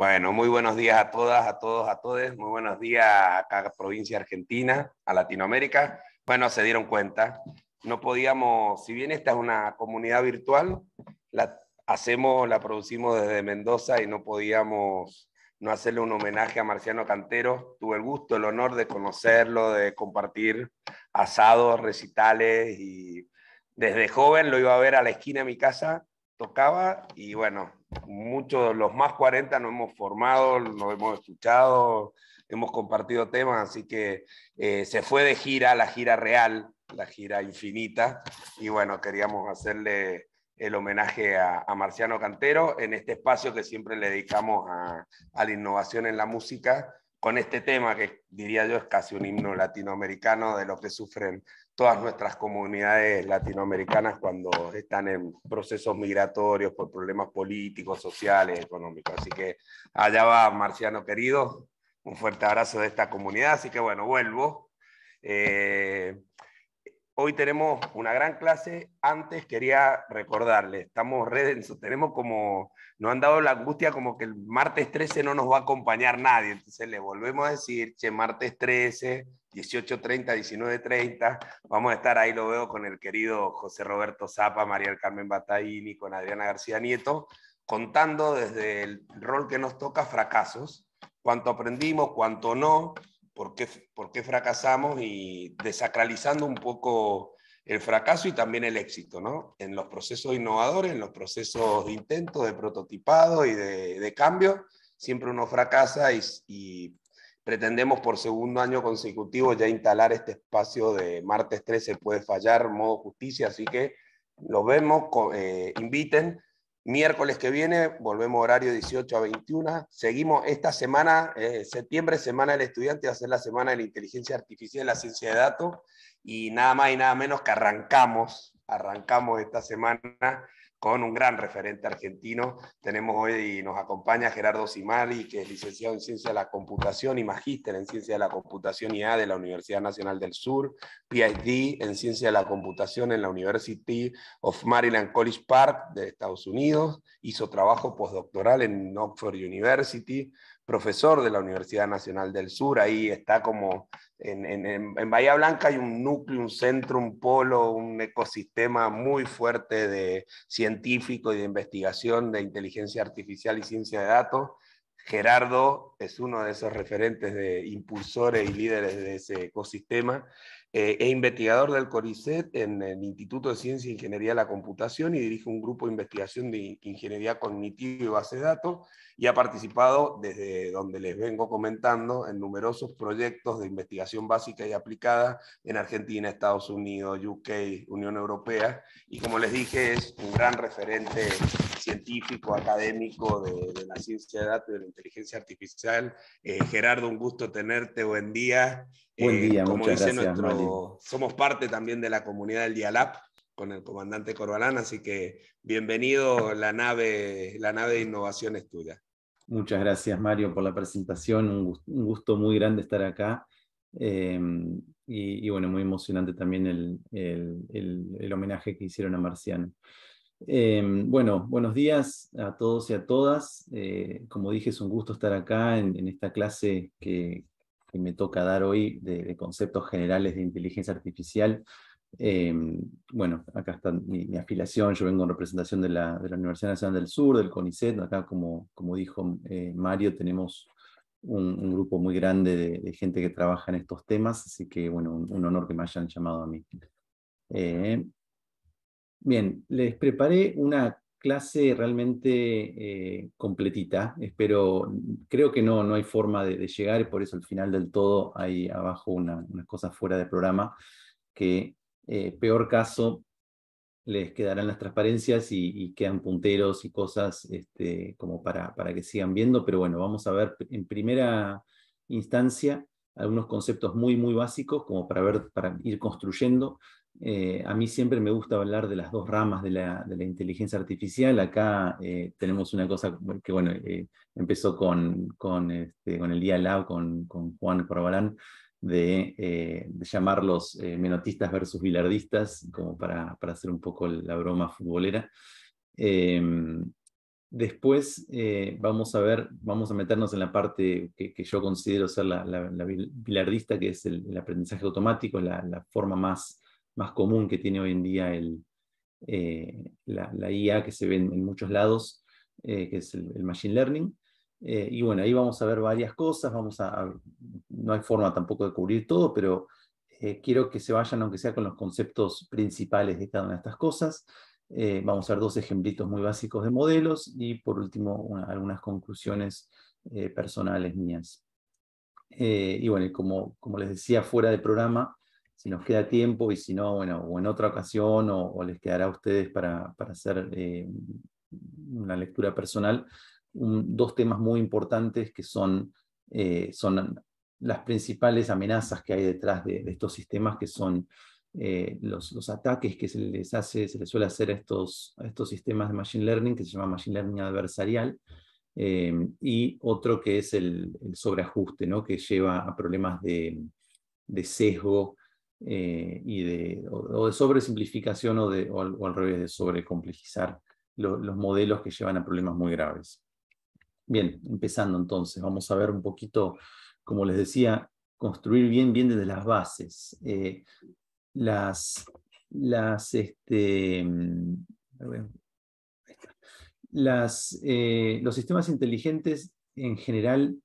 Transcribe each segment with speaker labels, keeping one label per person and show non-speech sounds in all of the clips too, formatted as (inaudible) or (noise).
Speaker 1: Bueno, muy buenos días a todas, a todos, a todos. Muy buenos días a cada provincia argentina, a Latinoamérica. Bueno, se dieron cuenta. No podíamos, si bien esta es una comunidad virtual, la hacemos, la producimos desde Mendoza y no podíamos no hacerle un homenaje a Marciano Cantero. Tuve el gusto, el honor de conocerlo, de compartir asados, recitales y desde joven lo iba a ver a la esquina de mi casa tocaba y bueno, muchos, de los más 40 nos hemos formado, nos hemos escuchado, hemos compartido temas, así que eh, se fue de gira, la gira real, la gira infinita, y bueno, queríamos hacerle el homenaje a, Marciano Cantero en este espacio que siempre le dedicamos a, a la innovación en la música con este tema que diría yo es casi un himno latinoamericano de lo que sufren todas nuestras comunidades latinoamericanas cuando están en procesos migratorios por problemas políticos, sociales, económicos. Así que allá va, Marciano querido, un fuerte abrazo de esta comunidad. Así que bueno, vuelvo. Eh, Hoy tenemos una gran clase. Antes quería recordarles, estamos redensos, tenemos como, nos han dado la angustia como que el martes 13 no nos va a acompañar nadie. Entonces le volvemos a decir, che, martes 13, 18.30, 19.30, vamos a estar ahí, lo veo con el querido José Roberto Zapa, María Carmen Bataini, con Adriana García Nieto, contando desde el rol que nos toca fracasos, cuánto aprendimos, cuánto no, por qué, fracasamos y desacralizando un poco el fracaso y también el éxito, ¿no? En los procesos innovadores, en los procesos de intento, de prototipado y de, cambio, siempre uno fracasa y, pretendemos por segundo año consecutivo ya instalar este espacio de martes 13 puede fallar, modo justicia, así que lo vemos, eh, inviten Miércoles que viene, volvemos horario 18 a 21. Seguimos esta semana, eh, septiembre, Semana del Estudiante, va a ser la Semana de la Inteligencia Artificial la Ciencia de Datos. Y nada más y nada menos que arrancamos, arrancamos esta semana con un gran referente argentino. Tenemos hoy y nos acompaña Gerardo Simali, que es licenciado en Ciencia de la Computación y magíster en Ciencia de la Computación IA de la Universidad Nacional del Sur, PhD en Ciencia de la Computación en la University of Maryland College Park de Estados Unidos, hizo trabajo postdoctoral en Oxford University, profesor de la Universidad Nacional del Sur, ahí está como en, en Bahía Blanca hay un núcleo, un centro, un polo, un ecosistema muy fuerte de científico y de investigación de inteligencia artificial y ciencia de datos. Gerardo es uno de esos referentes de impulsores y líderes de ese ecosistema es eh, e investigador del CORICET en el Instituto de Ciencia e Ingeniería de la Computación y dirige un grupo de investigación de ingeniería cognitiva y base de datos y ha participado, desde donde les vengo comentando, en numerosos proyectos de investigación básica y aplicada en Argentina, Estados Unidos, UK, Unión Europea y como les dije es un gran referente científico, académico de, la ciencia de datos, y de la inteligencia artificial. Eh, Gerardo, un gusto tenerte, buen día. Buen eh, día, como muchas dice gracias, nuestro, Somos parte también de la comunidad del Dialab con el comandante Corbalán, así que bienvenido, la nave, la nave de innovación es tuya.
Speaker 2: Muchas gracias, Mario, por la presentación. Un, gusto muy grande estar acá. Em, y, bueno, muy emocionante también el homenaje que hicieron a Marciano. Em, bueno, buenos días a todos y a todas. Eh, como dije, es un gusto estar acá en, esta clase que, me toca dar hoy de, conceptos generales de inteligencia artificial. Em, bueno, acá está mi, afiliación, yo vengo en representación de la, Universidad Nacional del Sur, del CONICET, acá como, como dijo eh, Mario, tenemos un, grupo muy grande de, gente que trabaja en estos temas, así que bueno, un, honor que me hayan llamado a mí. Eh, Bien, les preparé una clase realmente eh, completita, espero, creo que no, hay forma de, llegar, por eso al final del todo hay abajo unas cosas fuera de programa, que eh, peor caso les quedarán las transparencias y, quedan punteros y cosas este, como para, para que sigan viendo, pero bueno, vamos a ver en primera instancia algunos conceptos muy, muy básicos como para, ver, para ir construyendo eh, a mí siempre me gusta hablar de las dos ramas de la, inteligencia artificial. Acá eh, tenemos una cosa que, bueno, eh, empezó con, con, este, el Día Lab, con, con Juan Corbalán, de, llamarlos menotistas versus bilardistas, como para, para, hacer un poco la broma futbolera. Em, después vamos a ver, vamos a meternos en la parte que, yo considero ser la, bilardista, que es el, el aprendizaje automático, la forma más más común que tiene hoy en día el, eh, la, IA que se ve en, muchos lados, eh, que es el, Machine Learning. Eh, y bueno, ahí vamos a ver varias cosas, vamos a, no hay forma tampoco de cubrir todo, pero quiero que se vayan, aunque sea con los conceptos principales de cada una de estas cosas. vamos a ver dos ejemplitos muy básicos de modelos y por último algunas conclusiones personales mías. y bueno, como, como les decía fuera de programa, si nos queda tiempo y si no, bueno, o en otra ocasión o, les quedará a ustedes para, para hacer eh, una lectura personal, dos temas muy importantes que son, eh, son las principales amenazas que hay detrás de, estos sistemas, que son eh, los, los, ataques que se les hace, se les suele hacer a estos, a estos sistemas de Machine Learning, que se llama Machine Learning adversarial, y otro que es el, sobreajuste, ¿no? que lleva a problemas de, de sesgo, eh, y de, o, de sobresimplificación o, de, al, revés, de sobrecomplejizar los modelos que llevan a problemas muy graves. Bien, empezando entonces, vamos a ver un poquito, como les decía, construir bien, bien desde las bases. Eh, las, las, este, mm, las, eh, los sistemas inteligentes en general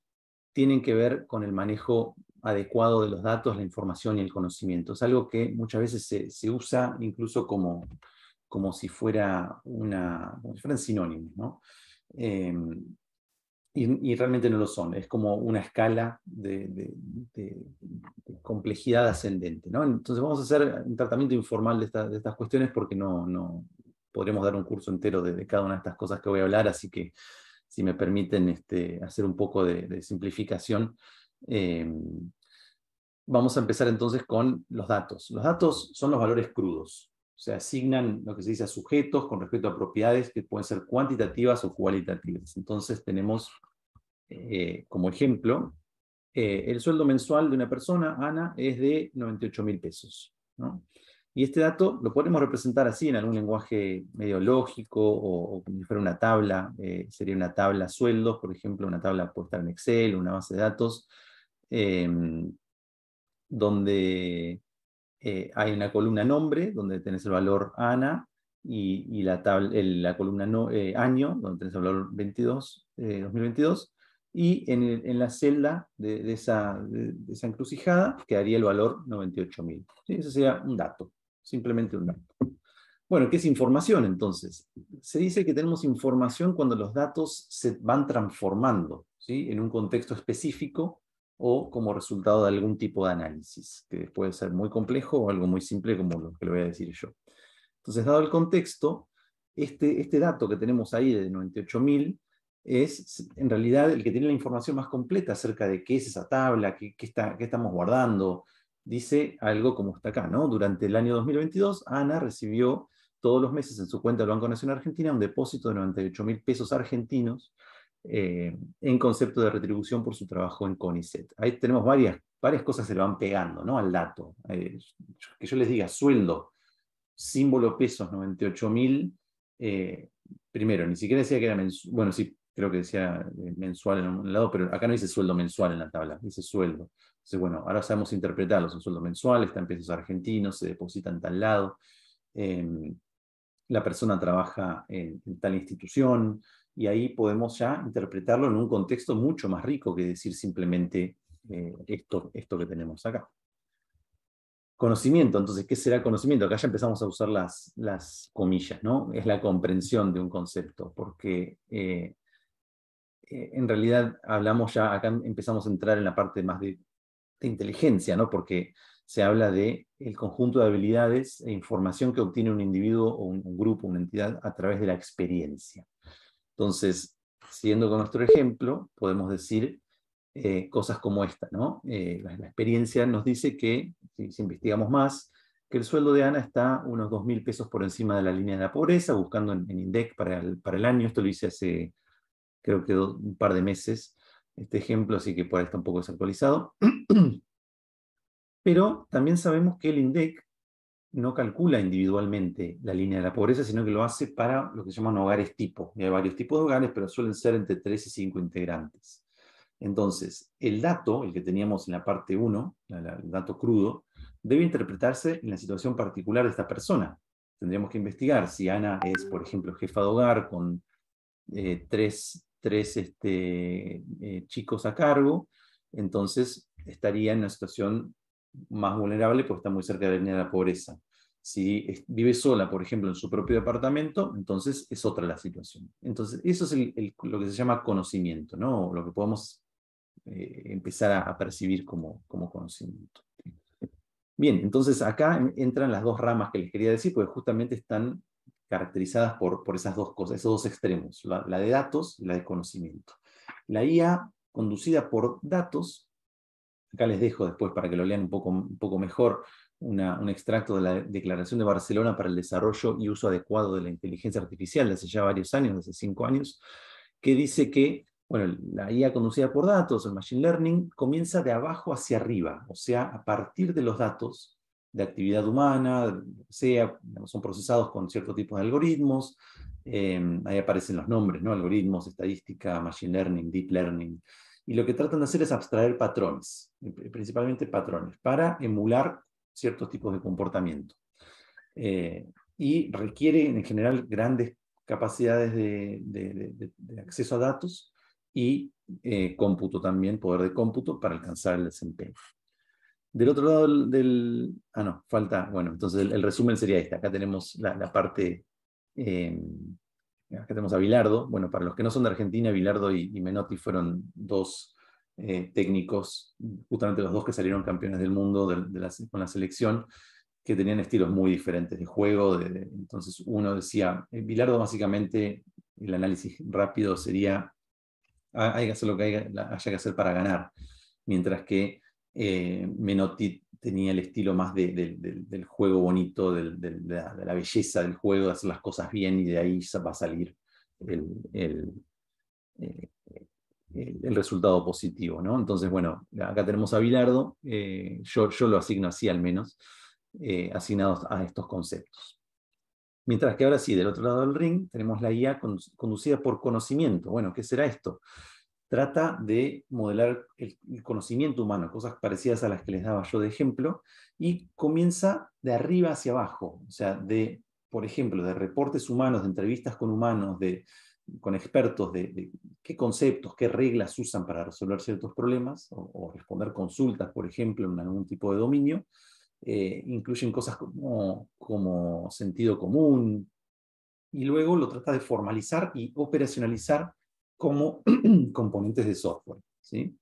Speaker 2: tienen que ver con el manejo adecuado de los datos, la información y el conocimiento. Es algo que muchas veces se, usa incluso como, si fuera una, como fueran sinónimos, ¿no? Em, y, realmente no lo son, es como una escala de, complejidad ascendente. ¿no? Entonces vamos a hacer un tratamiento informal de, estas cuestiones porque no, podremos dar un curso entero de, cada una de estas cosas que voy a hablar, así que si me permiten este, hacer un poco de, simplificación eh, vamos a empezar entonces con los datos. Los datos son los valores crudos. Se asignan lo que se dice a sujetos con respecto a propiedades que pueden ser cuantitativas o cualitativas. Entonces tenemos eh, como ejemplo, eh, el sueldo mensual de una persona, Ana, es de 98 mil pesos. ¿no? Y este dato lo podemos representar así en algún lenguaje medio lógico o, como si fuera una tabla, eh, sería una tabla sueldos, por ejemplo, una tabla puesta en Excel, una base de datos, em, donde eh, hay una columna nombre, donde tenés el valor Ana, y, la, columna eh, año, donde tenés el valor 22, 2022, y en, la celda de, esa, encrucijada quedaría el valor 98.000. Ese sería un dato simplemente un dato. (laughs) Bueno, ¿qué es información entonces? Se dice que tenemos información cuando los datos se van transformando ¿sí? en un contexto específico o como resultado de algún tipo de análisis, que puede ser muy complejo o algo muy simple como lo que le voy a decir yo. Entonces, dado el contexto, este, este dato que tenemos ahí de 98.000 es en realidad el que tiene la información más completa acerca de qué es esa tabla, qué, qué estamos guardando, dice algo como está acá, ¿no? Durante el año 2022, Ana recibió todos los meses en su cuenta del Banco Nacional Argentina un depósito de 98 mil pesos argentinos eh, en concepto de retribución por su trabajo en CONICET. Ahí tenemos varias, varias cosas que se le van pegando ¿no? al dato. Eh, que yo les diga sueldo, símbolo pesos, 98 mil. Eh, primero, ni siquiera decía que era mensual, bueno, sí, creo que decía mensual en un lado, pero acá no dice sueldo mensual en la tabla, dice sueldo. Entonces, bueno, ahora sabemos interpretarlos, son sueldos mensuales, están pesos argentinos, se depositan tal lado, em, la persona trabaja en, tal institución, y ahí podemos ya interpretarlo en un contexto mucho más rico que decir simplemente eh, esto, que tenemos acá. Conocimiento, entonces, ¿qué será conocimiento? Acá ya empezamos a usar las, las comillas, ¿no? Es la comprensión de un concepto, porque eh, eh, en realidad hablamos ya, acá empezamos a entrar en la parte más de de inteligencia, ¿no? Porque se habla de el conjunto de habilidades e información que obtiene un individuo o un, grupo, una entidad, a través de la experiencia. Entonces, siguiendo con nuestro ejemplo, podemos decir eh, cosas como esta, ¿no? Eh, la, experiencia nos dice que, si, investigamos más, que el sueldo de Ana está unos 2.000 pesos por encima de la línea de la pobreza, buscando en, INDEC para el, para el, año, esto lo hice hace creo que un par de meses, este ejemplo, así que por ahí está un poco desactualizado. (clears throat) Pero también sabemos que el INDEC no calcula individualmente la línea de la pobreza, sino que lo hace para lo que se llaman hogares tipo. Y hay varios tipos de hogares, pero suelen ser entre 3 y 5 integrantes. Entonces, el dato, el que teníamos en la parte 1, el dato crudo, debe interpretarse en la situación particular de esta persona. Tendríamos que investigar si Ana es, por ejemplo, jefa de hogar con eh, tres tres este, eh, chicos a cargo, entonces estaría en una situación más vulnerable porque está muy cerca de la línea de la pobreza. Si vive sola, por ejemplo, en su propio departamento, entonces es otra la situación. Entonces, eso es lo que se llama conocimiento, ¿no? Lo que podemos eh, empezar a, percibir como, como conocimiento. Bien, entonces acá entran las dos ramas que les quería decir, porque justamente están caracterizadas por, por esas dos cosas, esos dos extremos, la, de datos y la de conocimiento. La IA conducida por datos, acá les dejo después para que lo lean un poco, un poco mejor, un extracto de la Declaración de Barcelona para el Desarrollo y Uso Adecuado de la Inteligencia Artificial desde hace ya varios años, hace cinco años, que dice que bueno, la IA conducida por datos, el Machine Learning, comienza de abajo hacia arriba, o sea, a partir de los datos de actividad humana, sea, son procesados con cierto tipo de algoritmos. Eh, ahí aparecen los nombres, ¿no? Algoritmos, estadística, machine learning, deep learning. Y lo que tratan de hacer es abstraer patrones, eh, principalmente patrones, para emular ciertos tipos de comportamiento. Eh, y requiere en general grandes capacidades de, acceso a datos y cómputo también, poder de cómputo para alcanzar el desempeño. Del otro lado del, Ah, no, falta... Bueno, entonces el, resumen sería este. Acá tenemos la, parte... Eh, acá tenemos a Vilardo. Bueno, para los que no son de Argentina, Vilardo y, Menotti fueron dos eh, técnicos, justamente los dos que salieron campeones del mundo de, con la selección, que tenían estilos muy diferentes de juego. De, entonces uno decía, Vilardo, eh, básicamente, el análisis rápido sería, hay que hacer lo que haya que hacer para ganar, mientras que eh, Menotti tenía el estilo más del juego bonito, de, la, belleza del juego, de hacer las cosas bien, y de ahí va a salir eh, el, resultado positivo. ¿no? Entonces, bueno, acá tenemos a Bilardo, eh, yo, lo asigno así al menos, asignados a estos conceptos. Mientras que ahora sí, del otro lado del ring, tenemos la IA conducida por conocimiento. Bueno, ¿qué será esto? trata de modelar el, conocimiento humano, cosas parecidas a las que les daba yo de ejemplo, y comienza de arriba hacia abajo, o sea, de, por ejemplo, de reportes humanos, de entrevistas con humanos, de, con expertos, de, qué conceptos, qué reglas usan para resolver ciertos problemas, o, responder consultas, por ejemplo, en algún tipo de dominio. Eh, incluyen cosas como, como sentido común, y luego lo trata de formalizar y operacionalizar como (clears throat) componentes de software. ¿sí?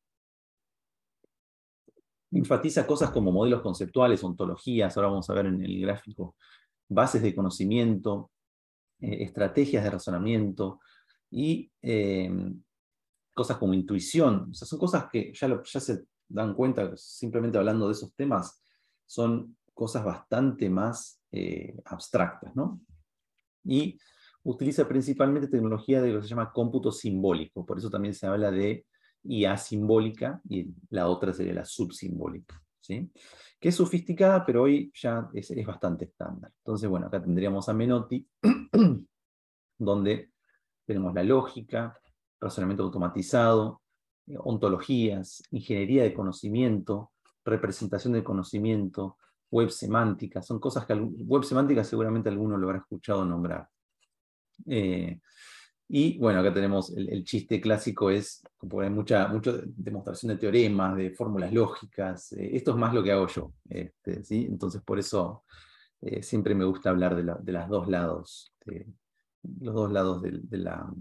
Speaker 2: Enfatiza cosas como modelos conceptuales, ontologías, ahora vamos a ver en el gráfico, bases de conocimiento, eh, estrategias de razonamiento y eh, cosas como intuición. O sea, son cosas que ya, se dan cuenta, simplemente hablando de esos temas, son cosas bastante más eh, abstractas. ¿no? Y utiliza principalmente tecnología de lo que se llama cómputo simbólico, por eso también se habla de IA simbólica y la otra sería la subsimbólica, ¿sí? que es sofisticada, pero hoy ya es, es bastante estándar. Entonces, bueno, acá tendríamos a Menotti, (clears throat) donde tenemos la lógica, razonamiento automatizado, eh, ontologías, ingeniería de conocimiento, representación de conocimiento, web semántica, son cosas que web semántica seguramente alguno lo habrá escuchado nombrar, eh, y bueno, acá tenemos el, chiste clásico, es hay mucha, mucha demostración de teoremas, de fórmulas lógicas. Eh, esto es más lo que hago yo. Este, ¿sí? Entonces, por eso eh, siempre me gusta hablar de, dos lados, los dos lados de, la,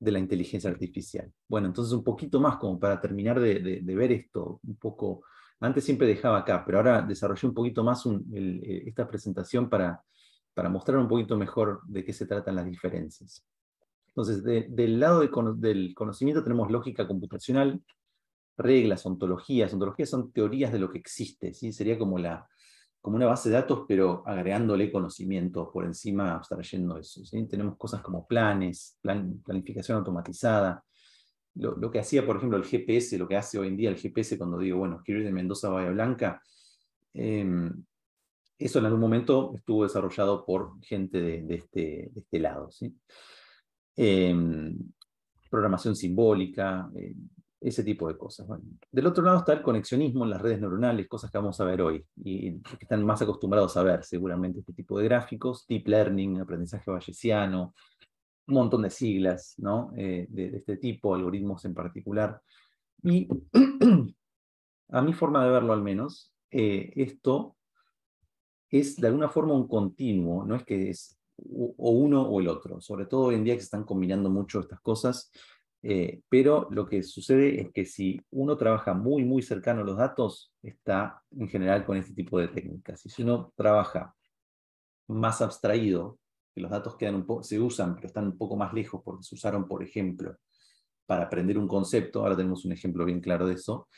Speaker 2: de la inteligencia artificial. Bueno, entonces un poquito más como para terminar de, ver esto, un poco, antes siempre dejaba acá, pero ahora desarrollé un poquito más esta presentación para para mostrar un poquito mejor de qué se tratan las diferencias. Entonces, del lado del conocimiento tenemos lógica computacional, reglas, ontologías. Ontologías son teorías de lo que existe, ¿sí? sería como, la, como una base de datos, pero agregándole conocimiento por encima, abstrayendo eso. Tenemos cosas como planes, planificación automatizada. Lo, que hacía, por ejemplo, el GPS, lo que hace hoy en día el GPS cuando digo, bueno, quiero ir de Mendoza a Bahía Blanca, em, eso en algún momento estuvo desarrollado por gente de, este, este, lado. Em, programación simbólica, eh, ese tipo de cosas. del otro lado está el conexionismo en las redes neuronales, cosas que vamos a ver hoy, y que están más acostumbrados a ver seguramente este tipo de gráficos, deep learning, aprendizaje bayesiano, un montón de siglas ¿no? Eh, de, este tipo, algoritmos en particular.
Speaker 3: Y (clears throat)
Speaker 2: a mi forma de verlo al menos, eh, esto es de alguna forma un continuo, no es que es o uno o el otro, sobre todo hoy en día que se están combinando mucho estas cosas, eh, pero lo que sucede es que si uno trabaja muy, muy cercano a los datos, está en general con este tipo de técnicas. Y si uno trabaja más abstraído, que los datos quedan un se usan, pero están un poco más lejos porque se usaron, por ejemplo, para aprender un concepto, ahora tenemos un ejemplo bien claro de eso,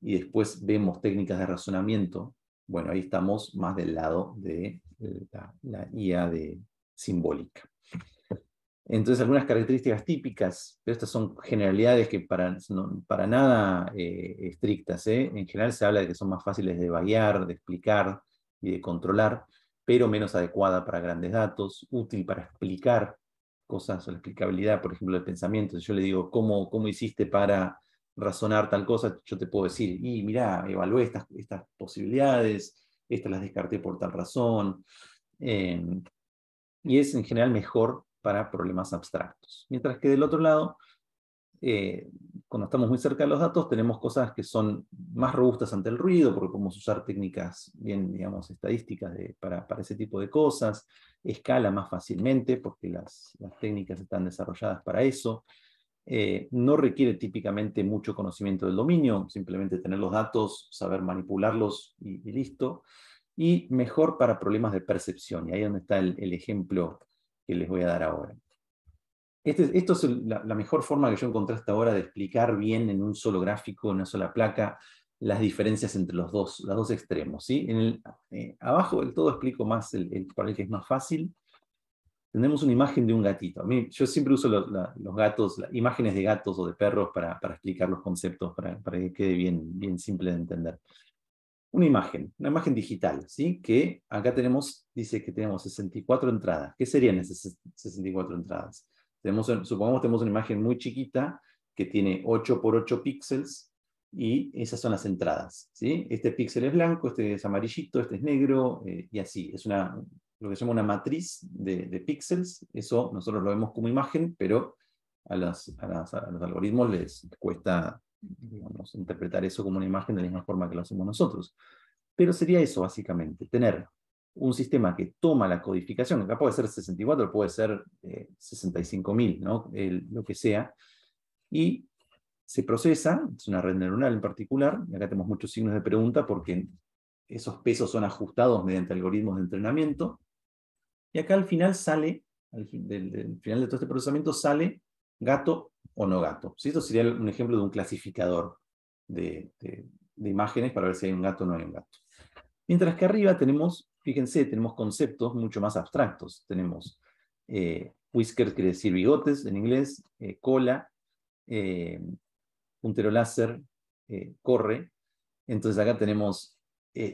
Speaker 2: y después vemos técnicas de razonamiento bueno, ahí estamos más del lado de la, la IA de simbólica. Entonces, algunas características típicas, pero estas son generalidades que para, para nada eh, estrictas. ¿eh? En general se habla de que son más fáciles de vaguear, de explicar y de controlar, pero menos adecuada para grandes datos, útil para explicar cosas o la explicabilidad, por ejemplo, del pensamiento. yo le digo, ¿cómo, cómo hiciste para razonar tal cosa, yo te puedo decir, y mira, evalué estas, estas posibilidades, estas las descarté por tal razón. Eh, y es en general mejor para problemas abstractos. Mientras que del otro lado, eh, cuando estamos muy cerca de los datos, tenemos cosas que son más robustas ante el ruido, porque podemos usar técnicas bien, digamos, estadísticas para, ese tipo de cosas, escala más fácilmente, porque las técnicas están desarrolladas para eso, eh, no requiere típicamente mucho conocimiento del dominio, simplemente tener los datos, saber manipularlos y, listo. Y mejor para problemas de percepción, y ahí es donde está el, ejemplo que les voy a dar ahora. Este esto es la, mejor forma que yo encontré hasta ahora de explicar bien en un solo gráfico, en una sola placa, las diferencias entre los dos, los dos extremos. En el, eh, abajo del todo explico más el, el, para que es más fácil, tenemos una imagen de un gatito. A mí, yo siempre uso los, gatos, imágenes de gatos o de perros para, para explicar los conceptos, para, que quede bien, bien simple de entender. Una imagen, una imagen digital, ¿sí? que acá tenemos, dice que tenemos 64 entradas. ¿Qué serían esas 64 entradas? Tenemos, supongamos tenemos una imagen muy chiquita que tiene 8 x 8 píxeles, y esas son las entradas. ¿sí? Este píxel es blanco, este es amarillito, este es negro, eh, y así. Es una, lo que se llama una matriz de, píxeles. Eso nosotros lo vemos como imagen, pero a, los algoritmos les cuesta interpretar eso como una imagen de la misma forma que lo hacemos nosotros. Pero sería eso, básicamente, tener un sistema que toma la codificación, acá puede ser 64, puede ser 65.000, eh, ¿no? lo que sea, y se procesa, es una red neuronal en particular, acá tenemos muchos signos de pregunta porque esos pesos son ajustados mediante algoritmos de entrenamiento, y acá al final sale, al final de todo este procesamiento sale gato o no gato. Esto sería un ejemplo de un clasificador de, imágenes para ver si hay un gato o no hay un gato. Mientras que arriba tenemos, fíjense, tenemos conceptos mucho más abstractos. Tenemos eh, whiskers, quiere decir bigotes en inglés, eh, cola, puntero eh, láser, eh, corre. Entonces acá tenemos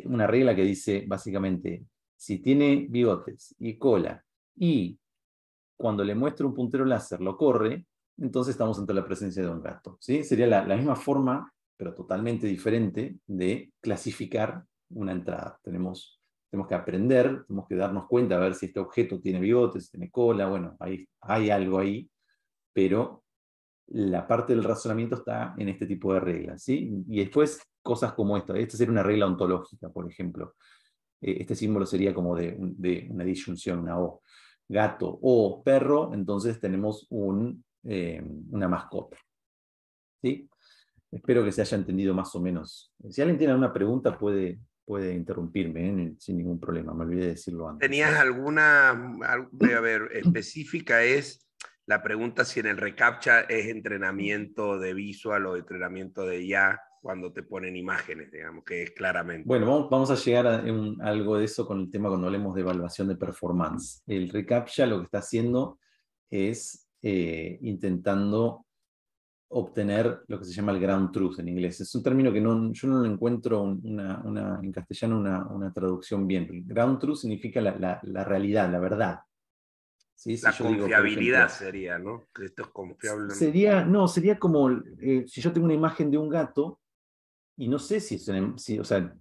Speaker 2: una regla que dice básicamente si tiene bigotes y cola y cuando le muestro un puntero láser lo corre, entonces estamos ante la presencia de un gato. ¿sí? Sería la, misma forma, pero totalmente diferente, de clasificar una entrada. Tenemos, que aprender, tenemos que darnos cuenta, a ver si este objeto tiene bigotes, tiene cola, bueno, hay, hay algo ahí, pero la parte del razonamiento está en este tipo de reglas. Y después cosas como esta. Esta sería una regla ontológica, por ejemplo. Eh, este símbolo sería como de, una disyunción, una O. Gato o perro, entonces tenemos eh, una mascota. ¿Sí? Espero que se haya entendido más o menos. Si alguien tiene alguna pregunta, puede, puede interrumpirme ¿eh? sin ningún problema. Me olvidé de decirlo antes. ¿Tenías
Speaker 1: alguna, a ver, específica es la pregunta si en el reCAPTCHA es entrenamiento de visual o entrenamiento de ya? cuando te ponen imágenes, digamos, que es claramente. Bueno,
Speaker 2: vamos a llegar a algo de eso con el tema cuando hablemos de evaluación de performance. El ReCAPTCHA lo que está haciendo es eh, intentando obtener lo que se llama el ground truth en inglés. Es un término que no, yo no encuentro una, una, en castellano una, una, traducción bien. Ground truth significa la, la, realidad, la verdad. Sí, la confiabilidad
Speaker 1: sería, ¿no? esto es confiable.
Speaker 2: Sería, no, sería como eh, si yo tengo una imagen de un gato y no sé si, o sea,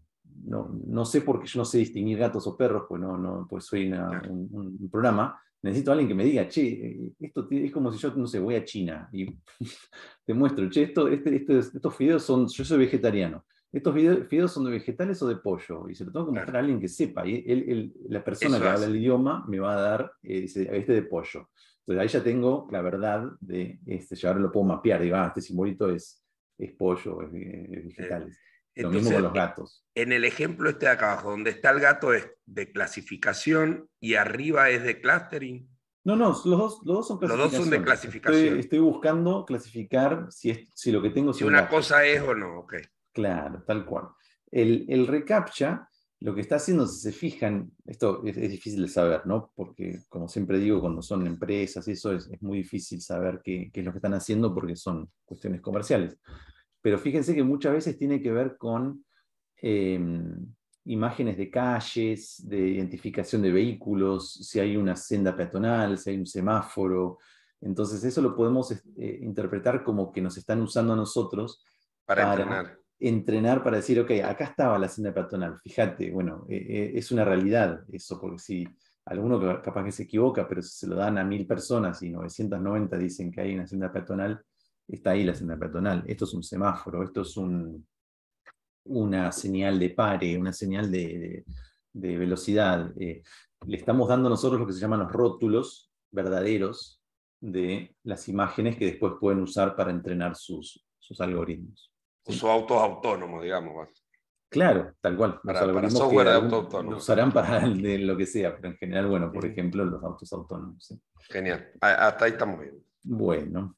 Speaker 2: no, no, sé porque yo no sé distinguir gatos o perros, pues no, no, pues soy un, programa. Necesito a alguien que me diga, che, esto es como si yo, no sé, voy a China y (laughs) te muestro, che, esto, este, este, estos fideos son, yo soy vegetariano, estos fideos son de vegetales o de pollo, y se lo tengo que mostrar a alguien que sepa, y la persona que habla el idioma me va a dar, eh, este de pollo. Entonces ahí ya tengo la verdad de, este, ya ahora lo puedo mapear, digo, ah, este simbolito es, es pollo, es, eh, es eh, Lo mismo con los gatos.
Speaker 1: En el ejemplo este de acá abajo, donde está el gato es de clasificación y arriba es de clustering.
Speaker 2: No, no, los dos, los son clasificación. dos de clasificación. Estoy, buscando clasificar si, es, si lo que tengo es. Si una
Speaker 1: cosa es o no, ok.
Speaker 2: Claro, tal cual. El, el reCAPTCHA lo que está haciendo, si se fijan, esto es, difícil de saber, ¿no? Porque, como siempre digo, cuando son empresas eso es, es muy difícil saber qué, qué, es lo que están haciendo porque son cuestiones comerciales pero fíjense que muchas veces tiene que ver con em, imágenes de calles, de identificación de vehículos, si hay una senda peatonal, si hay un semáforo. Entonces eso lo podemos eh, interpretar como que nos están usando a nosotros para, entrenar. para decir, ok, acá estaba la senda peatonal, fíjate, bueno, eh, eh, es una realidad eso, porque si alguno capaz que se equivoca, pero si se lo dan a mil personas y 990 dicen que hay una senda peatonal, está ahí la senda peatonal, esto es un semáforo, esto es una señal de pare, una señal de, velocidad. Eh, le estamos dando nosotros lo que se llaman los rótulos verdaderos de las imágenes que después pueden usar para entrenar sus, sus algoritmos.
Speaker 1: Sus autos autónomos, digamos.
Speaker 2: Claro, tal cual. Para, los para software usarán para lo que sea, pero en general, bueno, por ejemplo, los autos autónomos. Genial, ah, hasta ahí estamos bien. Bueno,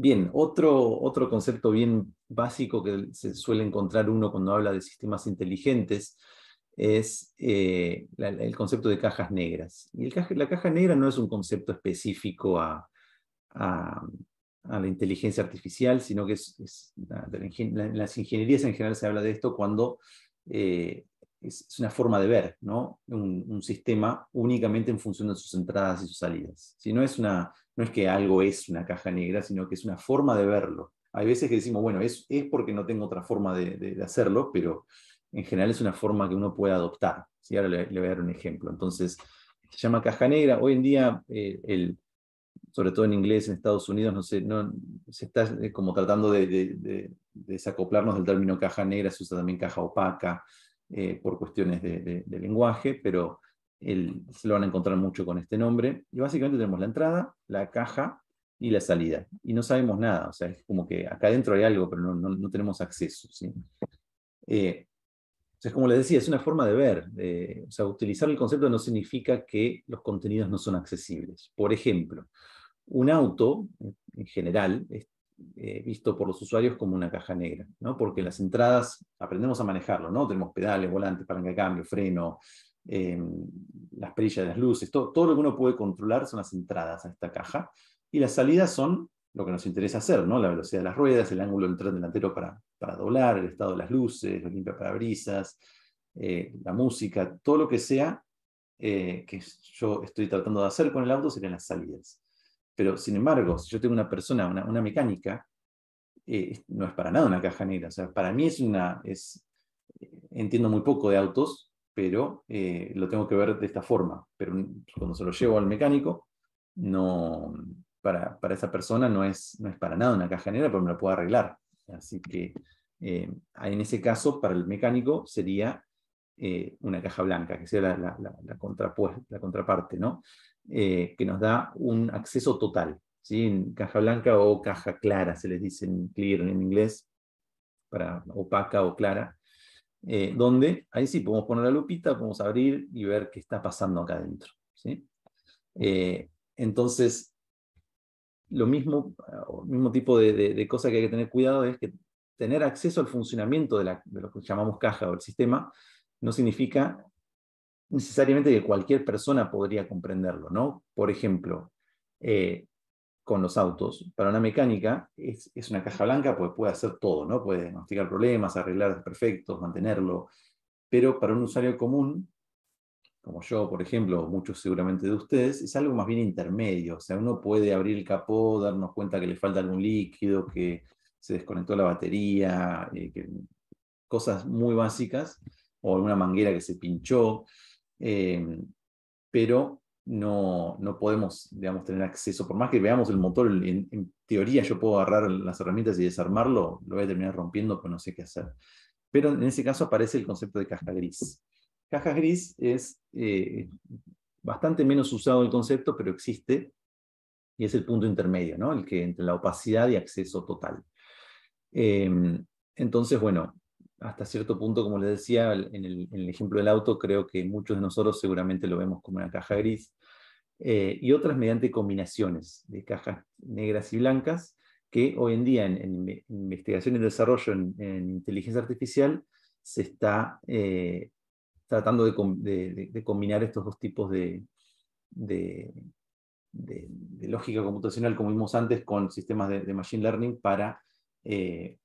Speaker 2: Bien, otro, otro concepto bien básico que se suele encontrar uno cuando habla de sistemas inteligentes es eh, el concepto de cajas negras. Y la caja negra no es un concepto específico a, la inteligencia artificial, sino que es, en las ingenierías en general se habla de esto cuando eh, es, una forma de ver un, un, sistema únicamente en función de sus entradas y sus salidas. Si no es una no es que algo es una caja negra, sino que es una forma de verlo. Hay veces que decimos, bueno, es, es porque no tengo otra forma de, hacerlo, pero en general es una forma que uno puede adoptar. Si Ahora le, voy a dar un ejemplo. Entonces, se llama caja negra. Hoy en día, eh, el, sobre todo en inglés, en Estados Unidos, no sé, no, se está eh, como tratando de, desacoplarnos del término caja negra, se usa también caja opaca eh, por cuestiones de, lenguaje, pero se lo van a encontrar mucho con este nombre. Y básicamente tenemos la entrada, la caja y la salida. Y no sabemos nada, o sea, es como que acá adentro hay algo, pero no, tenemos acceso. Eh, o sea, como les decía, es una forma de ver. o sea, utilizar el concepto no significa que los contenidos no son accesibles. Por ejemplo, un auto, en general, es eh, visto por los usuarios como una caja negra, ¿no? porque las entradas aprendemos a manejarlo, ¿no? tenemos pedales, volantes, palanca de cambio, freno, Em, las perillas de las luces, todo, lo que uno puede controlar son las entradas a esta caja y las salidas son lo que nos interesa hacer, ¿no? la velocidad de las ruedas, el ángulo del tren delantero para, para doblar, el estado de las luces, los limpia parabrisas, eh, la música, todo lo que sea eh, que yo estoy tratando de hacer con el auto serían las salidas. Pero sin embargo, si yo tengo una persona, una, una mecánica, eh, no es para nada una caja negra. O sea, para mí es una. Es, eh, entiendo muy poco de autos, pero eh, lo tengo que ver de esta forma. Pero cuando se lo llevo al mecánico, no, para, para esa persona no es, no es para nada una caja negra, pero me la puedo arreglar. Así que eh, en ese caso, para el mecánico sería eh, una caja blanca, que sea la, la, la, contraparte, ¿no? que nos da un acceso total. ¿sí? caja blanca o caja clara, se les dice en clear en inglés, para opaca o clara. Eh, donde ahí sí podemos poner la lupita, podemos abrir y ver qué está pasando acá adentro. Eh, entonces, lo mismo, mismo tipo de, cosas cosa que hay que tener cuidado es que tener acceso al funcionamiento de, lo que llamamos caja o el sistema no significa necesariamente que cualquier persona podría comprenderlo, ¿no? Por ejemplo, eh, con los autos. Para una mecánica es, una caja blanca, pues puede hacer todo, ¿no? Puede diagnosticar problemas, arreglar perfectos mantenerlo. Pero para un usuario común, como yo, por ejemplo, o muchos seguramente de ustedes, es algo más bien intermedio. O sea, uno puede abrir el capó, darnos cuenta que le falta algún líquido, que se desconectó la batería, eh, cosas muy básicas, o alguna manguera que se pinchó. Eh, pero no, podemos, digamos, tener acceso. Por más que veamos el motor, en, teoría yo puedo agarrar las herramientas y desarmarlo, lo voy a terminar rompiendo, pero pues no sé qué hacer. Pero en ese caso aparece el concepto de caja gris. Caja gris es eh, bastante menos usado el concepto, pero existe y es el punto intermedio, ¿no? El que entre la opacidad y acceso total. Em, entonces, bueno, hasta cierto punto, como les decía, en el, ejemplo del auto, creo que muchos de nosotros seguramente lo vemos como una caja gris, eh, y otras mediante combinaciones de cajas negras y blancas, que hoy en día en, investigación y desarrollo en, inteligencia artificial se está eh, tratando de, combinar estos dos tipos de, lógica computacional, como vimos antes, con sistemas de, machine learning para... Eh,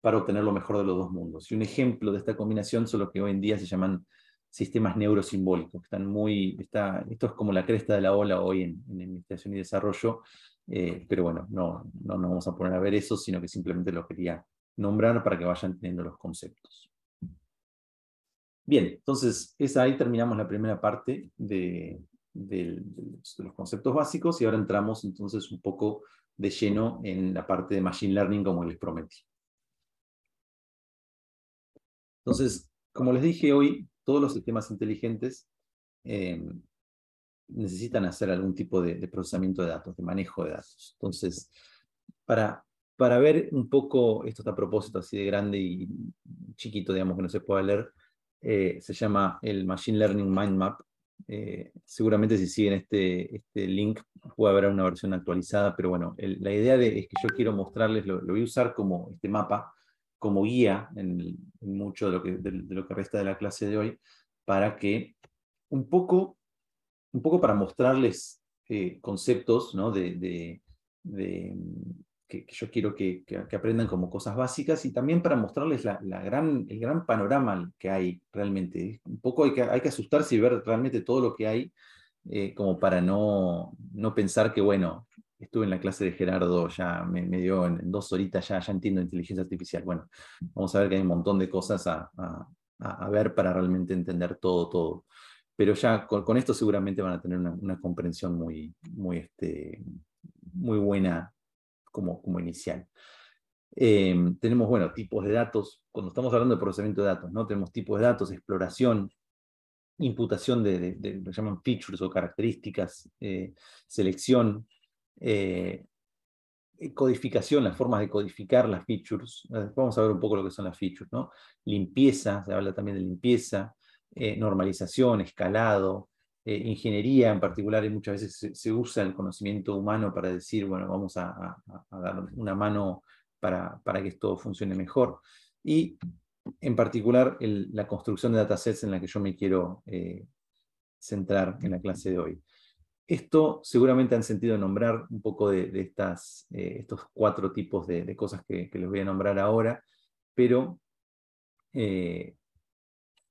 Speaker 2: para obtener lo mejor de los dos mundos. Y un ejemplo de esta combinación son lo que hoy en día se llaman sistemas neurosimbólicos, que están muy, está, esto es como la cresta de la ola hoy en, administración investigación y desarrollo, eh, pero bueno, no, no nos vamos a poner a ver eso, sino que simplemente lo quería nombrar para que vayan teniendo los conceptos. Bien, entonces es ahí terminamos la primera parte de, los conceptos básicos y ahora entramos entonces un poco de lleno en la parte de Machine Learning como les prometí. Entonces, como les dije hoy, todos los sistemas inteligentes eh, necesitan hacer algún tipo de, procesamiento de datos, de manejo de datos. Entonces, para, ver un poco, esto está a propósito así de grande y chiquito, digamos, que no se pueda leer, eh, se llama el Machine Learning Mind Map. Eh, seguramente si siguen este, este, link puede haber una versión actualizada, pero bueno, la idea es que yo quiero mostrarles, lo voy a usar como este mapa, como guía en, mucho de lo, que, de, lo que resta de la clase de hoy, para que un poco, un poco para mostrarles eh, conceptos ¿no? de, de, que, yo quiero que, aprendan como cosas básicas y también para mostrarles la, gran, el gran panorama que hay realmente. Un poco hay que, hay que asustarse y ver realmente todo lo que hay eh, como para no, no pensar que, bueno, estuve en la clase de Gerardo, ya me, dio en dos horitas, ya, ya entiendo inteligencia artificial. Bueno, vamos a ver que hay un montón de cosas a, ver para realmente entender todo, todo. Pero ya con, esto seguramente van a tener una, comprensión muy, muy, este, muy buena como, como inicial. Em, tenemos, bueno, tipos de datos, cuando estamos hablando de procesamiento de datos, ¿no? Tenemos tipos de datos, exploración, imputación de, lo llaman features o características, eh, selección, eh, eh, codificación, las formas de codificar las features. Eh, vamos a ver un poco lo que son las features, ¿no? Limpieza, se habla también de limpieza, normalización, escalado, ingeniería en particular, y muchas veces se, usa el conocimiento humano para decir, bueno, vamos a, dar una mano para, para, que esto funcione mejor. Y en particular la construcción de datasets en la que yo me quiero centrar en la clase de hoy. Esto seguramente han sentido nombrar un poco de, estas, eh, estos cuatro tipos de, cosas que, les voy a nombrar ahora, pero, eh,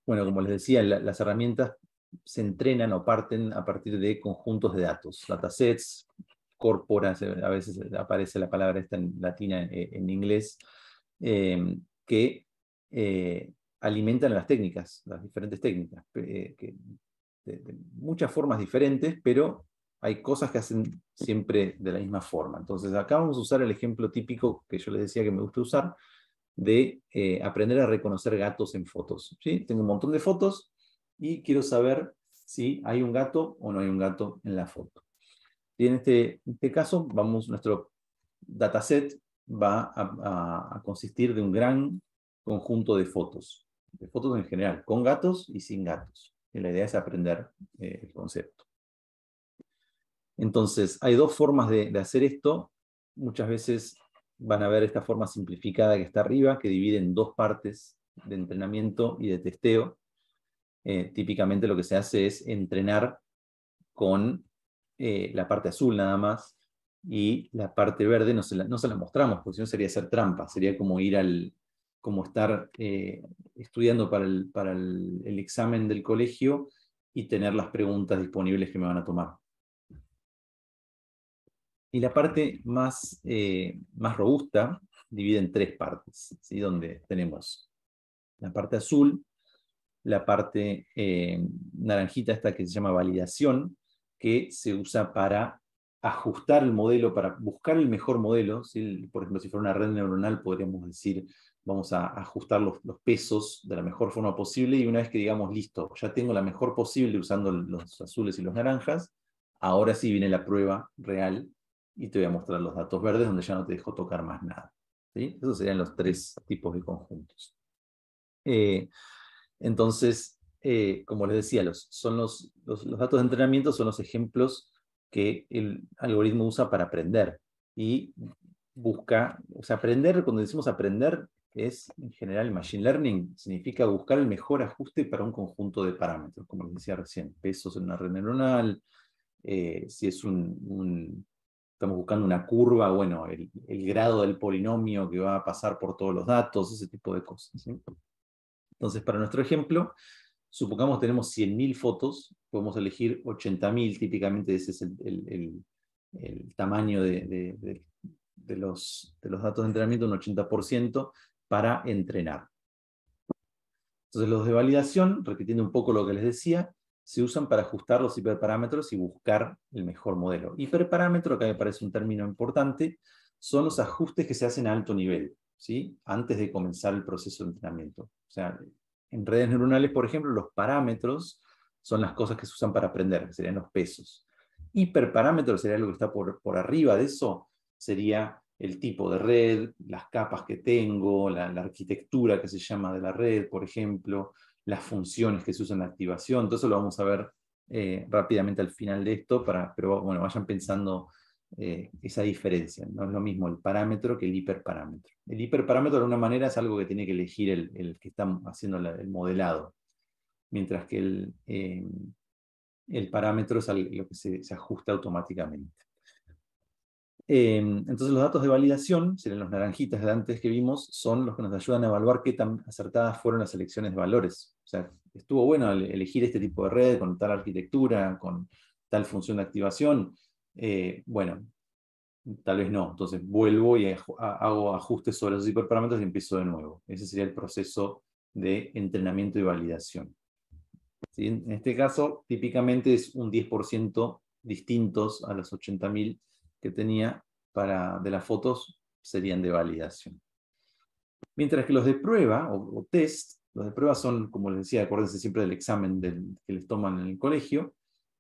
Speaker 2: bueno, como les decía, las herramientas se entrenan o parten a partir de conjuntos de datos, datasets, corporas, eh, a veces aparece la palabra esta en latina, en, inglés, que alimentan las técnicas, las diferentes técnicas, de, muchas formas diferentes, pero hay cosas que hacen siempre de la misma forma. Entonces, acá vamos a usar el ejemplo típico que yo les decía que me gusta usar, de eh, aprender a reconocer gatos en fotos. ¿sí? Tengo un montón de fotos y quiero saber si hay un gato o no hay un gato en la foto. Y en este, este caso, vamos, nuestro dataset va a, consistir de un gran conjunto de fotos, de fotos en general, con gatos y sin gatos. Y la idea es aprender eh, el concepto. Entonces, hay dos formas de, hacer esto. Muchas veces van a ver esta forma simplificada que está arriba, que divide en dos partes de entrenamiento y de testeo. Eh, típicamente lo que se hace es entrenar con eh, la parte azul nada más y la parte verde no se la, la mostramos, porque si no sería hacer trampa, sería como ir al, como estar eh, estudiando para, el examen del colegio y tener las preguntas disponibles que me van a tomar. Y la parte más, eh, más robusta divide en tres partes, ¿sí? donde tenemos la parte azul, la parte eh, naranjita, esta que se llama validación, que se usa para ajustar el modelo, para buscar el mejor modelo. Por ejemplo, si fuera una red neuronal, podríamos decir, vamos a ajustar los, los, pesos de la mejor forma posible y una vez que digamos, listo, ya tengo la mejor posible usando los azules y los naranjas, ahora sí viene la prueba real y te voy a mostrar los datos verdes donde ya no te dejo tocar más nada. ¿sí? Esos serían los tres tipos de conjuntos. Eh, entonces, eh, como les decía, los, son los, datos de entrenamiento son los ejemplos que el algoritmo usa para aprender. Y busca, o sea, aprender, cuando decimos aprender, es en general machine learning, significa buscar el mejor ajuste para un conjunto de parámetros, como les decía recién, pesos en una red neuronal, eh, si es un estamos buscando una curva, bueno, el, grado del polinomio que va a pasar por todos los datos, ese tipo de cosas. Entonces, para nuestro ejemplo, supongamos tenemos 100.000 fotos, podemos elegir 80.000, típicamente ese es el, tamaño de, los, de los datos de entrenamiento, un 80% para entrenar. Entonces, los de validación, repitiendo un poco lo que les decía, se usan para ajustar los hiperparámetros y buscar el mejor modelo. Hiperparámetro, que me parece un término importante, son los ajustes que se hacen a alto nivel, ¿sí? antes de comenzar el proceso de entrenamiento. O sea, en redes neuronales, por ejemplo, los parámetros son las cosas que se usan para aprender, que serían los pesos. Hiperparámetro sería lo que está por, arriba de eso, sería el tipo de red, las capas que tengo, la arquitectura que se llama de la red, por ejemplo, las funciones que se usan en la activación. Todo eso lo vamos a ver eh, rápidamente al final de esto, para, pero bueno, vayan pensando eh, esa diferencia. No es lo mismo el parámetro que el hiperparámetro. El hiperparámetro de alguna manera es algo que tiene que elegir el, que está haciendo el modelado, mientras que el, eh, el parámetro es lo que se ajusta automáticamente. Em, entonces los datos de validación, serían los naranjitas de antes que vimos, son los que nos ayudan a evaluar qué tan acertadas fueron las elecciones de valores. O sea, estuvo bueno elegir este tipo de red con tal arquitectura, con tal función de activación. Eh, bueno, tal vez no. Entonces vuelvo y hago ajustes sobre los hiperparámetros y empiezo de nuevo. Ese sería el proceso de entrenamiento y validación. En este caso, típicamente es un 10% distintos a los 80.000 que tenía para, de las fotos serían de validación. Mientras que los de prueba o, test, los de prueba son, como les decía, acuérdense siempre del examen que les toman en el colegio,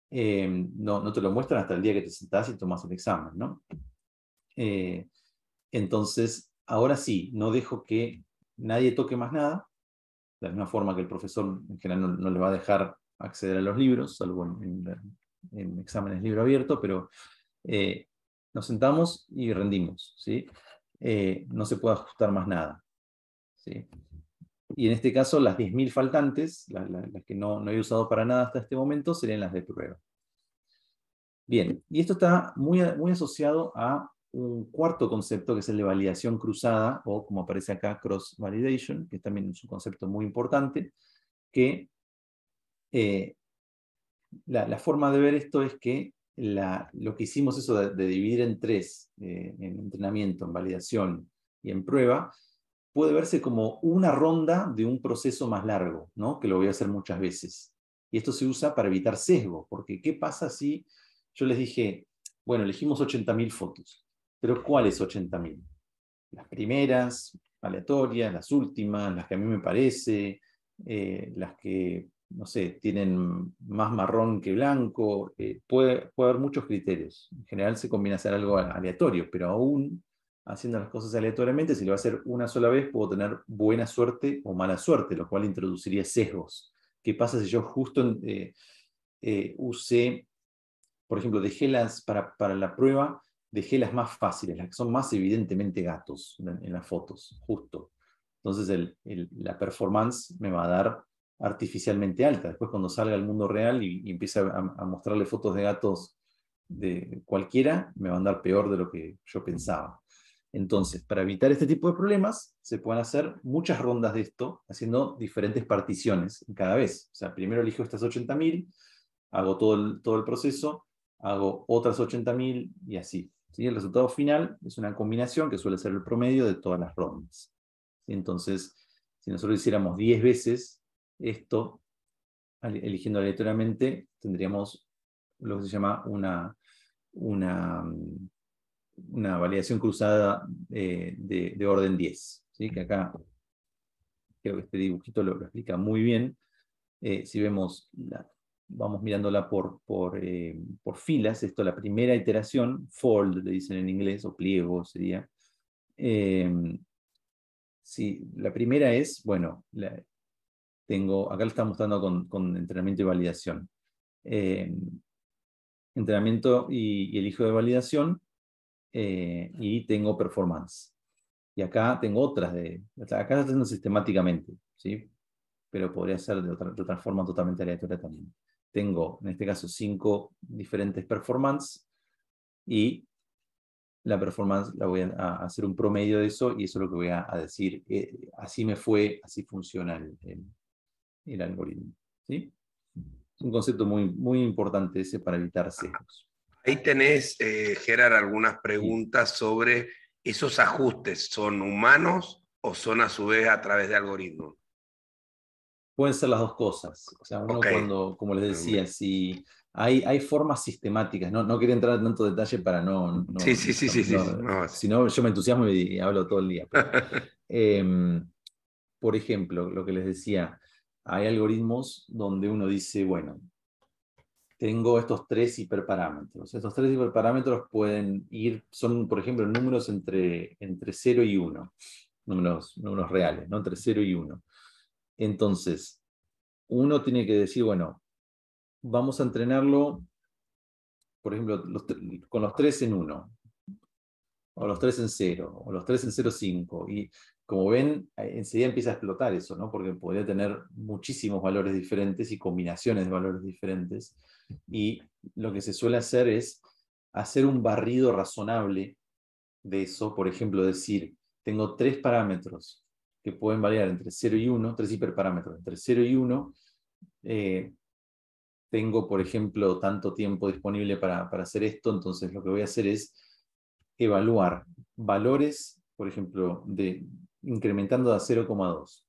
Speaker 2: em, no, te lo muestran hasta el día que te sentás y tomas el examen, ¿no? Eh, entonces, ahora sí, no dejo que nadie toque más nada, de la misma forma que el profesor en general no, le va a dejar acceder a los libros, salvo en, exámenes libro abierto, pero eh, nos sentamos y rendimos, eh, no se puede ajustar más nada. ¿sí? Y en este caso, las 10.000 faltantes, las, que no, no, he usado para nada hasta este momento, serían las de prueba. Bien, y esto está muy, muy asociado a un cuarto concepto que es el de validación cruzada, o como aparece acá, cross-validation, que también es un concepto muy importante, que eh, la, forma de ver esto es que lo que hicimos eso de, dividir en tres, eh, en entrenamiento, en validación y en prueba, puede verse como una ronda de un proceso más largo, que lo voy a hacer muchas veces. Y esto se usa para evitar sesgo, porque ¿qué pasa si yo les dije, bueno, elegimos 80.000 fotos, pero ¿cuáles 80.000? Las primeras, aleatorias, las últimas, las que a mí me parece, eh, las que no sé, tienen más marrón que blanco, eh, puede, puede, haber muchos criterios. En general se combina hacer algo aleatorio, pero aún haciendo las cosas aleatoriamente, si lo va a hacer una sola vez, puedo tener buena suerte o mala suerte, lo cual introduciría sesgos. ¿Qué pasa si yo justo eh, eh, usé, por ejemplo, dejé las, para, la prueba, dejé las más fáciles, las que son más evidentemente gatos en, las fotos, justo. Entonces la performance me va a dar artificialmente alta. Después cuando salga al mundo real y, empieza empiece a, mostrarle fotos de gatos de cualquiera, me va a andar peor de lo que yo pensaba. Entonces, para evitar este tipo de problemas, se pueden hacer muchas rondas de esto, haciendo diferentes particiones cada vez. O sea, primero elijo estas 80.000, hago todo el, todo el proceso, hago otras 80.000 y así. El resultado final es una combinación que suele ser el promedio de todas las rondas. Entonces, si nosotros hiciéramos 10 veces esto, eligiendo aleatoriamente, tendríamos lo que se llama una, una, una validación cruzada eh, de, orden 10. ¿sí? Que acá creo que este dibujito lo, explica muy bien. Eh, si vemos, vamos mirándola por, eh, por, filas, esto la primera iteración, fold le dicen en inglés, o pliego sería. la primera es, bueno, la, tengo, acá lo estamos dando con, entrenamiento y validación. Eh, entrenamiento y, elijo de validación eh, y tengo performance. Y acá tengo otras de, acá las haciendo sistemáticamente, ¿sí? Pero podría ser de otra, forma totalmente aleatoria también. Tengo, en este caso, cinco diferentes performance y la performance la voy a, hacer un promedio de eso y eso es lo que voy a, decir. Eh, así me fue, así funciona el el algoritmo. ¿sí? Es un concepto muy, muy importante ese para evitar sesgos.
Speaker 1: Ahí tenés, eh, Gerard, algunas preguntas sobre esos ajustes. ¿Son humanos o son a su vez a través de algoritmos?
Speaker 2: Pueden ser las dos cosas. O sea, uno cuando, como les decía, si hay, hay formas sistemáticas, no, no quería entrar en tanto detalle para no... sí, sí, sí, sí. Si no, yo me entusiasmo y hablo todo el día. (laughs) Em, por ejemplo, lo que les decía, hay algoritmos donde uno dice, bueno, tengo estos tres hiperparámetros. Estos tres hiperparámetros pueden ir, son, por ejemplo, números entre, entre 0 y 1, números, números reales, ¿no? entre 0 y 1. Entonces, uno tiene que decir, bueno, vamos a entrenarlo, por ejemplo, con los tres en 1, o los tres en 0, o los tres en 0,5. Y como ven, eh, enseguida empieza a explotar eso, ¿no? Porque podría tener muchísimos valores diferentes y combinaciones de valores diferentes. Y lo que se suele hacer es hacer un barrido razonable de eso. Por ejemplo, decir, tengo tres parámetros que pueden variar entre 0 y 1, tres hiperparámetros. Entre 0 y 1, eh, tengo, por ejemplo, tanto tiempo disponible para, para hacer esto. Entonces, lo que voy a hacer es evaluar valores, por ejemplo, de incrementando a 0,2.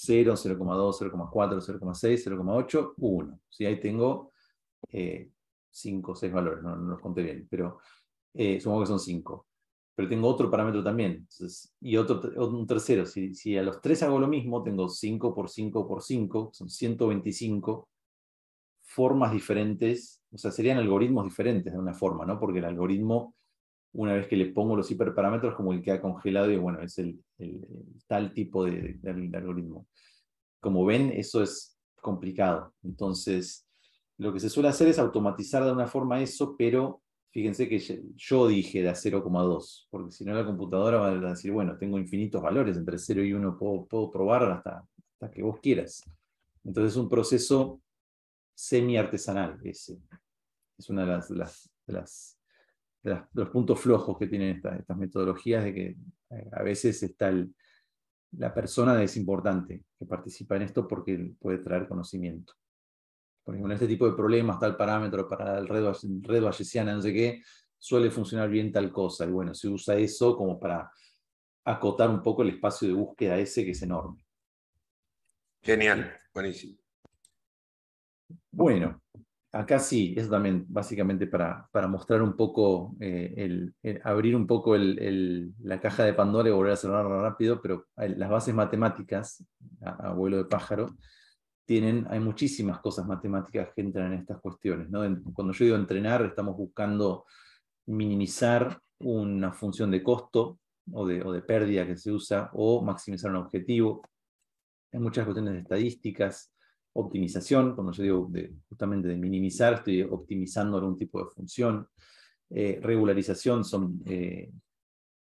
Speaker 2: 0, 0,2, 0,4, 0,6, 0,8, 1. si Ahí tengo 5 o 6 valores, no, los conté bien, pero eh, supongo que son 5. Pero tengo otro parámetro también, y otro, un tercero. Si, a los tres hago lo mismo, tengo 5 por 5 por 5, son 125 formas diferentes, o sea, serían algoritmos diferentes de una forma, ¿no? Porque el algoritmo una vez que le pongo los hiperparámetros, como el que ha congelado y bueno, es el, tal tipo de, algoritmo. Como ven, eso es complicado. Entonces, lo que se suele hacer es automatizar de una forma eso, pero fíjense que yo dije de 0,2, porque si no la computadora va a decir, bueno, tengo infinitos valores, entre 0 y 1 puedo, probar hasta, hasta que vos quieras. Entonces es un proceso semi-artesanal ese. Es una de las de, los puntos flojos que tienen estas metodologías, de que eh, a veces está la persona es importante que participa en esto porque puede traer conocimiento. Por ejemplo, en este tipo de problemas, tal parámetro para el red, bayesiana, no sé qué, suele funcionar bien tal cosa. Y bueno, se usa eso como para acotar un poco el espacio de búsqueda ese que es enorme. Genial, buenísimo. Bueno, acá sí, eso también, básicamente para, para mostrar un poco, eh, el, eh, abrir un poco el, la caja de Pandora y volver a cerrarla rápido, pero las bases matemáticas, a, vuelo de pájaro, tienen, hay muchísimas cosas matemáticas que entran en estas cuestiones. Cuando yo digo entrenar, estamos buscando minimizar una función de costo o de, o de pérdida que se usa, o maximizar un objetivo. Hay muchas cuestiones de estadísticas, optimización, cuando yo digo justamente de minimizar, estoy optimizando algún tipo de función. Eh, regularización son, eh,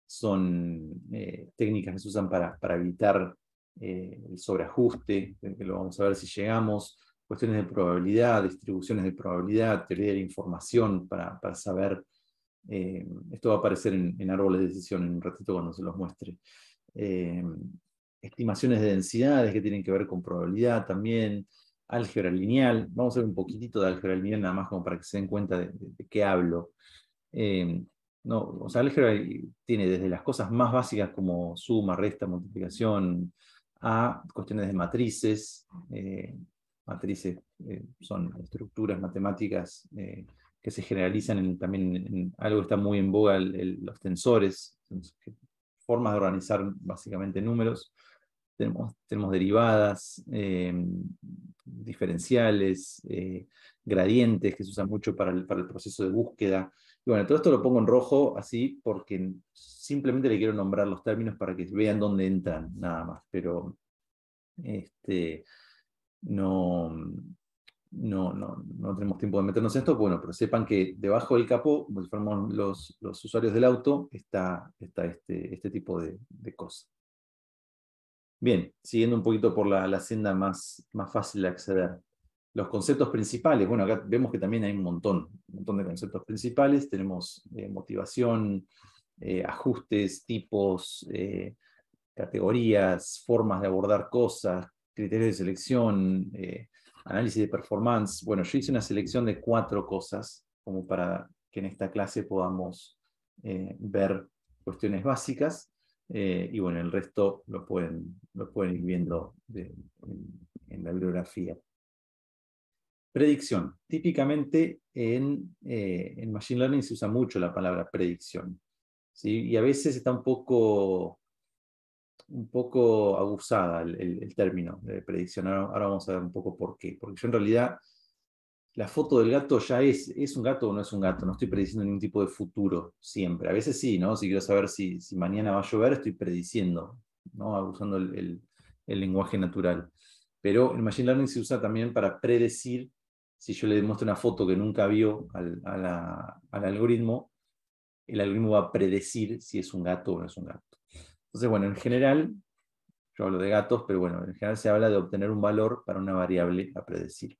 Speaker 2: son eh, técnicas que se usan para, para evitar el sobreajuste, que lo vamos a ver si llegamos. Cuestiones de probabilidad, distribuciones de probabilidad, teoría de la información para, para saber. esto va a aparecer en, en árboles de decisión en un ratito cuando se los muestre estimaciones de densidades que tienen que ver con probabilidad también, álgebra lineal. Vamos a ver un poquitito de álgebra lineal nada más como para que se den cuenta de, qué hablo. Em, no, o sea, álgebra tiene desde las cosas más básicas como suma, resta, multiplicación, a cuestiones de matrices. Eh, matrices eh, son estructuras matemáticas eh, que se generalizan también en, algo que está muy en boga, los tensores, formas de organizar básicamente números. Tenemos, tenemos derivadas, eh, diferenciales, eh, gradientes que se usan mucho para el, para el proceso de búsqueda. Y bueno, todo esto lo pongo en rojo así porque simplemente le quiero nombrar los términos para que vean dónde entran, nada más. Pero este, no, no, tenemos tiempo de meternos en esto, bueno, pero sepan que debajo del capó, como los, los usuarios del auto, está, está este, este tipo de, cosas. Bien, siguiendo un poquito por la, senda más, fácil de acceder. Los conceptos principales, bueno, acá vemos que también hay un montón, un montón de conceptos principales. Tenemos eh, motivación, eh, ajustes, tipos, eh, categorías, formas de abordar cosas, criterios de selección, análisis de performance. Bueno, yo hice una selección de cuatro cosas como para que en esta clase podamos eh, ver cuestiones básicas eh, y bueno, el resto lo pueden, lo pueden ir viendo en, la bibliografía. Predicción. Típicamente eh, en, Machine Learning se usa mucho la palabra predicción. Y a veces está un poco un poco abusada el, término de predicción. Ahora, vamos a ver un poco por qué. Porque yo en realidad, la foto del gato ya es, ¿es un gato o no es un gato? No estoy prediciendo ningún tipo de futuro siempre. A veces sí, ¿no? Si quiero saber si, mañana va a llover, estoy prediciendo, ¿no? Abusando el, lenguaje natural. Pero el Machine Learning se usa también para predecir si yo le muestro una foto que nunca vio al, algoritmo, el algoritmo va a predecir si es un gato o no es un gato. Entonces, bueno, en general, yo hablo de gatos, pero bueno, en general se habla de obtener un valor para una variable a predecir.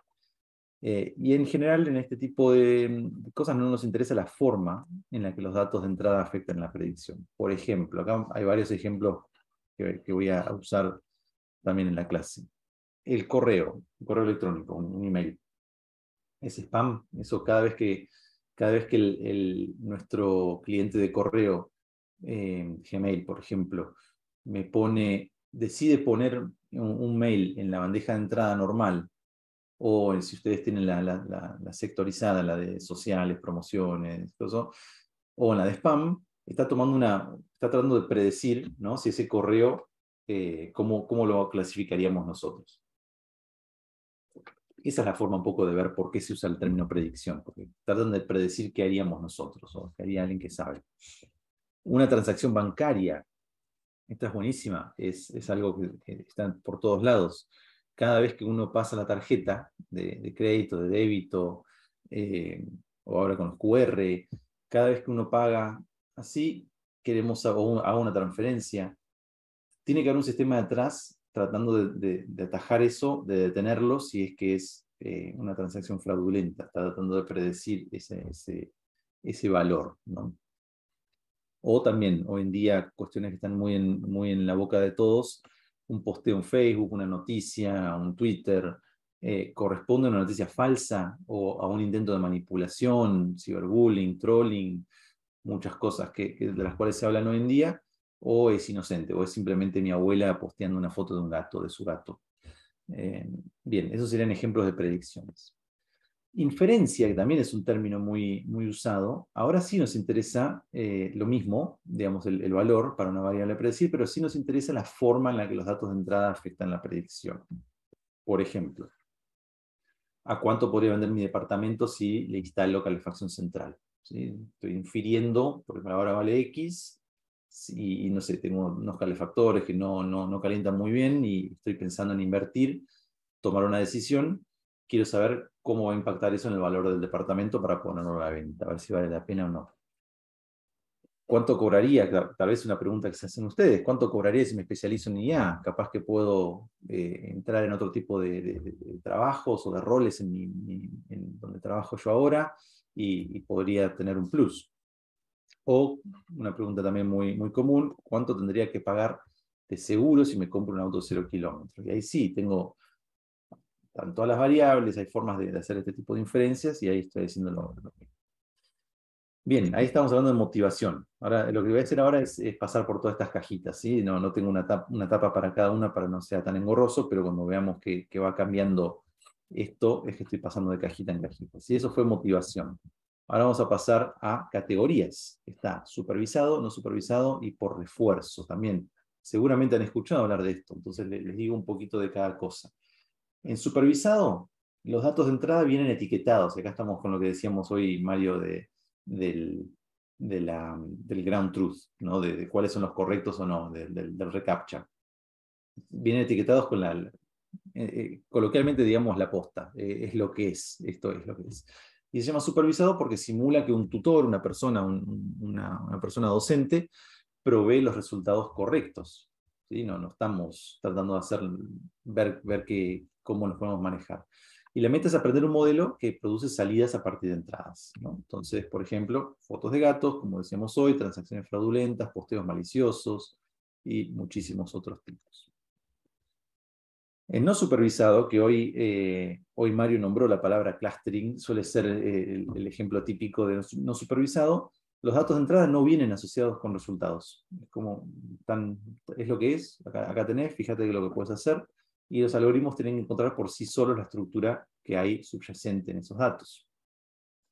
Speaker 2: Eh, y en general, en este tipo de cosas no nos interesa la forma en la que los datos de entrada afectan la predicción. Por ejemplo, acá hay varios ejemplos que, voy a usar también en la clase. El correo, correo electrónico, un, email. Es spam, eso cada vez que, cada vez que el, nuestro cliente de correo Gmail, por ejemplo, me pone, decide poner un, mail en la bandeja de entrada normal, o si ustedes tienen la, sectorizada, la de sociales, promociones, o la de spam, está tratando de predecir ¿no? si ese correo, eh, cómo lo clasificaríamos nosotros. Esa es la forma un poco de ver por qué se usa el término predicción, porque tratan de predecir qué haríamos nosotros o qué haría alguien que sabe una transacción bancaria. Esta es buenísima, es, algo que, está por todos lados. Cada vez que uno pasa la tarjeta de, crédito, de débito, eh, o ahora con los QR, cada vez que uno paga así, queremos a, una transferencia. Tiene que haber un sistema detrás tratando de, atajar eso, de detenerlo si es que es eh, una transacción fraudulenta. Está tratando de predecir ese, ese, ese valor. ¿no? o también hoy en día cuestiones que están muy en, muy en la boca de todos, un posteo en Facebook, una noticia, un Twitter, eh, corresponde a una noticia falsa o a un intento de manipulación, ciberbullying, trolling, muchas cosas que, de las cuales se hablan hoy en día, o es inocente, o es simplemente mi abuela posteando una foto de un gato, de su gato. Eh, bien, esos serían ejemplos de predicciones. Inferencia, que también es un término muy, muy usado, ahora sí nos interesa eh, lo mismo, digamos, el, valor para una variable predecir, pero sí nos interesa la forma en la que los datos de entrada afectan la predicción. Por ejemplo, ¿a cuánto podría vender mi departamento si le instalo calefacción central? Estoy infiriendo, porque ahora vale X, y, no sé, tengo unos calefactores que no, no, no calientan muy bien y estoy pensando en invertir, tomar una decisión, quiero saber cómo va a impactar eso en el valor del departamento para ponerlo a la venta, a ver si vale la pena o no. ¿Cuánto cobraría? Tal vez una pregunta que se hacen ustedes. ¿Cuánto cobraría si me especializo en IA? Capaz que puedo eh, entrar en otro tipo de, trabajos o de roles en, donde trabajo yo ahora y, y, podría tener un plus. O una pregunta también muy, muy común, ¿cuánto tendría que pagar de seguro si me compro un auto cero kilómetros? Y ahí sí, tengo todas las variables, hay formas de, hacer este tipo de inferencias y ahí estoy diciendo lo, Bien, ahí estamos hablando de motivación. Ahora, lo que voy a hacer ahora es, pasar por todas estas cajitas, ¿sí? No, no tengo una tapa, para cada una para no sea tan engorroso, pero cuando veamos que, va cambiando esto, es que estoy pasando de cajita en cajita. ¿sí? Eso fue motivación. Ahora vamos a pasar a categorías. Está supervisado, no supervisado y por refuerzo también. Seguramente han escuchado hablar de esto, entonces les digo un poquito de cada cosa. En supervisado, los datos de entrada vienen etiquetados. Acá estamos con lo que decíamos hoy, Mario, de, del, del ground truth, ¿no? de, cuáles son los correctos o no, del recaptcha. Vienen etiquetados con la, eh, eh, coloquialmente digamos la posta, eh, es lo que es, esto es lo que es. Y se llama supervisado porque simula que un tutor, una persona, una, persona docente, provee los resultados correctos. ¿sí? No, no estamos tratando de hacer, ver, ver que cómo nos podemos manejar. Y la meta es aprender un modelo que produce salidas a partir de entradas. Entonces, por ejemplo, fotos de gatos, como decíamos hoy, transacciones fraudulentas, posteos maliciosos y muchísimos otros tipos. El no supervisado, que hoy, eh, hoy Mario nombró la palabra clustering, suele ser eh, el, ejemplo típico de no supervisado, los datos de entrada no vienen asociados con resultados. Es como, tan, es lo que es, acá, acá tenés, fíjate lo que puedes hacer y los algoritmos tienen que encontrar por sí solos la estructura que hay subyacente en esos datos.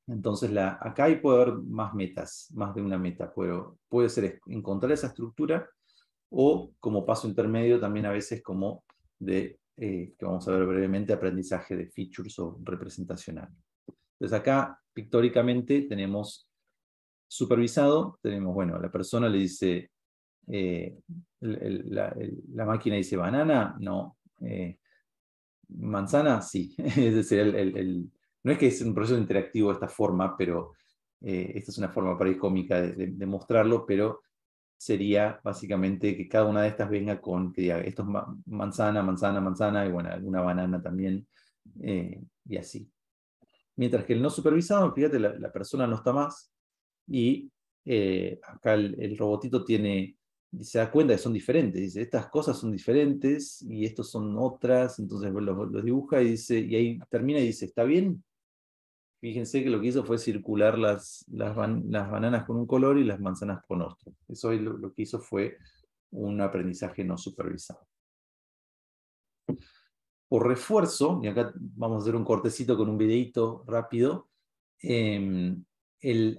Speaker 2: Entonces, la, acá hay puede haber más metas, más de una meta. Pero puede ser encontrar esa estructura o como paso intermedio también a veces como de, eh, que vamos a ver brevemente, aprendizaje de features o representacional. Entonces acá pictóricamente tenemos supervisado, tenemos, bueno, la persona le dice, eh, la, la máquina dice banana, no, eh, manzana, sí. (laughs) es decir, no es que es un proceso interactivo de esta forma, pero eh, esta es una forma para cómica de, mostrarlo, pero sería básicamente que cada una de estas venga con, que diga, esto manzana, manzana, manzana, y bueno, alguna banana también, eh, y así. Mientras que el no supervisado, fíjate, la, persona no está más, y acá el, robotito tiene se da cuenta que son diferentes, dice, estas cosas son diferentes y estos son otras, entonces los, dibuja y dice, y ahí termina y dice, ¿está bien? Fíjense que lo que hizo fue circular las, las, las bananas con un color y las manzanas con otro. Eso lo, que hizo fue un aprendizaje no supervisado. Por refuerzo, y acá vamos a hacer un cortecito con un videito rápido, em,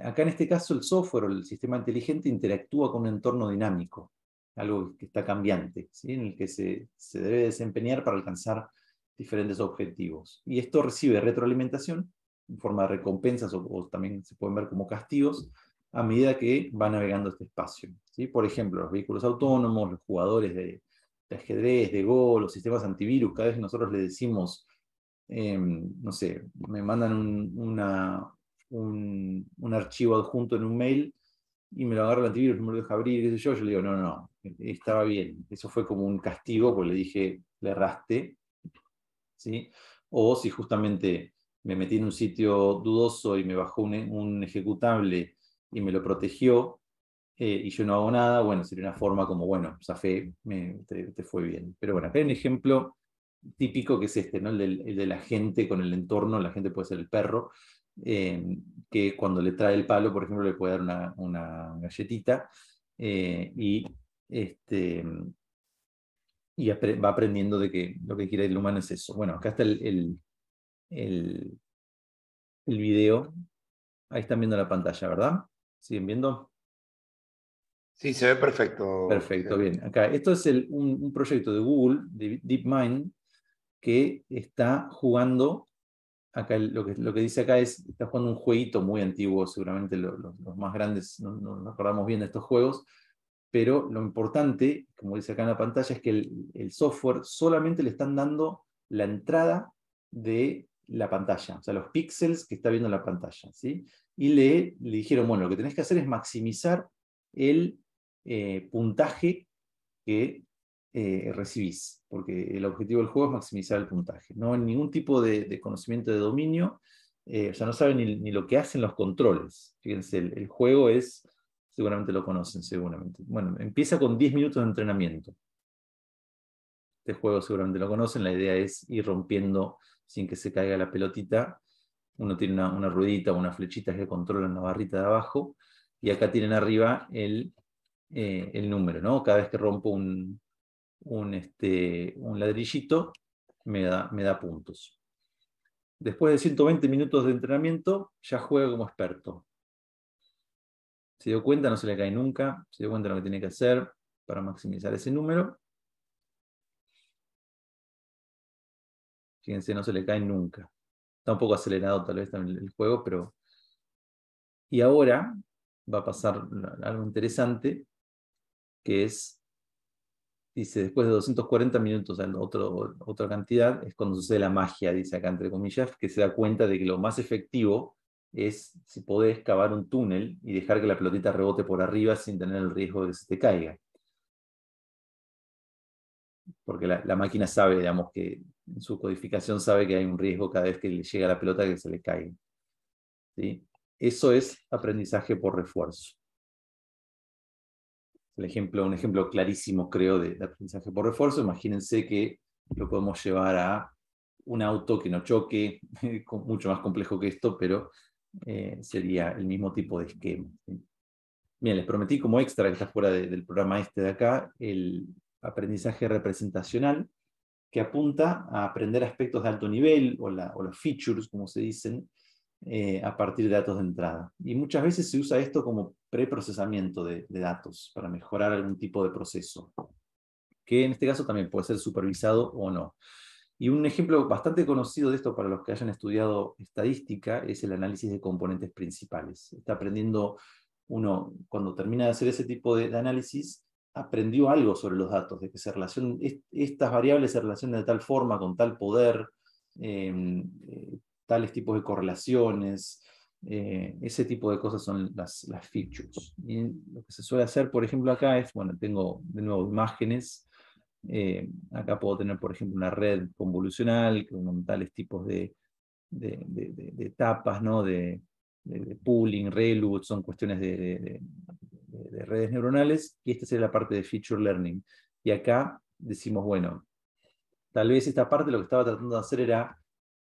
Speaker 2: acá en este caso el software o el sistema inteligente interactúa con un entorno dinámico, algo que está cambiante, en el que se, debe desempeñar para alcanzar diferentes objetivos. Y esto recibe retroalimentación en forma de recompensas o, también se pueden ver como castigos a medida que va navegando este espacio. Por ejemplo, los vehículos autónomos, los jugadores de, ajedrez, de Go, los sistemas antivirus, cada vez nosotros le decimos, em, no sé, me mandan una, un, archivo adjunto en un mail y me lo agarra el antivirus, me lo deja abrir, qué yo, yo le digo, no, no, estaba bien. Eso fue como un castigo, porque le dije, le erraste. ¿sí? O si justamente me metí en un sitio dudoso y me bajó un, ejecutable y me lo protegió eh, y yo no hago nada, bueno, sería una forma como, bueno, esa fe te, fue bien. Pero bueno, acá hay un ejemplo típico que es este, ¿no? el de la gente con el entorno, la gente puede ser el perro, eh, que cuando le trae el palo, por ejemplo, le puede dar una, una galletita eh, y, este, y va aprendiendo de que lo que quiere el humano es eso. Bueno, acá está el, el, video. Ahí están viendo la pantalla, ¿verdad? ¿Siguen viendo?
Speaker 1: Sí, se ve perfecto. Perfecto, bien. Acá,
Speaker 2: esto es un, un, proyecto de Google, de DeepMind, que está jugando acá lo que, dice acá es, está jugando un jueguito muy antiguo, seguramente los más grandes no, nos acordamos bien de estos juegos, pero lo importante, como dice acá en la pantalla, es que el, software solamente le están dando la entrada de la pantalla, o sea, los píxeles que está viendo la pantalla, ¿sí? Y le, dijeron, bueno, lo que tenés que hacer es maximizar el eh, puntaje que eh, recibís, porque el objetivo del juego es maximizar el puntaje. No hay ningún tipo de, conocimiento de dominio, eh, o sea, no saben ni, lo que hacen los controles. Fíjense, el, juego es, seguramente lo conocen, seguramente. Bueno, empieza con 10 minutos de entrenamiento. Este juego seguramente lo conocen, la idea es ir rompiendo sin que se caiga la pelotita. Uno tiene una, ruedita o unas flechitas que controlan la barrita de abajo, y acá tienen arriba el, eh, el número, ¿no? Cada vez que rompo un, un, este, un ladrillito, me da, me da puntos. Después de 120 minutos de entrenamiento, ya juega como experto. Se dio cuenta, no se le cae nunca, se dio cuenta de lo que tiene que hacer para maximizar ese número. Fíjense, no se le cae nunca. Está un poco acelerado tal vez también el juego, pero... Y ahora va a pasar algo interesante, que es Dice, después de 240 minutos, otra cantidad, es cuando sucede la magia, dice acá entre comillas, que se da cuenta de que lo más efectivo es si podés cavar un túnel y dejar que la pelotita rebote por arriba sin tener el riesgo de que se te caiga. Porque la, máquina sabe, digamos, que en su codificación sabe que hay un riesgo cada vez que le llega la pelota que se le caiga. ¿Sí? Eso es aprendizaje por refuerzo ejemplo, un ejemplo clarísimo, creo, de, aprendizaje por refuerzo. Imagínense que lo podemos llevar a un auto que no choque, (laughs) mucho más complejo que esto, pero eh, sería el mismo tipo de esquema. Bien, les prometí como extra que está fuera del programa este de acá, el aprendizaje representacional, que apunta a aprender aspectos de alto nivel o, o los features, como se dicen, eh, a partir de datos de entrada. Y muchas veces se usa esto como preprocesamiento de, de datos para mejorar algún tipo de proceso, que en este caso también puede ser supervisado o no. Y un ejemplo bastante conocido de esto para los que hayan estudiado estadística es el análisis de componentes principales. Está aprendiendo uno, cuando termina de hacer ese tipo de, análisis, aprendió algo sobre los datos, de que se estas variables se relacionan de tal forma, con tal poder, em, eh, tales tipos de correlaciones, eh, ese tipo de cosas son las, las features. Y lo que se suele hacer, por ejemplo, acá es, bueno, tengo de nuevo imágenes, eh, acá puedo tener, por ejemplo, una red convolucional con tales tipos de, de, etapas, ¿no? de, pooling, ReLU, son cuestiones de, redes neuronales, y esta sería la parte de feature learning. Y acá decimos, bueno, tal vez esta parte lo que estaba tratando de hacer era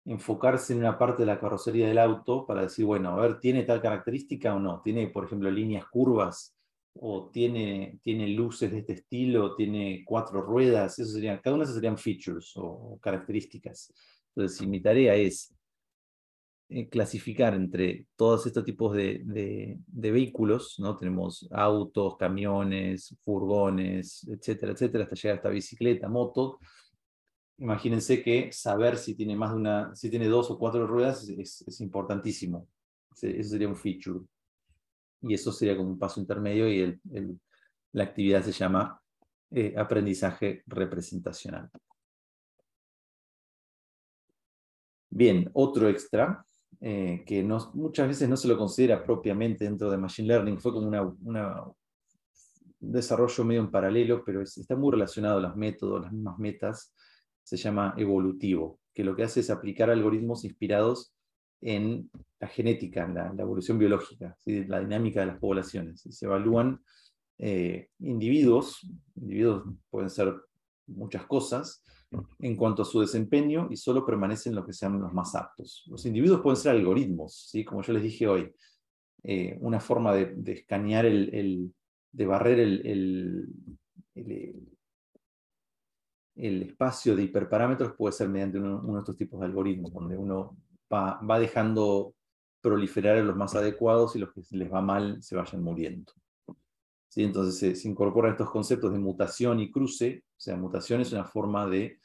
Speaker 2: enfocarse en una parte de la carrocería del auto para decir, bueno, a ver, ¿tiene tal característica o no? ¿Tiene, por ejemplo, líneas curvas? ¿O tiene, tiene luces de este estilo? ¿Tiene cuatro ruedas? Eso serían, cada una de esas serían features o, características. Entonces, mi tarea es eh, clasificar entre todos estos tipos de, vehículos, ¿no? Tenemos autos, camiones, furgones, etcétera, etcétera, hasta llegar hasta bicicleta, moto, imagínense que saber si tiene más de una, si tiene dos o cuatro ruedas es, importantísimo. Eso sería un feature. Y eso sería como un paso intermedio y la actividad se llama eh, aprendizaje representacional. Bien, otro extra eh, que muchas veces no se lo considera propiamente dentro de Machine Learning, fue como un desarrollo medio en paralelo, pero está muy relacionado a los métodos, las mismas metas, se llama evolutivo, que lo que hace es aplicar algoritmos inspirados en la genética, en la, evolución biológica, la dinámica de las poblaciones. se evalúan eh, individuos, individuos pueden ser muchas cosas, en cuanto a su desempeño y solo permanecen los que sean los más aptos. Los individuos pueden ser algoritmos, ¿sí? como yo les dije hoy, eh, una forma de, escanear, el, de barrer el, el espacio de hiperparámetros puede ser mediante uno, de estos tipos de algoritmos, donde uno va, dejando proliferar a los más adecuados y los que les va mal se vayan muriendo. ¿Sí? Entonces se, incorporan estos conceptos de mutación y cruce, o sea, mutación es una forma de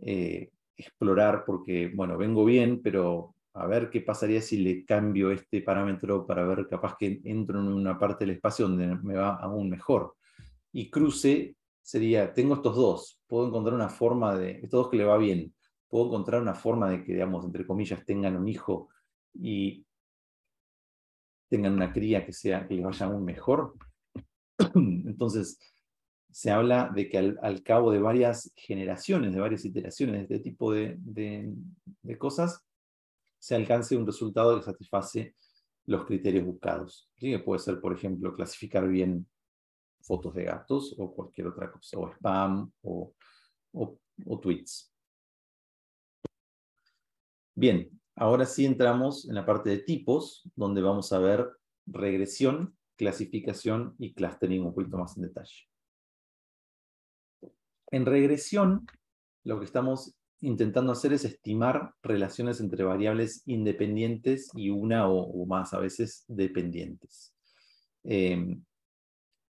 Speaker 2: eh, explorar, porque, bueno, vengo bien, pero a ver qué pasaría si le cambio este parámetro para ver capaz que entro en una parte del espacio donde me va aún mejor. Y cruce sería, tengo estos dos, puedo encontrar una forma de, estos dos que le va bien, puedo encontrar una forma de que, digamos, entre comillas, tengan un hijo y tengan una cría que, sea, que les vaya aún mejor. (clears throat) Entonces, se habla de que al, cabo de varias generaciones, de varias iteraciones de este tipo de, de, cosas, se alcance un resultado que satisface los criterios buscados. ¿Sí? Que puede ser, por ejemplo, clasificar bien fotos de gatos o cualquier otra cosa, o spam o, tweets. Bien, ahora sí entramos en la parte de tipos, donde vamos a ver regresión, clasificación y clustering un poquito más en detalle. En regresión, lo que estamos intentando hacer es estimar relaciones entre variables independientes y una o, más a veces dependientes. Em,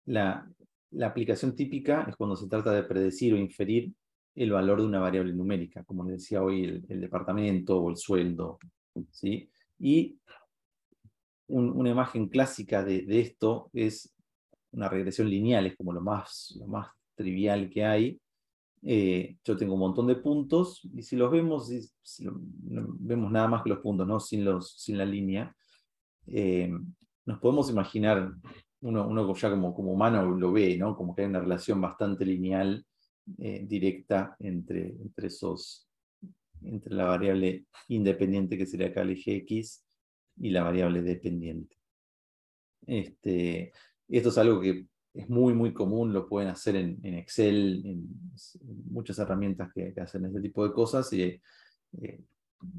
Speaker 2: la, la aplicación típica es cuando se trata de predecir o inferir el valor de una variable numérica, como decía hoy, el, departamento o el sueldo. ¿sí? Y una imagen clásica de, esto es una regresión lineal, es como lo más, lo más trivial que hay. Eh, yo tengo un montón de puntos y si los vemos, vemos nada más que los puntos, ¿no? sin, los, sin la línea, eh, nos podemos imaginar uno, ya como, como humano lo ve, ¿no? Como que hay una relación bastante lineal, eh, directa entre, esos, entre la variable independiente que sería acá el eje X y la variable dependiente. Este, esto es algo que es muy, muy común, lo pueden hacer en, Excel, en, muchas herramientas que, hacen este tipo de cosas y eh,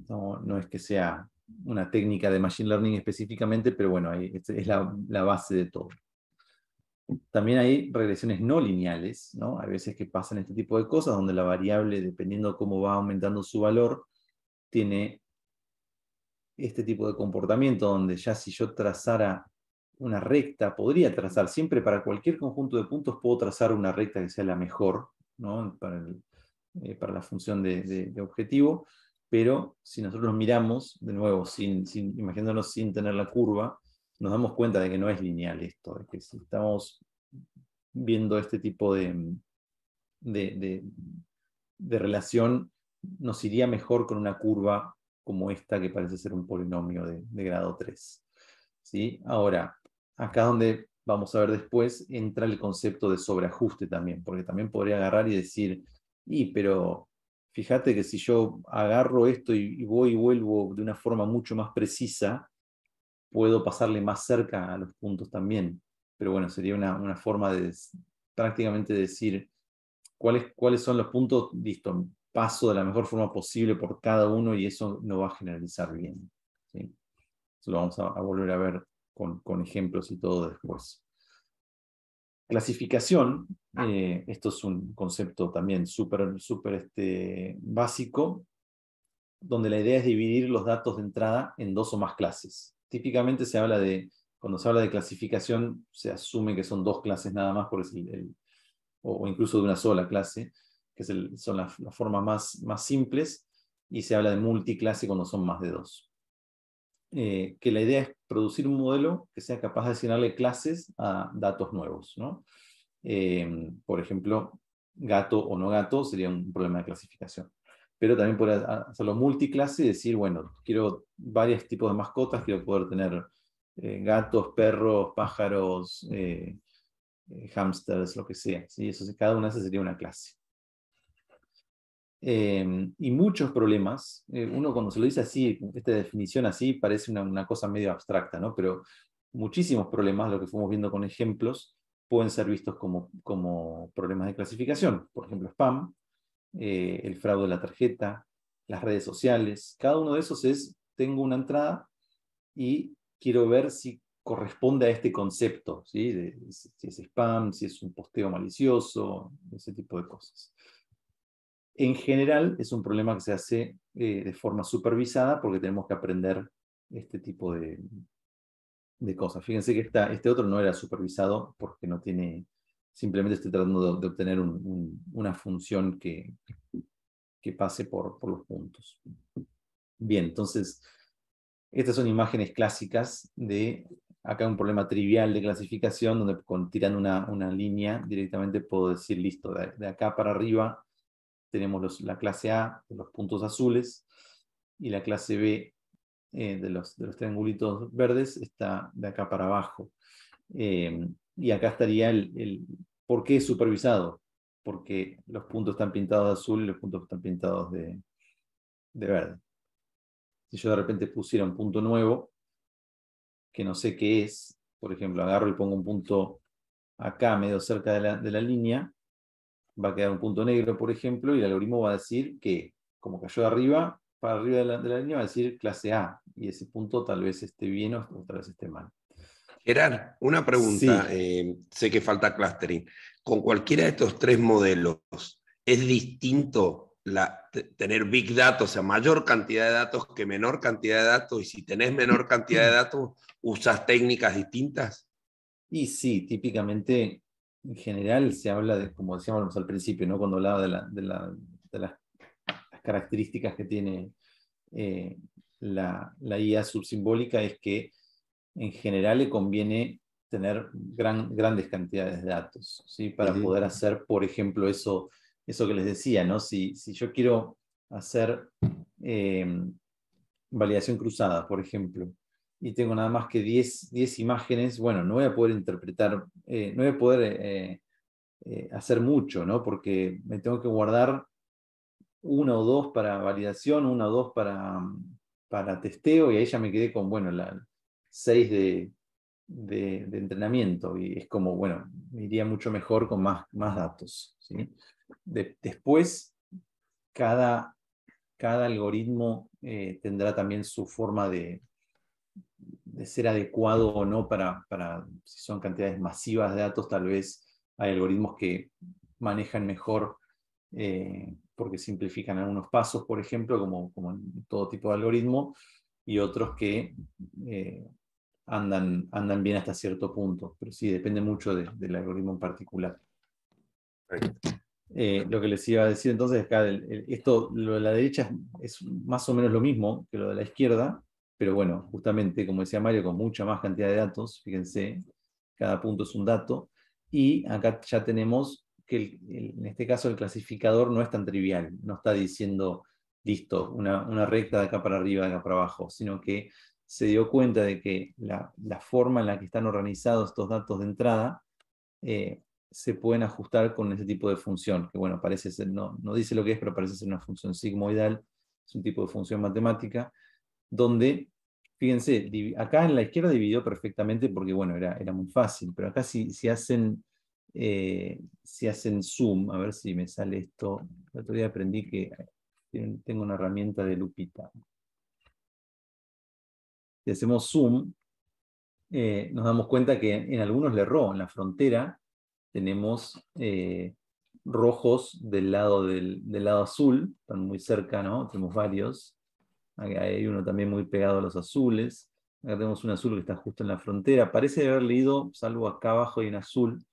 Speaker 2: no, no, es que sea una técnica de Machine Learning específicamente, pero bueno, ahí es la, base de todo. También hay regresiones no lineales, ¿no? Hay veces que pasan este tipo de cosas donde la variable, dependiendo cómo va aumentando su valor, tiene este tipo de comportamiento donde ya si yo trazara una recta, podría trazar, siempre para cualquier conjunto de puntos puedo trazar una recta que sea la mejor, ¿no? Para, eh, la función de objetivo, pero si nosotros miramos, de nuevo, sin, sin, imaginándonos sin tener la curva, nos damos cuenta de que no es lineal esto, de que si estamos viendo este tipo de, de, relación, nos iría mejor con una curva como esta que parece ser un polinomio de, grado 3. ¿Sí? Ahora, acá donde vamos a ver después, entra el concepto de sobreajuste también, porque también podría agarrar y decir, y pero fíjate que si yo agarro esto y, voy y vuelvo de una forma mucho más precisa, puedo pasarle más cerca a los puntos también. Pero bueno, sería una, forma de prácticamente decir cuáles, cuáles son los puntos, listo, paso de la mejor forma posible por cada uno y eso no va a generalizar bien. ¿sí? Eso lo vamos a, volver a ver con, con ejemplos y todo después. Clasificación, ah. eh, esto es un concepto también súper super este, básico, donde la idea es dividir los datos de entrada en dos o más clases. Típicamente se habla de, cuando se habla de clasificación, se asume que son dos clases nada más, por o, incluso de una sola clase, que son las, formas más, más simples, y se habla de multiclase cuando son más de dos. Eh, que la idea es producir un modelo que sea capaz de asignarle clases a datos nuevos. ¿no? Eh, por ejemplo, gato o no gato sería un problema de clasificación. Pero también poder hacerlo multiclase y decir, bueno, quiero varios tipos de mascotas, quiero poder tener eh, gatos, perros, pájaros, hamsters, lo que sea. ¿sí? Eso, cada una de esas sería una clase. Em, y muchos problemas, eh, uno cuando se lo dice así, esta definición así, parece una, cosa medio abstracta, ¿no? Pero muchísimos problemas, lo que fuimos viendo con ejemplos, pueden ser vistos como, problemas de clasificación. Por ejemplo, spam, eh, el fraude de la tarjeta, las redes sociales. Cada uno de esos es, tengo una entrada y quiero ver si corresponde a este concepto, ¿sí? si es spam, si es un posteo malicioso, ese tipo de cosas. En general, es un problema que se hace eh, de forma supervisada porque tenemos que aprender este tipo de, cosas. Fíjense que esta, este otro no era supervisado porque no tiene, simplemente estoy tratando de, obtener una función que, que pase por, por, los puntos. Bien, entonces, estas son imágenes clásicas de, acá un problema trivial de clasificación, donde con, tirando una, una línea directamente puedo decir, listo, de acá para arriba tenemos la clase A de los puntos azules y la clase B eh, de, los, triangulitos verdes está de acá para abajo. Eh, y acá estaría el, por qué es supervisado, porque los puntos están pintados de azul y los puntos están pintados de, verde. Si yo de repente pusiera un punto nuevo, que no sé qué es, por ejemplo, agarro y pongo un punto acá, medio cerca de la línea, va a quedar un punto negro, por ejemplo, y el algoritmo va a decir que, como cayó de arriba, para arriba de la, línea, va a decir clase A,
Speaker 1: y ese punto tal vez esté bien o, tal vez esté mal. Gerard, una pregunta, eh, sé que falta clustering. Con cualquiera de estos tres modelos, ¿es distinto tener big data, o sea, mayor cantidad de datos que menor cantidad de datos, y si tenés menor cantidad de datos, usas técnicas distintas? Y sí,
Speaker 2: típicamente en general se habla de, como decíamos al principio, ¿no? cuando hablaba de, las, características que tiene eh, la, IA subsimbólica, es que en general le conviene tener grandes cantidades de datos, ¿sí? para poder hacer, por ejemplo, eso, eso que les decía, ¿no? si, si yo quiero hacer eh, validación cruzada, por ejemplo, y tengo nada más que 10, 10 imágenes, bueno, no voy a poder interpretar, eh, no voy a poder eh, eh, hacer mucho, ¿no? Porque me tengo que guardar una o dos para validación, una o dos para, para testeo, y ahí ya me quedé con, bueno, la 6 de, entrenamiento, y es como, bueno, me iría mucho mejor con más, más datos. ¿sí? después, cada, cada algoritmo tendrá también su forma de, de ser adecuado o no para, para, si son cantidades masivas de datos, tal vez hay algoritmos que manejan mejor eh, porque simplifican algunos pasos, por ejemplo, como, como todo tipo de algoritmo, y otros que eh, andan, andan bien hasta cierto punto, pero sí, depende mucho del algoritmo en particular. Eh, lo que les iba a decir entonces es esto, lo de la derecha es más o menos lo mismo que lo de la izquierda, pero bueno, justamente, como decía Mario, con mucha más cantidad de datos, fíjense, cada punto es un dato, y acá ya tenemos que en este caso el clasificador no es tan trivial, no está diciendo, listo, una, recta de acá para arriba, de acá para abajo, sino que se dio cuenta de que la, forma en la que están organizados estos datos de entrada eh, se pueden ajustar con ese tipo de función, que bueno, parece ser, no, no dice lo que es, pero parece ser una función sigmoidal, es un tipo de función matemática, donde Fíjense, acá en la izquierda dividió perfectamente porque, bueno, era, era muy fácil, pero acá si, si hacen, eh, si hacen zoom, a ver si me sale esto. La otra día aprendí que tengo una herramienta de Lupita. Si hacemos zoom, eh, nos damos cuenta que en algunos le erró. En la frontera tenemos eh, rojos del lado, del, del, lado azul, están muy cerca, ¿no? Tenemos varios hay uno también muy pegado a los azules. Acá tenemos un azul que está justo en la frontera. Parece haber leído, salvo acá abajo y en azul,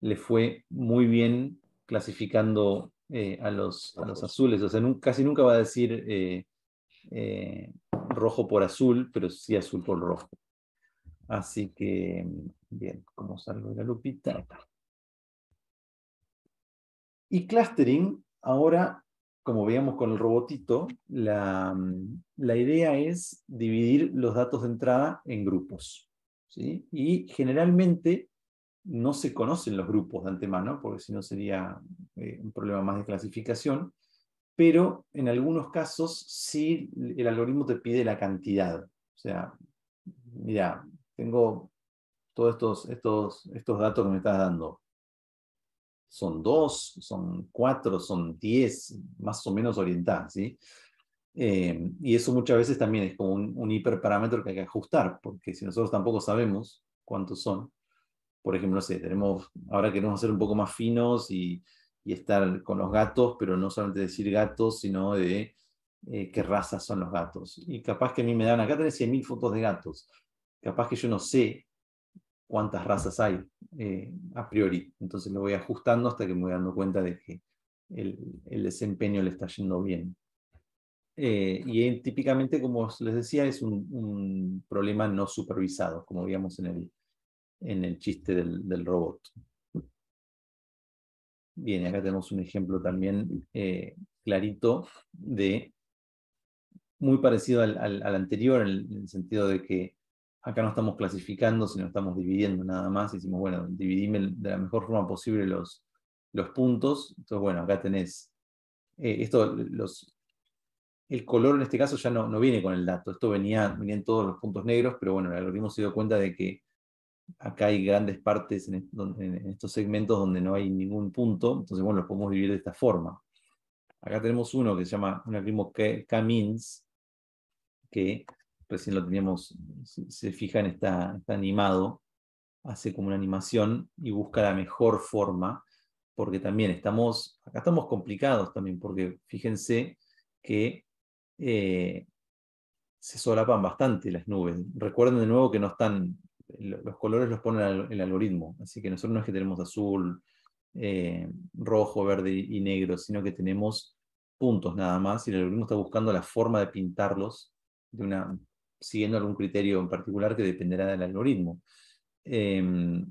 Speaker 2: le fue muy bien clasificando eh, a, los, a, los, azules. O sea, casi nunca va a decir eh, eh, rojo por azul, pero sí azul por rojo. Así que, bien, como salgo de la lupita? Y clustering ahora como veíamos con el robotito, mm, la, idea es dividir los datos de entrada en grupos. Y generalmente no se conocen los grupos de antemano, porque si no sería eh, un problema más de clasificación, pero en algunos casos sí el algoritmo te pide la cantidad. O sea, mira, tengo todos estos, estos, estos datos que me estás dando son dos, son cuatro, son diez, más o menos orientadas, em, y eso muchas veces también es como un, hiperparámetro que hay que ajustar, porque si nosotros tampoco sabemos cuántos son, por ejemplo, no sé, tenemos, ahora queremos ser un poco más finos y, estar con los gatos, pero no solamente decir gatos, sino de eh, qué raza son los gatos. Y capaz que a mí me dan, acá tenés 100.000 fotos de gatos, capaz que yo no sé cuántas razas hay eh, a priori. Entonces lo voy ajustando hasta que me voy dando cuenta de que el, desempeño le está yendo bien. Eh, y típicamente, como les decía, es un, problema no supervisado, como veíamos en el, en el chiste del, robot. Bien, acá tenemos un ejemplo también eh, clarito de muy parecido al, anterior, en el, sentido de que acá no estamos clasificando, sino estamos dividiendo nada más. Hicimos, bueno, dividime de la mejor forma posible los, puntos. Entonces, bueno, acá tenés eh, esto, el color en este caso ya no, no viene con el dato. Esto venía, venían todos los puntos negros, pero bueno, el algoritmo se dio cuenta de que acá hay grandes partes en, estos segmentos donde no hay ningún punto. Entonces, bueno, los podemos dividir de esta forma. Acá tenemos uno que se llama un algoritmo K-means, que recién lo teníamos, si se fijan, está, está animado, hace como una animación y busca la mejor forma, porque también estamos, acá estamos complicados también, porque fíjense que eh, se solapan bastante las nubes. Recuerden de nuevo que no están, los colores los pone el algoritmo, así que nosotros no es que tenemos azul, eh, rojo, verde y negro, sino que tenemos puntos nada más y el algoritmo está buscando la forma de pintarlos de una siguiendo algún criterio en particular que dependerá del algoritmo. Em,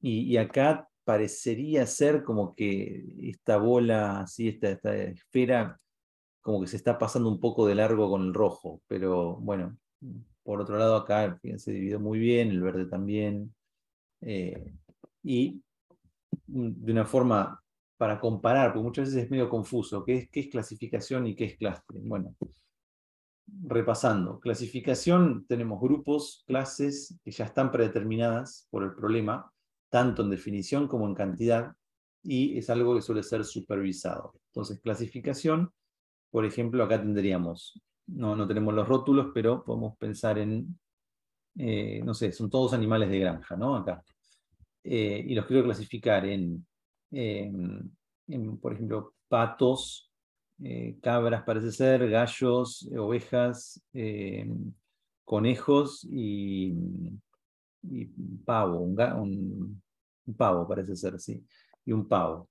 Speaker 2: y, acá parecería ser como que esta bola, así, esta, esta esfera, como que se está pasando un poco de largo con el rojo, pero bueno, por otro lado acá se dividió muy bien, el verde también, eh, y de una forma para comparar, porque muchas veces es medio confuso, ¿qué es, qué es clasificación y qué es clustering? Bueno, repasando, clasificación, tenemos grupos, clases que ya están predeterminadas por el problema, tanto en definición como en cantidad, y es algo que suele ser supervisado. Entonces, clasificación, por ejemplo, acá tendríamos, no, no tenemos los rótulos, pero podemos pensar en, eh, no sé, son todos animales de granja, ¿no? Acá. Eh, y los quiero clasificar en, por ejemplo, patos eh, cabras parece ser, gallos, ovejas, eh, conejos y, pavo, un, pavo parece ser, sí, y un pavo.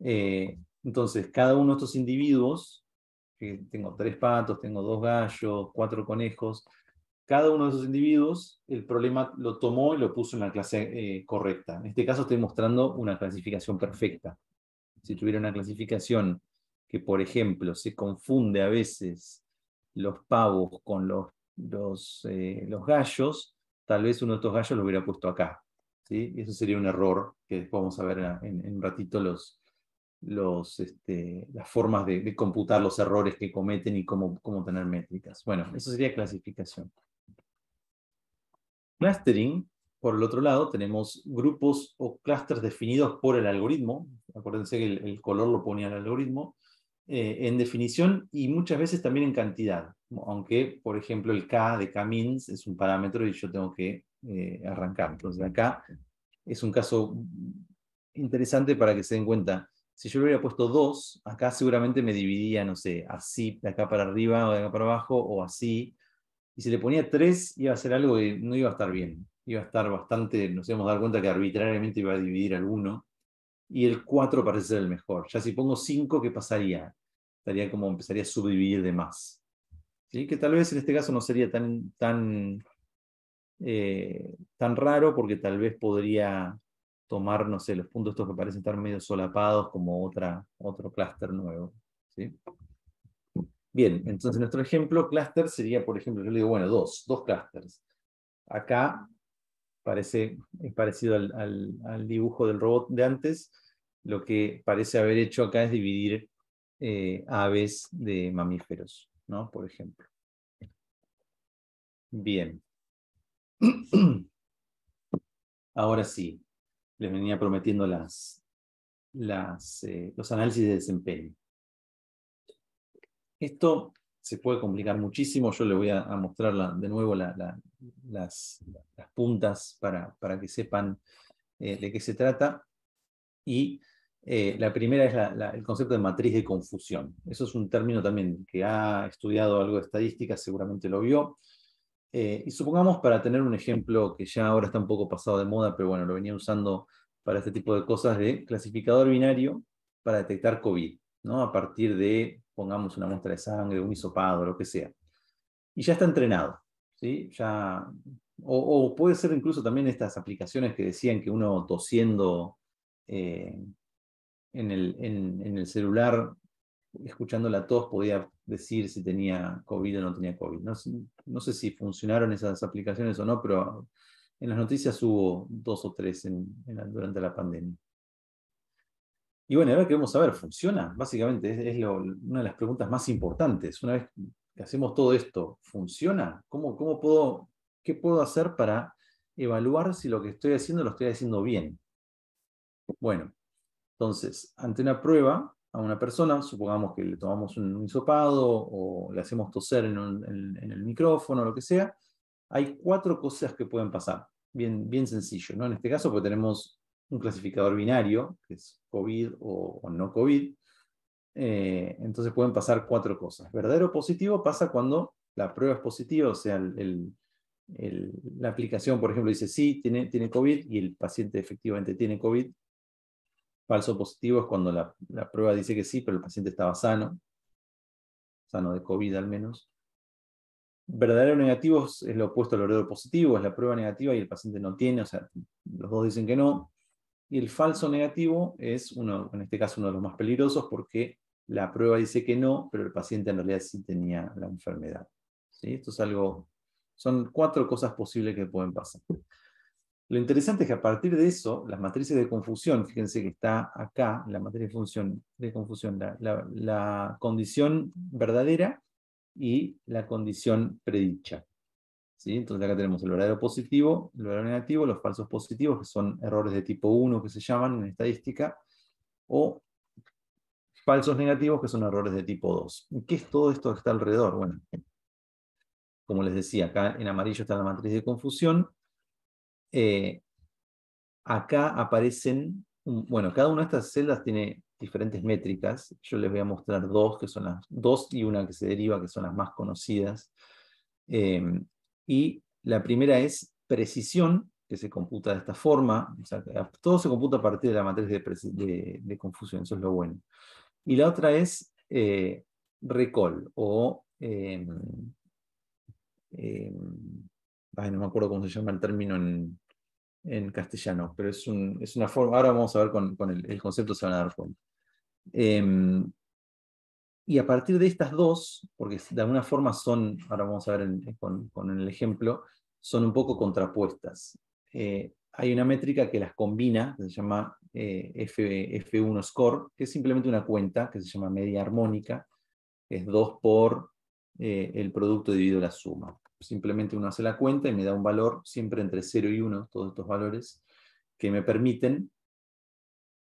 Speaker 2: Eh, entonces, cada uno de estos individuos, tengo tres patos, tengo dos gallos, cuatro conejos, cada uno de esos individuos el problema lo tomó y lo puso en la clase correcta. En este caso estoy mostrando una clasificación perfecta. Si tuviera una clasificación que, por ejemplo, se confunde a veces los pavos con los, eh, los, gallos, tal vez uno de estos gallos lo hubiera puesto acá. ¿sí? Eso sería un error, que después vamos a ver en, un ratito los, los, este, las formas de, computar los errores que cometen y cómo, cómo tener métricas. Bueno, eso sería clasificación. Clustering, por el otro lado, tenemos grupos o clusters definidos por el algoritmo. Acuérdense que el, el color lo ponía el algoritmo. Eh, en definición y muchas veces también en cantidad, aunque, por ejemplo, el K de k es un parámetro y yo tengo que eh, arrancar. Entonces, acá es un caso interesante para que se den cuenta. Si yo le hubiera puesto 2, acá seguramente me dividía, no sé, así, de acá para arriba o de acá para abajo, o así. Y si le ponía 3, iba a ser algo que no iba a estar bien. Iba a estar bastante, nos íbamos a dar cuenta que arbitrariamente iba a dividir alguno y el 4 parece ser el mejor. Ya si pongo 5, ¿qué pasaría? Estaría como empezaría a subdividir de más. ¿Sí? Que tal vez en este caso no sería tan, tan, eh, tan raro porque tal vez podría tomar, no sé, los puntos estos que parecen estar medio solapados como otra, otro clúster nuevo. Bien, entonces nuestro ejemplo, clúster sería, por ejemplo, yo le digo, bueno, dos, dos clústeres. Acá parece es parecido al, dibujo del robot de antes, lo que parece haber hecho acá es dividir eh, aves de mamíferos, ¿no? Por ejemplo. Bien. (clears throat) Ahora sí, les venía prometiendo las, las, eh, los análisis de desempeño. Esto se puede complicar muchísimo, yo le voy a, mostrar de nuevo la, las, puntas para, para, que sepan eh, de qué se trata. Y eh, la primera es el concepto de matriz de confusión. Eso es un término también que ha estudiado algo de estadística, seguramente lo vio. Eh, y supongamos, para tener un ejemplo que ya ahora está un poco pasado de moda, pero bueno, lo venía usando para este tipo de cosas, de clasificador binario para detectar COVID, ¿no? A partir de, pongamos una muestra de sangre, un hisopado, lo que sea. Y ya está entrenado. Ya, o, puede ser incluso también estas aplicaciones que decían que uno tosiendo eh, en, el, en, el, celular, escuchando la tos, podía decir si tenía COVID o no tenía COVID. No, sé si funcionaron esas aplicaciones o no, pero en las noticias hubo dos o tres durante la pandemia. Y bueno, ahora queremos saber, ¿funciona? Básicamente es, una de las preguntas más importantes. Una vez hacemos todo esto funciona? ¿Cómo, puedo, ¿Qué puedo hacer para evaluar si lo que estoy haciendo lo estoy haciendo bien? Bueno, entonces, ante una prueba a una persona, supongamos que le tomamos un hisopado o le hacemos toser en, el micrófono, lo que sea, hay cuatro cosas que pueden pasar. Bien, bien sencillo, ¿no? En este caso, porque tenemos un clasificador binario, que es COVID o no COVID, eh, entonces pueden pasar cuatro cosas. Verdadero positivo pasa cuando la prueba es positiva, o sea, la aplicación, por ejemplo, dice sí, tiene, tiene COVID y el paciente efectivamente tiene COVID. Falso positivo es cuando la, prueba dice que sí, pero el paciente estaba sano, sano de COVID al menos. Verdadero negativo es lo opuesto al verdadero positivo, es la prueba negativa y el paciente no tiene, o sea, los dos dicen que no. Y el falso negativo es uno, en este caso, uno de los más peligrosos porque la prueba dice que no, pero el paciente en realidad sí tenía la enfermedad. ¿Sí? Esto es algo, son cuatro cosas posibles que pueden pasar. Lo interesante es que a partir de eso, las matrices de confusión, fíjense que está acá, la matriz de, función, de confusión, la, condición verdadera y la condición predicha. ¿Sí? Entonces acá tenemos el verdadero positivo, el verdadero negativo, los falsos positivos, que son errores de tipo 1 que se llaman en estadística, o falsos negativos, que son errores de tipo 2. ¿Qué es todo esto que está alrededor? Bueno, como les decía, acá en amarillo está la matriz de confusión. Eh, acá aparecen, bueno, cada una de estas celdas tiene diferentes métricas. Yo les voy a mostrar dos, que son las dos y una que se deriva, que son las más conocidas. Eh, y la primera es precisión, que se computa de esta forma. todo se computa a partir de la matriz de, confusión, eso es lo bueno. Y la otra es eh, recall o... Em, em, ay, no me acuerdo cómo se llama el término en, castellano, pero es, un, es, una forma, ahora vamos a ver con, el, concepto, se van a dar cuenta. Em, y a partir de estas dos, porque de alguna forma son, ahora vamos a ver con, el ejemplo, son un poco contrapuestas. Eh, hay una métrica que las combina, que se llama eh, F, 1 score, que es simplemente una cuenta que se llama media armónica, que es 2 por eh, el producto dividido la suma. Simplemente uno hace la cuenta y me da un valor siempre entre 0 y 1, todos estos valores, que me permiten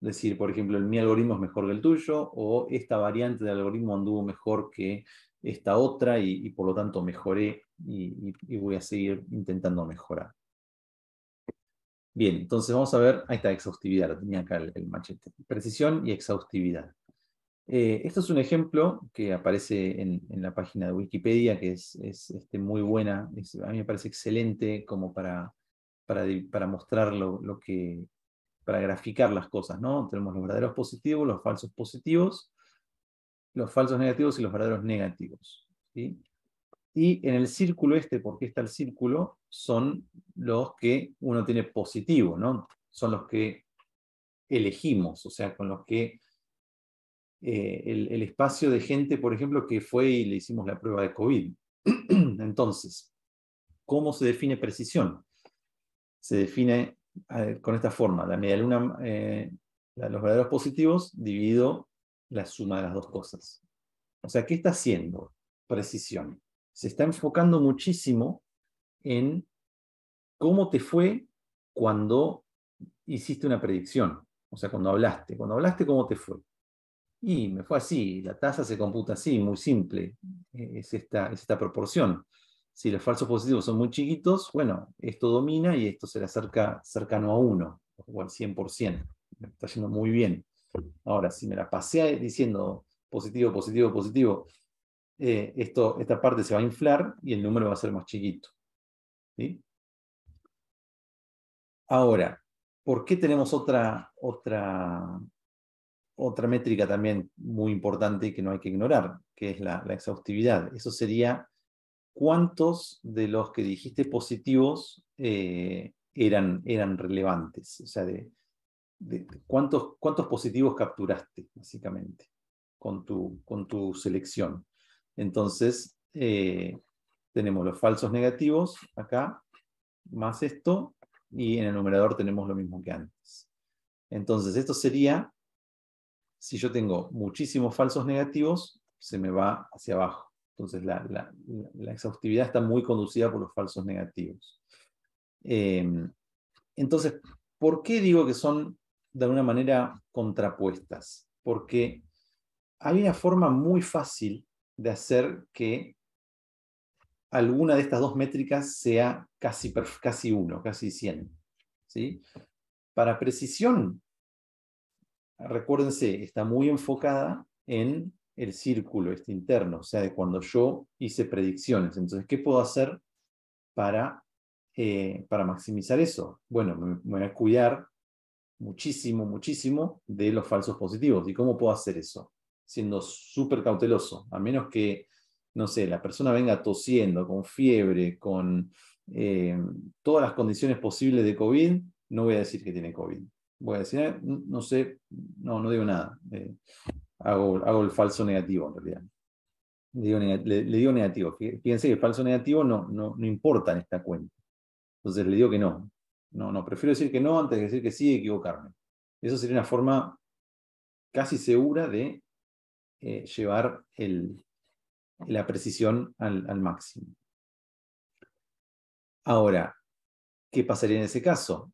Speaker 2: decir, por ejemplo, mi algoritmo es mejor que el tuyo, o esta variante del algoritmo anduvo mejor que esta otra y, por lo tanto mejoré y voy a seguir intentando mejorar. Bien, entonces vamos a ver, ahí está, exhaustividad, lo tenía acá el, machete. Precisión y exhaustividad. Eh, esto es un ejemplo que aparece en, la página de Wikipedia, que es, este, muy buena, a mí me parece excelente como para, para, para mostrar lo, lo, que, para graficar las cosas, ¿no? Tenemos los verdaderos positivos, los falsos positivos, los falsos negativos y los verdaderos negativos. ¿sí? Y en el círculo este, porque está el círculo, son los que uno tiene positivo, ¿no? Son los que elegimos, o sea, con los que eh, el, espacio de gente, por ejemplo, que fue y le hicimos la prueba de COVID. (clears throat) Entonces, ¿cómo se define precisión? Se define con esta forma, la media luna, eh, los verdaderos positivos, dividido la suma de las dos cosas. O sea, ¿qué está haciendo precisión? se está enfocando muchísimo en cómo te fue cuando hiciste una predicción, o sea, cuando hablaste, cuando hablaste cómo te fue. Y me fue así, la tasa se computa así, muy simple, e-, es esta, esta proporción. Si los falsos positivos son muy chiquitos, bueno, esto domina y esto se le acerca cercano a 1 o al 100%. Me está yendo muy bien. Ahora, si me la pasé diciendo positivo, positivo, positivo, eh, esto, esta parte se va a inflar y el número va a ser más chiquito. Ahora, ¿por qué tenemos otra, otra, otra métrica también muy importante que no hay que ignorar, que es la, exhaustividad? Eso sería cuántos de los que dijiste positivos eh, eran, eran relevantes, o sea, cuántos, cuántos positivos capturaste, básicamente, con tu, con tu selección. Entonces, eh, tenemos los falsos negativos acá, más esto, y en el numerador tenemos lo mismo que antes. Entonces, esto sería, si yo tengo muchísimos falsos negativos, se me va hacia abajo. Entonces, la, exhaustividad está muy conducida por los falsos negativos. Em, entonces, ¿por qué digo que son de alguna manera contrapuestas? Porque hay una forma muy fácil de hacer que alguna de estas dos métricas sea casi, casi casi 100. ¿sí? Para precisión, recuérdense, está muy enfocada en el círculo este interno, o sea, de cuando yo hice predicciones. Entonces, ¿qué puedo hacer para, eh, para maximizar eso? Bueno, me voy a cuidar muchísimo, muchísimo de los falsos positivos. ¿Y cómo puedo hacer eso? siendo súper cauteloso, a menos que, no sé, la persona venga tosiendo, con fiebre, con eh, todas las condiciones posibles de COVID, no voy a decir que tiene COVID. Voy a decir, eh, no sé, no, no digo nada. Eh, hago, hago, el falso negativo en realidad. Le digo, negativo. Fíjense que el falso negativo no, no, no importa en esta cuenta. Entonces le digo que no. No, no, prefiero decir que no antes de decir que sí y equivocarme. Eso sería una forma casi segura de eh, llevar la precisión al, máximo. Ahora, ¿qué pasaría en ese caso?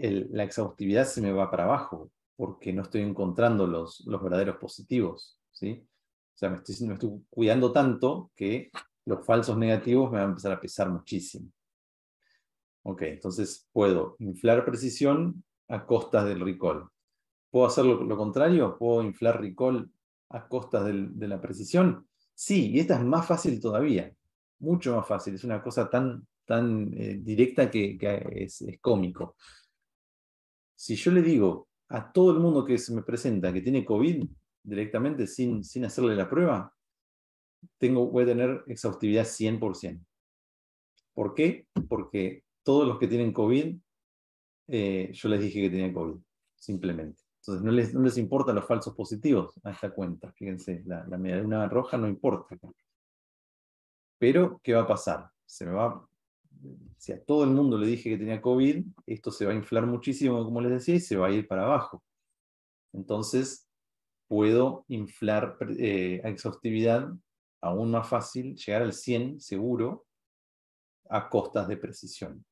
Speaker 2: la exhaustividad se me va para abajo porque no estoy encontrando los, verdaderos positivos. O sea, me estoy, me estoy, cuidando tanto que los falsos negativos me van a empezar a pesar muchísimo. Ok, entonces puedo inflar precisión a costas del recall. ¿Puedo hacer lo, contrario? ¿Puedo inflar recall a costas de la precisión? Sí, y esta es más fácil todavía, mucho más fácil. Es una cosa tan, tan eh, directa que, eh, es, cómico. Si yo le digo a todo el mundo que se me presenta que tiene COVID directamente sin, sin hacerle la prueba, tengo, voy a tener exhaustividad 100%. ¿Por qué? Porque todos los que tienen COVID, eh, yo les dije que tenían COVID, simplemente. Entonces no les, no importan los falsos positivos a esta cuenta. Fíjense, la, la media una roja no importa. Pero, ¿qué va a pasar? Se va, si a todo el mundo le dije que tenía COVID, esto se va a inflar muchísimo, como les decía, y se va a ir para abajo. Entonces, puedo inflar eh, a exhaustividad aún más fácil, llegar al 100 seguro, a costas de precisión.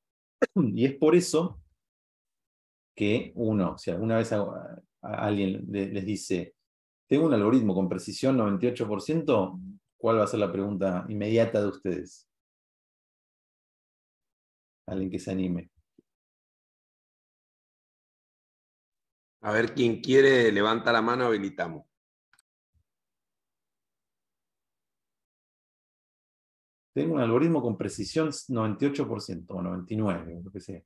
Speaker 2: Y es por eso que uno, si alguna vez alguien les dice, tengo un algoritmo con precisión 98%, ¿cuál va a ser la pregunta inmediata de
Speaker 3: ustedes? Alguien que se anime. A ver, quien quiere, levanta la mano, habilitamos.
Speaker 2: Tengo un algoritmo con precisión 98% o 99%, lo que sea.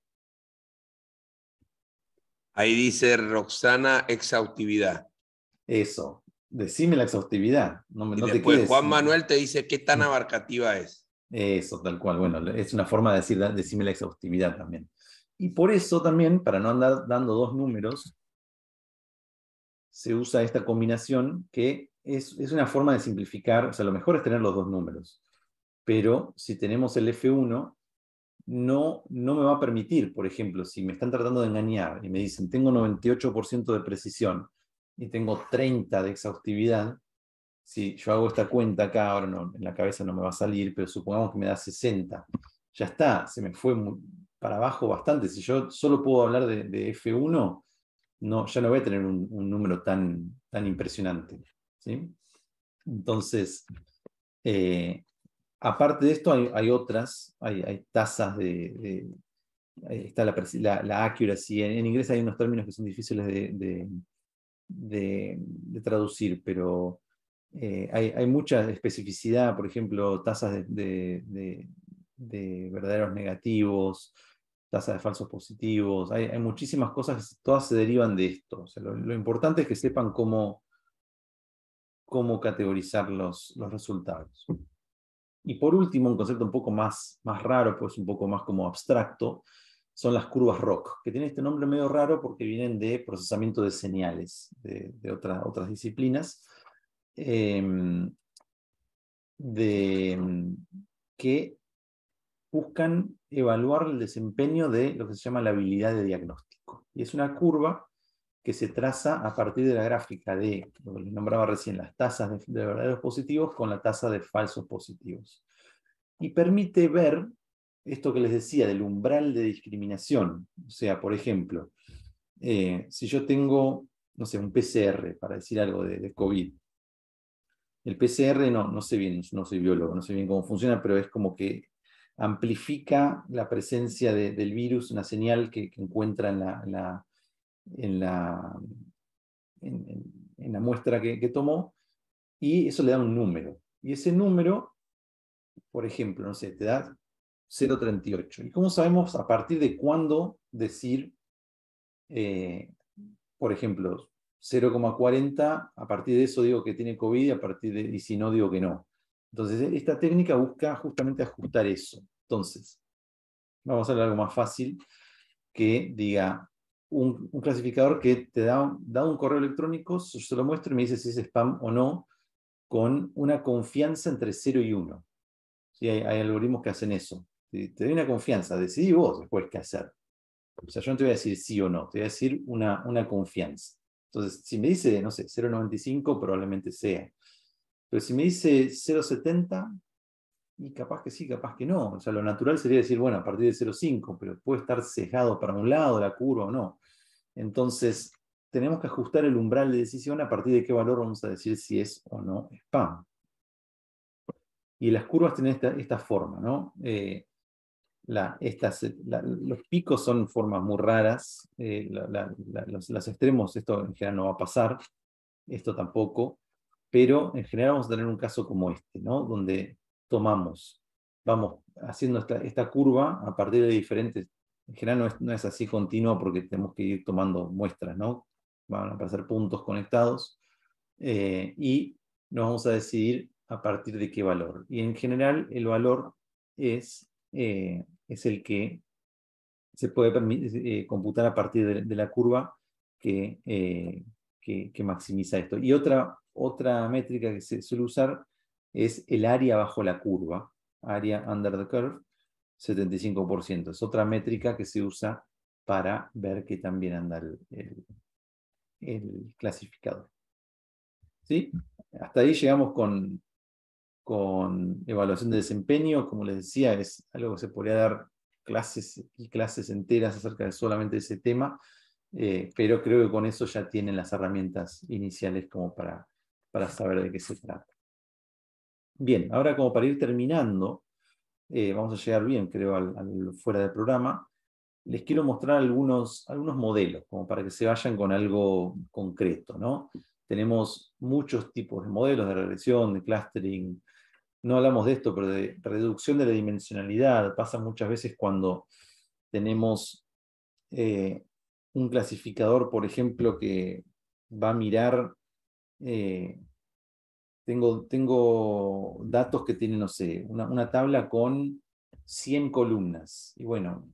Speaker 1: Ahí dice Roxana, exhaustividad. Eso,
Speaker 2: decime la exhaustividad. y después Juan Manuel
Speaker 1: te dice qué tan abarcativa es.
Speaker 2: Eso, tal cual. Bueno, es una forma de decir, decime la exhaustividad también. Y por eso también, para no andar dando dos números, se usa esta combinación que es, es una forma de simplificar, o sea, lo mejor es tener los dos números, pero si tenemos el F1, no, no me va a permitir, por ejemplo, si me están tratando de engañar y me dicen, tengo 98% de precisión y tengo 30 de exhaustividad, si yo hago esta cuenta acá, ahora no, en la cabeza no me va a salir, pero supongamos que me da 60, ya está, se me fue para abajo bastante. Si yo solo puedo hablar de, F1, no, ya no voy a tener un, número tan, tan impresionante. ¿sí? Entonces, eh, aparte de esto, hay, otras, hay, tasas de, está la, accuracy. En, inglés hay unos términos que son difíciles de, de, traducir, pero eh, hay, mucha especificidad, por ejemplo, tasas de, verdaderos negativos, tasas de falsos positivos, hay, muchísimas cosas, todas se derivan de esto. lo, importante es que sepan cómo, cómo categorizar los, los resultados. Y por último, un concepto un poco más, más raro, pues un poco más como abstracto, son las curvas ROC, que tienen este nombre medio raro porque vienen de procesamiento de señales de, otras disciplinas, em, de, em, que buscan evaluar el desempeño de lo que se llama la habilidad de diagnóstico. Y es una curva que se traza a partir de la gráfica de, lo que les nombraba recién, las tasas de, verdaderos positivos con la tasa de falsos positivos. Y permite ver esto que les decía del umbral de discriminación. O sea, por ejemplo, eh, si yo tengo, no sé, un PCR, para decir algo de, COVID, el PCR, no, no sé bien, no soy biólogo, no sé bien cómo funciona, pero es como que amplifica la presencia del virus, una señal que, encuentra en la en la, en, la muestra que, tomó y eso le da un número. Y ese número, por ejemplo, no sé, te da 0.38. ¿Y cómo sabemos a partir de cuándo decir, eh, por ejemplo, 0,40, a partir de eso digo que tiene COVID y, a partir de, y si no digo que no? Entonces, esta técnica busca justamente ajustar eso. Entonces, vamos a hacer algo más fácil que diga un, clasificador que te da, un correo electrónico, yo se lo muestro y me dice si es spam o no, con una confianza entre 0 y 1. hay, algoritmos que hacen eso. Te, te doy una confianza, decidí vos después qué hacer. O sea, yo no te voy a decir sí o no, te voy a decir una, una confianza. Entonces, si me dice, no sé, 0.95 probablemente sea. Pero si me dice 0.70, y capaz que sí, capaz que no. O sea, lo natural sería decir, bueno, a partir de 0.5, pero puede estar sesgado para un lado la curva o no. Entonces, tenemos que ajustar el umbral de decisión a partir de qué valor vamos a decir si es o no spam. Y las curvas tienen esta, forma, ¿no? Eh, los picos son formas muy raras, eh, los, extremos, esto en general no va a pasar, esto tampoco, pero en general vamos a tener un caso como este, ¿no? Donde tomamos, vamos haciendo esta curva a partir de diferentes en general no es, así continuo porque tenemos que ir tomando muestras, ¿no? Van a aparecer puntos conectados eh, y nos vamos a decidir a partir de qué valor. Y en general el valor es, eh, es el que se puede eh, computar a partir de, la curva que, que, maximiza esto. Y otra, otra métrica que se suele usar es el área bajo la curva, área under the curve, 75%. Es otra métrica que se usa para ver que también anda el, clasificador. ¿Sí? Hasta ahí llegamos con, con evaluación de desempeño. Como les decía, es algo que se podría dar clases y clases enteras acerca de solamente ese tema, eh, pero creo que con eso ya tienen las herramientas iniciales como para, para saber de qué se trata. Bien, ahora como para ir terminando, eh, vamos a llegar bien, creo, al, fuera del programa, les quiero mostrar algunos, algunos modelos, como para que se vayan con algo concreto. ¿no? Tenemos muchos tipos de modelos de regresión, de clustering, no hablamos de esto, pero de reducción de la dimensionalidad, pasa muchas veces cuando tenemos eh, un clasificador, por ejemplo, que va a mirar eh, tengo, datos que tienen, no sé, una, tabla con 100 columnas. Y bueno,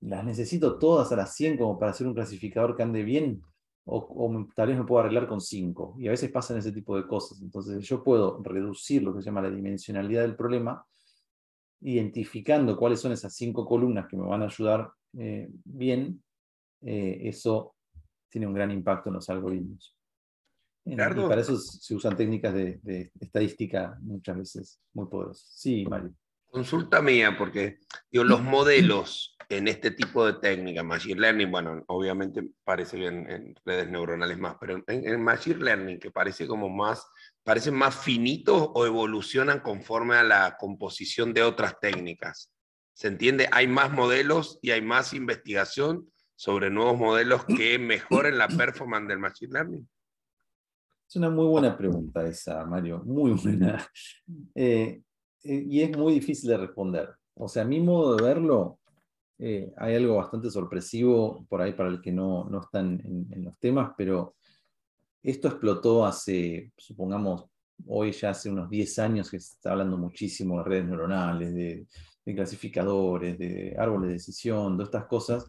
Speaker 2: ¿las necesito todas a las 100 como para hacer un clasificador que ande bien? O, tal vez me puedo arreglar con 5. Y a veces pasan ese tipo de cosas. Entonces yo puedo reducir lo que se llama la dimensionalidad del problema, identificando cuáles son esas 5 columnas que me van a ayudar eh, bien. Eh, eso tiene un gran impacto en los algoritmos para eso se usan técnicas de, estadística muchas veces muy poderosas. Sí, Mario.
Speaker 1: Consulta mía, porque los modelos en este tipo de técnica, Machine Learning, bueno, obviamente parece bien en redes neuronales más, pero en, en, Machine Learning, que parece como más, parecen más finitos o evolucionan conforme a la composición de otras técnicas. ¿Se entiende? Hay más modelos y hay más investigación sobre nuevos modelos que mejoren la performance del Machine Learning.
Speaker 2: Es una muy buena pregunta esa, Mario, muy buena. (laughs) Eh,
Speaker 1: eh, y es muy
Speaker 2: difícil de responder. O sea, a mi modo de verlo, eh, hay algo bastante sorpresivo por ahí para el que no, no están en, los temas, pero esto explotó hace, supongamos, hoy ya hace unos 10 años que se está hablando muchísimo de redes neuronales, de, de clasificadores, de árboles de decisión, de estas cosas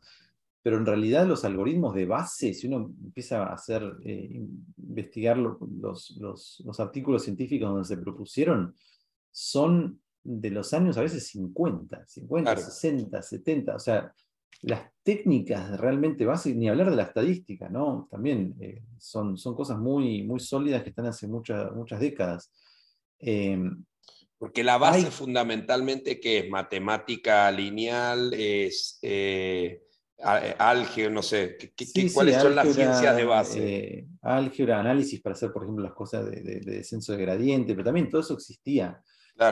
Speaker 2: pero en realidad los algoritmos de base, si uno empieza a hacer, eh, investigar los, los, artículos científicos donde se propusieron, son de los años a veces 50, 50, 60, 70, o sea, las técnicas realmente básicas, ni hablar de la estadística, ¿no? También eh, son, son cosas muy, muy sólidas que están hace muchas muchas décadas. Em,
Speaker 1: porque la base fundamentalmente que es matemática lineal, es eh, eh, álgebra, no sé, ¿cuáles son las ciencias de base?
Speaker 2: Eh, análisis para hacer, por ejemplo, las cosas de, descenso de gradiente, pero también todo eso existía.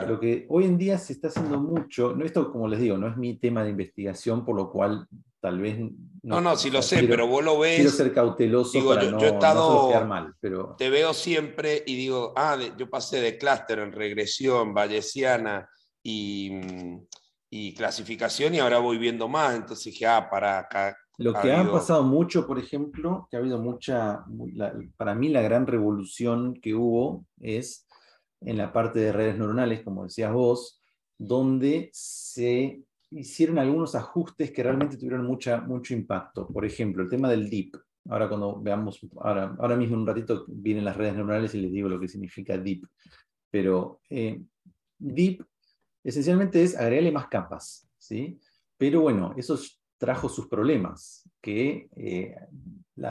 Speaker 2: Lo que hoy en día se está haciendo mucho, no, esto como les digo, no es mi tema de investigación, por lo cual tal vez... No, no, no si lo sé, pero vos lo ves... Quiero ser cauteloso digo, para yo, no, he estado,
Speaker 1: Te veo siempre y digo, ah, yo pasé de clúster en regresión Vallesiana y mm, y clasificación y ahora voy viendo más, entonces dije, ah, para acá. Lo que han ha pasado
Speaker 2: mucho, por ejemplo, que ha habido mucha, para mí la gran revolución que hubo es en la parte de redes neuronales, como decías vos, donde se hicieron algunos ajustes que realmente tuvieron mucha, mucho impacto. Por ejemplo, el tema del DIP. Ahora cuando veamos, ahora, ahora mismo en un ratito vienen las redes neuronales y les digo lo que significa DIP. Pero eh, DIP esencialmente es agregarle más capas, ¿sí? Pero bueno, eso trajo sus problemas, que eh,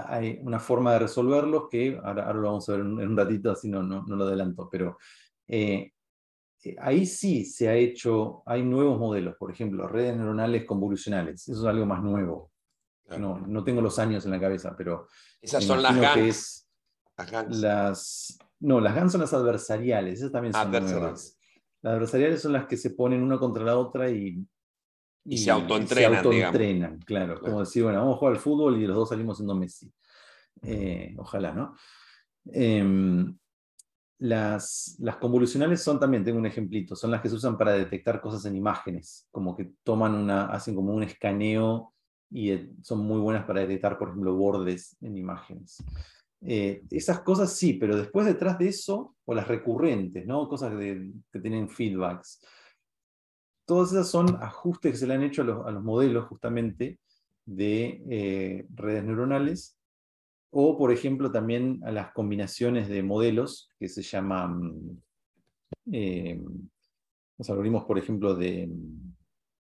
Speaker 2: hay una forma de resolverlos que ahora, lo vamos a ver en, un ratito, así no, no, lo adelanto, pero eh, eh, ahí sí se ha hecho, hay nuevos modelos, por ejemplo, redes neuronales convolucionales, eso es algo más nuevo. No, tengo los años en la cabeza, pero... Esas son las GANs. Las, no, las GANs son las adversariales, esas también son nuevas. Las adversariales son las que se ponen una contra la otra y.
Speaker 4: se autoentrenan. Se autoentrenan, claro. Como
Speaker 2: decir, bueno, vamos a jugar al fútbol y los dos salimos siendo Messi. Eh, ojalá, ¿no? Em, las, las, convolucionales son también, tengo un ejemplito, son las que se usan para detectar cosas en imágenes, como que toman una, hacen como un escaneo y eh, son muy buenas para detectar, por ejemplo, bordes en imágenes. Eh, esas cosas sí, pero después detrás de eso, o las recurrentes, ¿no? cosas que tienen feedbacks, todas esas son ajustes que se le han hecho a los, modelos justamente de eh, redes neuronales, o por ejemplo también a las combinaciones de modelos que se llaman los eh, algoritmos, por ejemplo, de,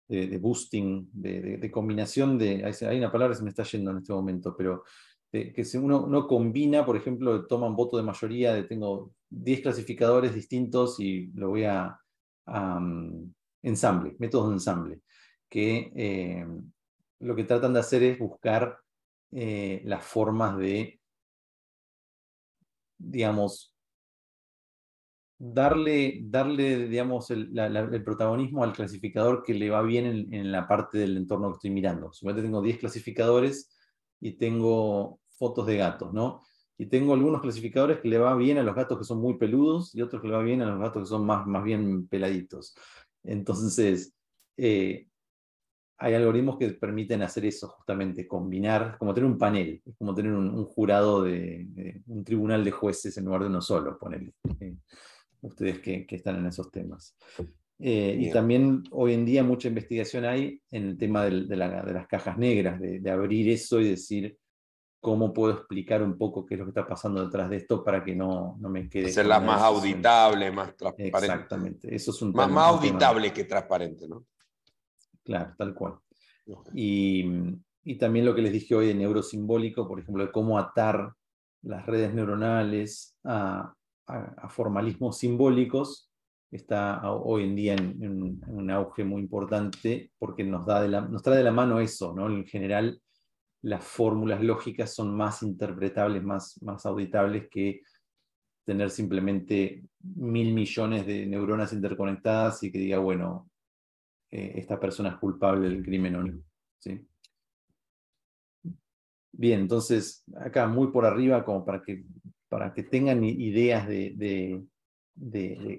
Speaker 2: de, boosting, de, de combinación de... Hay una palabra que se me está yendo en este momento, pero que si uno, combina, por ejemplo, toman voto de mayoría de tengo 10 clasificadores distintos y lo voy a, mm, ensamble, métodos de ensamble, que eh, lo que tratan de hacer es buscar eh, las formas de, digamos, darle, darle digamos, el, protagonismo al clasificador que le va bien en, la parte del entorno que estoy mirando. Supongo tengo 10 clasificadores y tengo fotos de gatos, ¿no? Y tengo algunos clasificadores que le va bien a los gatos que son muy peludos y otros que le va bien a los gatos que son más, más bien peladitos. Entonces, eh, hay algoritmos que permiten hacer eso, justamente, combinar, como tener un panel, como tener un, jurado de, un tribunal de jueces en lugar de uno solo, poner eh, ustedes que, están en esos temas. Eh, y también hoy en día mucha investigación hay en el tema de las cajas negras, de, abrir eso y decir, cómo puedo explicar un poco qué es lo que está pasando detrás de esto para que no, me quede. la más auditable,
Speaker 1: más transparente.
Speaker 2: Exactamente, eso es un Más, más auditable
Speaker 1: que transparente, ¿no?
Speaker 2: Claro, tal cual. Y, también lo que les dije hoy de neurosimbólico, por ejemplo, de cómo atar las redes neuronales a, formalismos simbólicos, está hoy en día en, un auge muy importante porque nos, da nos trae de la mano eso, ¿no? En general, las fórmulas lógicas son más interpretables, más, más auditables que tener simplemente mil millones de neuronas interconectadas y que diga, bueno, eh, esta persona es culpable del crimen o no. Bien, entonces acá muy por arriba, como para que, para que tengan ideas de,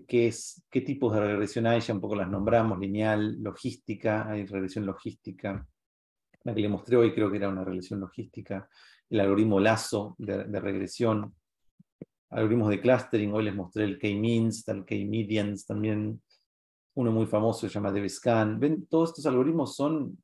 Speaker 2: qué, es, qué tipos de regresión hay, ya un poco las nombramos, lineal, logística, hay regresión logística, la que le mostré hoy creo que era una regresión logística, el algoritmo lazo de, regresión, algoritmos de clustering, hoy les mostré el K-means, el K-medians también, uno muy famoso se llama DevScan. Ven, todos estos algoritmos son,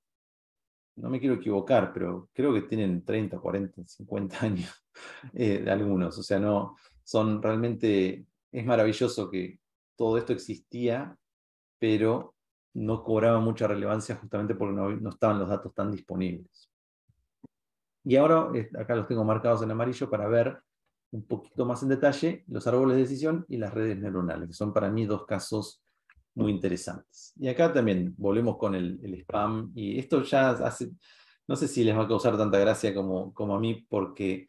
Speaker 2: no me quiero equivocar, pero creo que tienen 30, 40, 50 años (laughs) eh, de algunos, o sea, no, son realmente, es maravilloso que todo esto existía, pero no cobraba mucha relevancia justamente porque no, estaban los datos tan disponibles. Y ahora, acá los tengo marcados en amarillo para ver un poquito más en detalle los árboles de decisión y las redes neuronales, que son para mí dos casos muy interesantes. Y acá también volvemos con el, spam, y esto ya hace, no sé si les va a causar tanta gracia como, como a mí, porque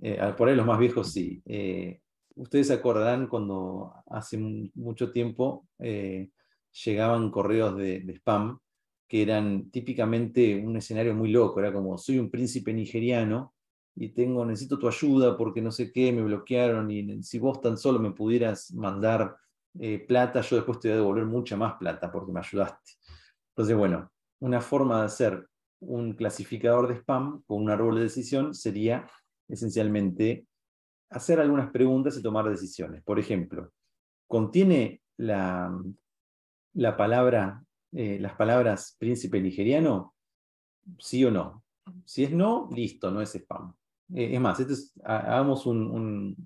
Speaker 2: eh, por ahí los más viejos sí. Eh, ustedes se acordarán cuando hace mucho tiempo eh, llegaban correos de, spam que eran típicamente un escenario muy loco, era como, soy un príncipe nigeriano y tengo, necesito tu ayuda porque no sé qué, me bloquearon y si vos tan solo me pudieras mandar eh, plata, yo después te voy a devolver mucha más plata porque me ayudaste. Entonces, bueno, una forma de hacer un clasificador de spam con un árbol de decisión sería esencialmente hacer algunas preguntas y tomar decisiones. Por ejemplo, ¿contiene la la palabra, eh, las palabras príncipe nigeriano? ¿Sí o no? Si es no, listo, no es spam. Eh, es más, hagamos un,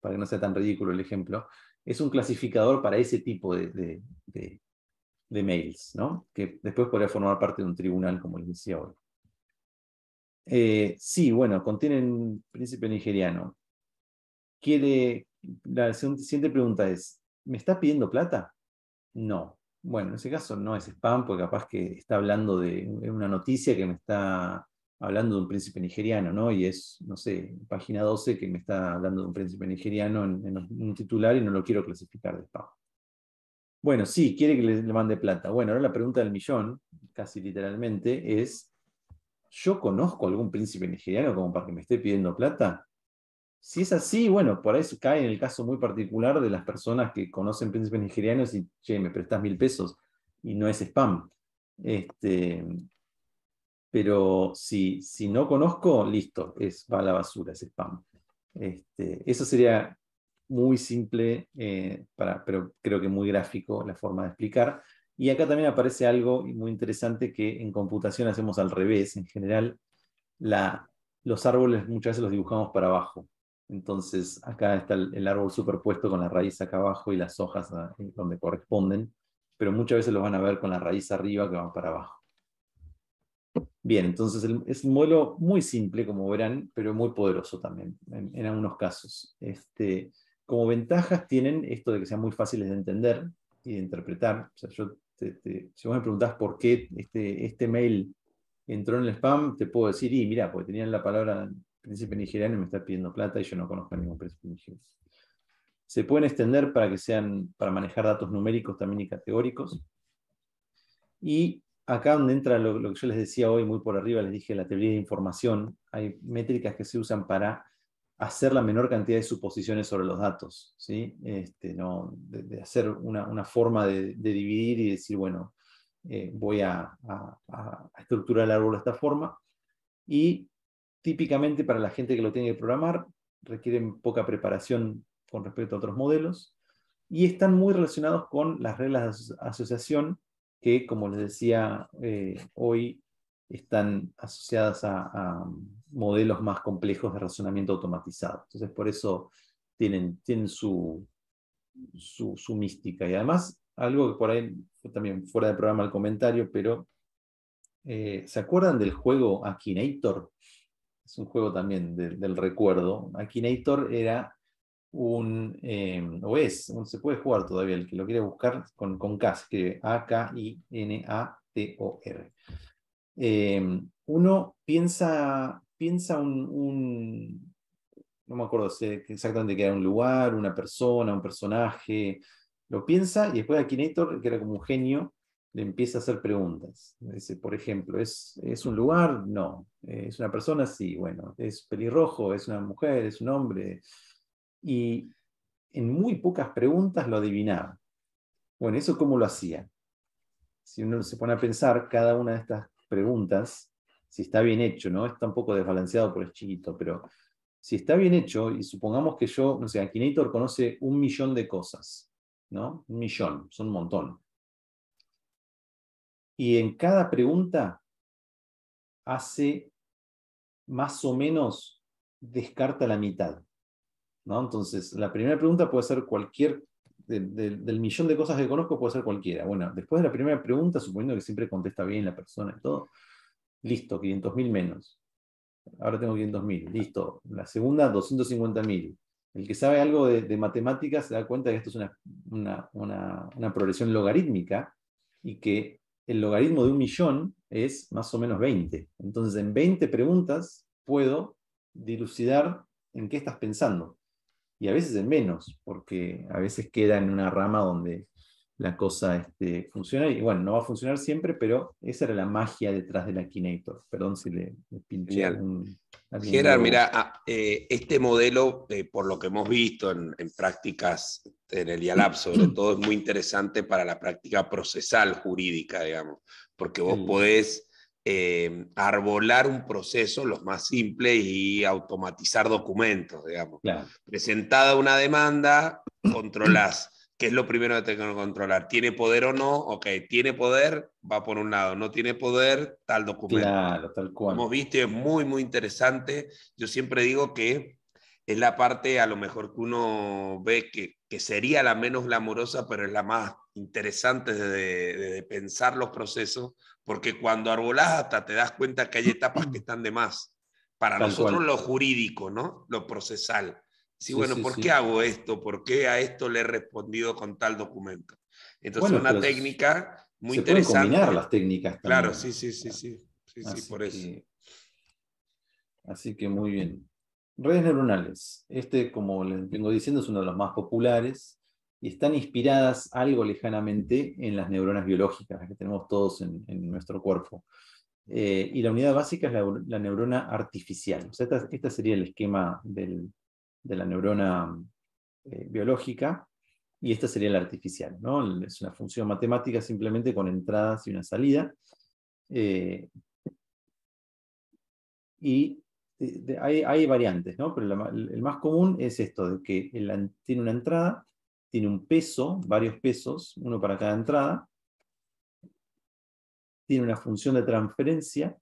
Speaker 2: para que no sea tan ridículo el ejemplo, es un clasificador para ese tipo de, mails, ¿no? que después podría formar parte de un tribunal, como les decía hoy. sí, bueno, contienen príncipe nigeriano. Quiere, la siguiente pregunta es, ¿me está pidiendo plata? No. Bueno, en ese caso no es spam, porque capaz que está hablando de una noticia que me está hablando de un príncipe nigeriano, ¿no? Y es, no sé, página 12 que me está hablando de un príncipe nigeriano en, un titular y no lo quiero clasificar de spam. Bueno, sí, quiere que le, le mande plata. Bueno, ahora la pregunta del millón, casi literalmente, es, ¿yo conozco algún príncipe nigeriano como para que me esté pidiendo plata? Si es así, bueno, por ahí cae en el caso muy particular de las personas que conocen príncipes nigerianos y, che, me prestas mil pesos y no es spam. Este, pero si, si no conozco, listo, es, va a la basura, es spam. Este, eso sería muy simple, eh, para, pero creo que muy gráfico la forma de explicar. Y acá también aparece algo muy interesante que en computación hacemos al revés. En general, la, los árboles muchas veces los dibujamos para abajo. Entonces, acá está el, árbol superpuesto con la raíz acá abajo y las hojas ah, donde corresponden, pero muchas veces los van a ver con la raíz arriba que va para abajo. Bien, entonces es un modelo muy simple, como verán, pero muy poderoso también en, algunos casos. Este, como ventajas tienen esto de que sean muy fáciles de entender y de interpretar. si vos me preguntás por qué este, este mail entró en el spam, te puedo decir, y mira, porque tenían la palabra príncipe nigeriano me está pidiendo plata y yo no conozco a ningún príncipe nigeriano. Se pueden extender para que sean, para manejar datos numéricos también y categóricos. Y acá donde entra lo, que yo les decía hoy, muy por arriba, les dije la teoría de información. Hay métricas que se usan para hacer la menor cantidad de suposiciones sobre los datos, ¿sí? Este, no, de, hacer una, forma de, dividir y decir, bueno, eh, voy a, a, estructurar el árbol de esta forma. Y Típicamente para la gente que lo tiene que programar, requieren poca preparación con respecto a otros modelos y están muy relacionados con las reglas de asociación que, como les decía eh, hoy, están asociadas a, modelos más complejos de razonamiento automatizado. Entonces, por eso tienen, tienen su, su, mística. Y además, algo que por ahí fue también fuera de programa el comentario, pero eh, ¿se acuerdan del juego Akinator? es un juego también del recuerdo. Akinator era un, eh, o es, se puede jugar todavía, el que lo quiere buscar con, con K, se escribe A-K-I-N-A-T-O-R. Eh, uno piensa, piensa un, no me acuerdo exactamente qué era un lugar, una persona, un personaje, lo piensa y después Akinator, que era como un genio, le empieza a hacer preguntas. por ejemplo, ¿es, ¿es un lugar? No. Eh, ¿Es una persona? Sí. Bueno, ¿es pelirrojo? ¿Es una mujer? ¿Es un hombre? Y en muy pocas preguntas lo adivinaba. Bueno, ¿eso cómo lo hacía? Si uno se pone a pensar, cada una de estas preguntas, si está bien hecho, ¿no? Está un poco desbalanceado por el chiquito, pero si está bien hecho, y supongamos que yo, no sé, Akinator conoce un millón de cosas, ¿no? Un millón, son un montón. Y en cada pregunta hace más o menos, descarta la mitad. ¿no? Entonces, la primera pregunta puede ser cualquier, del millón de cosas que conozco puede ser cualquiera. Bueno, después de la primera pregunta, suponiendo que siempre contesta bien la persona y todo, listo, 500.000 menos. Ahora tengo 500.000, listo. La segunda, 250.000. El que sabe algo de, matemáticas se da cuenta de que esto es una, una, una progresión logarítmica y que el logaritmo de un millón es más o menos 20. Entonces, en 20 preguntas puedo dilucidar en qué estás pensando. Y a veces en menos, porque a veces queda en una rama donde la cosa este, funciona. Y bueno, no va a funcionar siempre, pero esa era la magia detrás de la Perdón si le, pinché Gerard, mira,
Speaker 1: ah, eh, este modelo, eh, por lo que hemos visto en, prácticas en el IALAP, sobre (clears throat) todo, es muy interesante para la práctica procesal jurídica, digamos, porque vos podés eh, arbolar un proceso, los más simples, y automatizar documentos, digamos. Presentada una demanda, controlas ¿Qué es lo primero que tengo que controlar? ¿Tiene poder o no? Ok, tiene poder, va por un lado. No tiene poder, tal documento. Claro, tal cual. Hemos visto, es muy, muy interesante. Yo siempre digo que es la parte a lo mejor que uno ve que, que sería la menos glamorosa, pero es la más interesante de, de, pensar los procesos, porque cuando arbolás hasta te das cuenta que hay etapas que están de más. Para nosotros lo jurídico, ¿no? Lo procesal. Sí, bueno, ¿por qué hago esto? ¿Por qué a esto le he respondido con tal documento? Entonces, una técnica muy se interesante. Pueden combinar las técnicas Claro, sí, sí, sí, sí. Sí, así por eso. Que,
Speaker 2: así que muy bien. Redes neuronales. Este, como les vengo diciendo, es uno de los más populares y están inspiradas algo lejanamente en las neuronas biológicas que tenemos todos en, nuestro cuerpo. Eh, y la unidad básica es la, neurona artificial. O sea, esta, este sería el esquema del, de la neurona eh, biológica, y esta sería la artificial. ¿no? Es una función matemática simplemente con entradas y una salida. Eh, y eh, hay, variantes, ¿no? pero el más común es esto, de que tiene una entrada, tiene un peso, varios pesos, uno para cada entrada, tiene una función de transferencia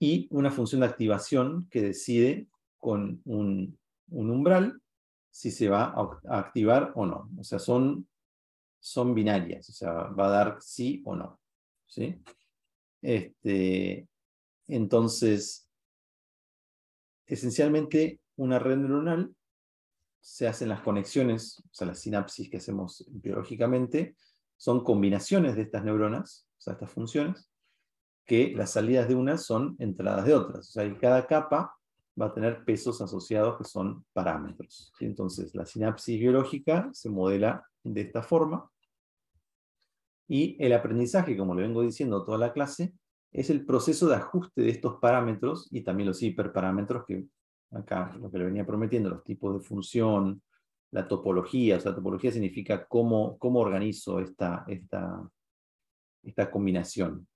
Speaker 2: y una función de activación que decide con un, umbral si se va a, activar o no. O sea, son, son binarias, o sea, va a dar sí o no. Este, entonces, esencialmente, una red neuronal se hacen las conexiones, o sea, las sinapsis que hacemos biológicamente, son combinaciones de estas neuronas, o sea, estas funciones, que las salidas de unas son entradas de otras. O sea, y cada capa va a tener pesos asociados que son parámetros. Entonces, la sinapsis biológica se modela de esta forma. Y el aprendizaje, como le vengo diciendo toda la clase, es el proceso de ajuste de estos parámetros y también los hiperparámetros que acá lo que le venía prometiendo, los tipos de función, la topología, o sea, topología significa cómo, cómo organizo esta, esta, esta combinación.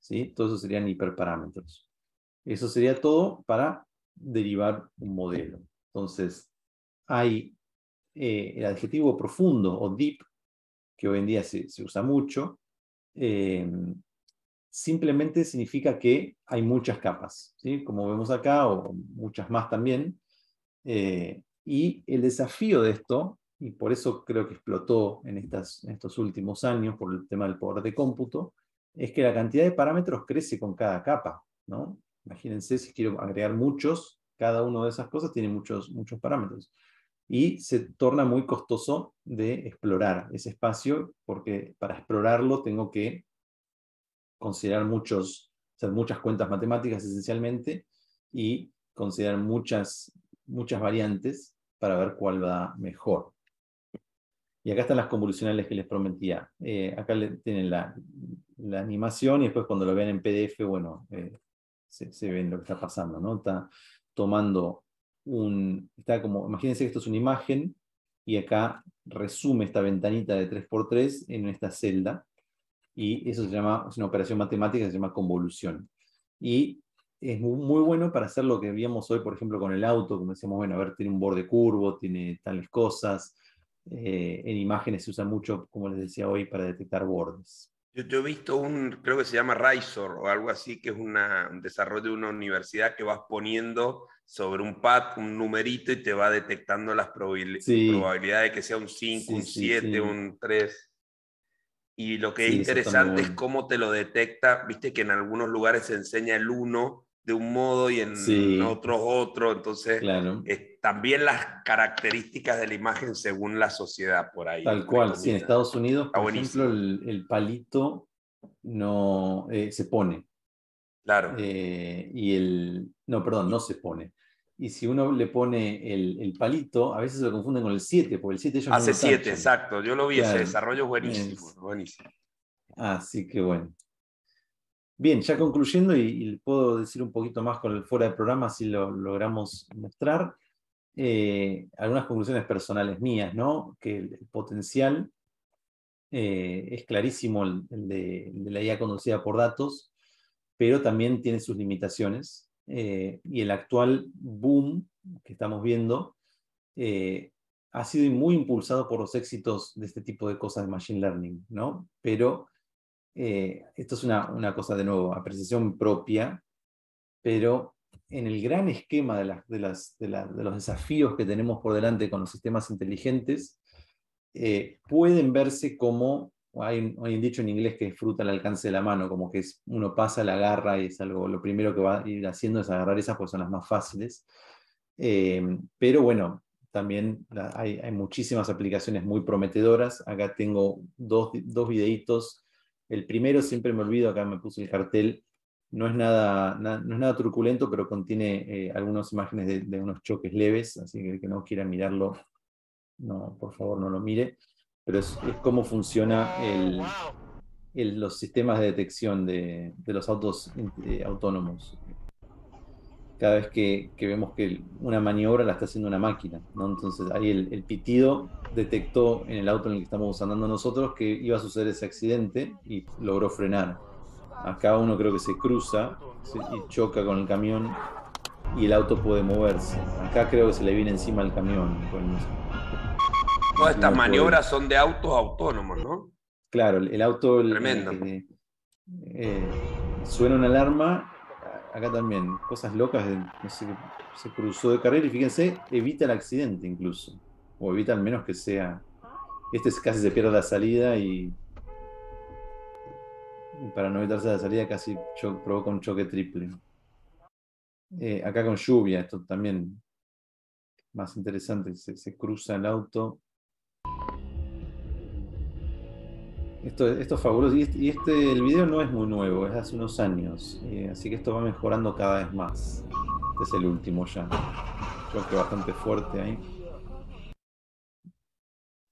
Speaker 2: ¿sí? Todo eso serían hiperparámetros. Eso sería todo para derivar un modelo. Entonces, hay eh, el adjetivo profundo o deep, que hoy en día se, usa mucho, em, simplemente significa que hay muchas capas, ¿sí? como vemos acá, o muchas más también. Eh, y el desafío de esto, y por eso creo que explotó en, en estos últimos años por el tema del poder de cómputo, es que la cantidad de parámetros crece con cada capa. ¿no? Imagínense si quiero agregar muchos, cada una de esas cosas tiene muchos, muchos parámetros. Y se torna muy costoso de explorar ese espacio, porque para explorarlo tengo que considerar muchos, hacer muchas cuentas matemáticas esencialmente y considerar muchas, muchas variantes para ver cuál va mejor. Y acá están las convolucionales que les prometía. Eh, acá le, tienen la, la, animación y después cuando lo vean en PDF, bueno, eh, se, ven lo que está pasando, ¿no? Está tomando un, está como, imagínense que esto es una imagen y acá resume esta ventanita de 3x3 en esta celda y eso se llama, es una operación matemática se llama convolución. Y es muy bueno para hacer lo que vimos hoy, por ejemplo, con el auto, como decíamos, bueno, a ver, tiene un borde curvo, tiene tales cosas. Eh, en imágenes se usa mucho, como les decía hoy, para detectar
Speaker 1: bordes. Yo, he visto un, creo que se llama Risor o algo así, que es un desarrollo de una universidad que vas poniendo sobre un pad un numerito y te va detectando las probabilidades de que sea un 5, un 7, un 3. Y lo que es interesante es cómo te lo detecta, viste que en algunos lugares se enseña el 1 de un modo y en otro otros otro. Entonces, claro. Eh, también las características de la imagen según la sociedad por ahí. Tal cual, sí, en Estados
Speaker 2: Unidos, por ejemplo, el, palito no eh, se pone. Claro. Eh, y el, no, perdón, no se pone. Y si uno le pone el, palito, a veces lo confunden con el 7, porque el 7 Hace 7,
Speaker 1: exacto. Yo lo vi, ese desarrollo buenísimo, buenísimo.
Speaker 2: Así que bueno. Bien, ya concluyendo, y, puedo decir un poquito más con el fuera de programa si lo logramos mostrar, eh, algunas conclusiones personales mías, ¿no? Que el, potencial eh, es clarísimo el, de, la IA conducida por datos, pero también tiene sus limitaciones. Eh, y el actual boom que estamos viendo ha sido muy impulsado por los éxitos de este tipo de cosas de Machine Learning, ¿no? Pero eh, esto es una, cosa de nuevo, apreciación propia, pero en el gran esquema de, las, de, los desafíos que tenemos por delante con los sistemas inteligentes, eh, pueden verse como, hay, hay, un dicho en inglés que es fruta al alcance de la mano, como que uno pasa, la agarra y es algo, lo primero que va a ir haciendo es agarrar esas porque son las más fáciles. Eh, pero bueno, también hay, muchísimas aplicaciones muy prometedoras. Acá tengo dos, dos videitos el primero, siempre me olvido, acá me puse el cartel, no es nada, no es nada truculento, pero contiene eh, algunas imágenes de, unos choques leves, así que el que no quiera mirarlo, no, por favor no lo mire, pero es, cómo funciona los sistemas de detección de, los autos eh, autónomos cada vez que, vemos que una maniobra la está haciendo una máquina. ¿no? Entonces ahí el, pitido detectó en el auto en el que estamos andando nosotros que iba a suceder ese accidente y logró frenar. Acá uno creo que se cruza y choca con el camión y el auto puede moverse. Acá creo que se le viene encima el camión. Todas estas maniobras
Speaker 1: son de autos autónomos, ¿no?
Speaker 2: Claro, el, auto... Eh, eh, suena una alarma acá también, cosas locas, no sé, se cruzó de carrera y fíjense, evita el accidente incluso, o evita al menos que sea, este casi se pierde la salida y, para no evitarse la salida casi provoca un choque triple. Eh, acá con lluvia, esto también más interesante, se cruza el auto Esto, esto es fabuloso. Este, y este, el video no es muy nuevo, es de hace unos años. Eh, así que esto va mejorando cada vez más. Este es el último ya. Creo que bastante fuerte ahí.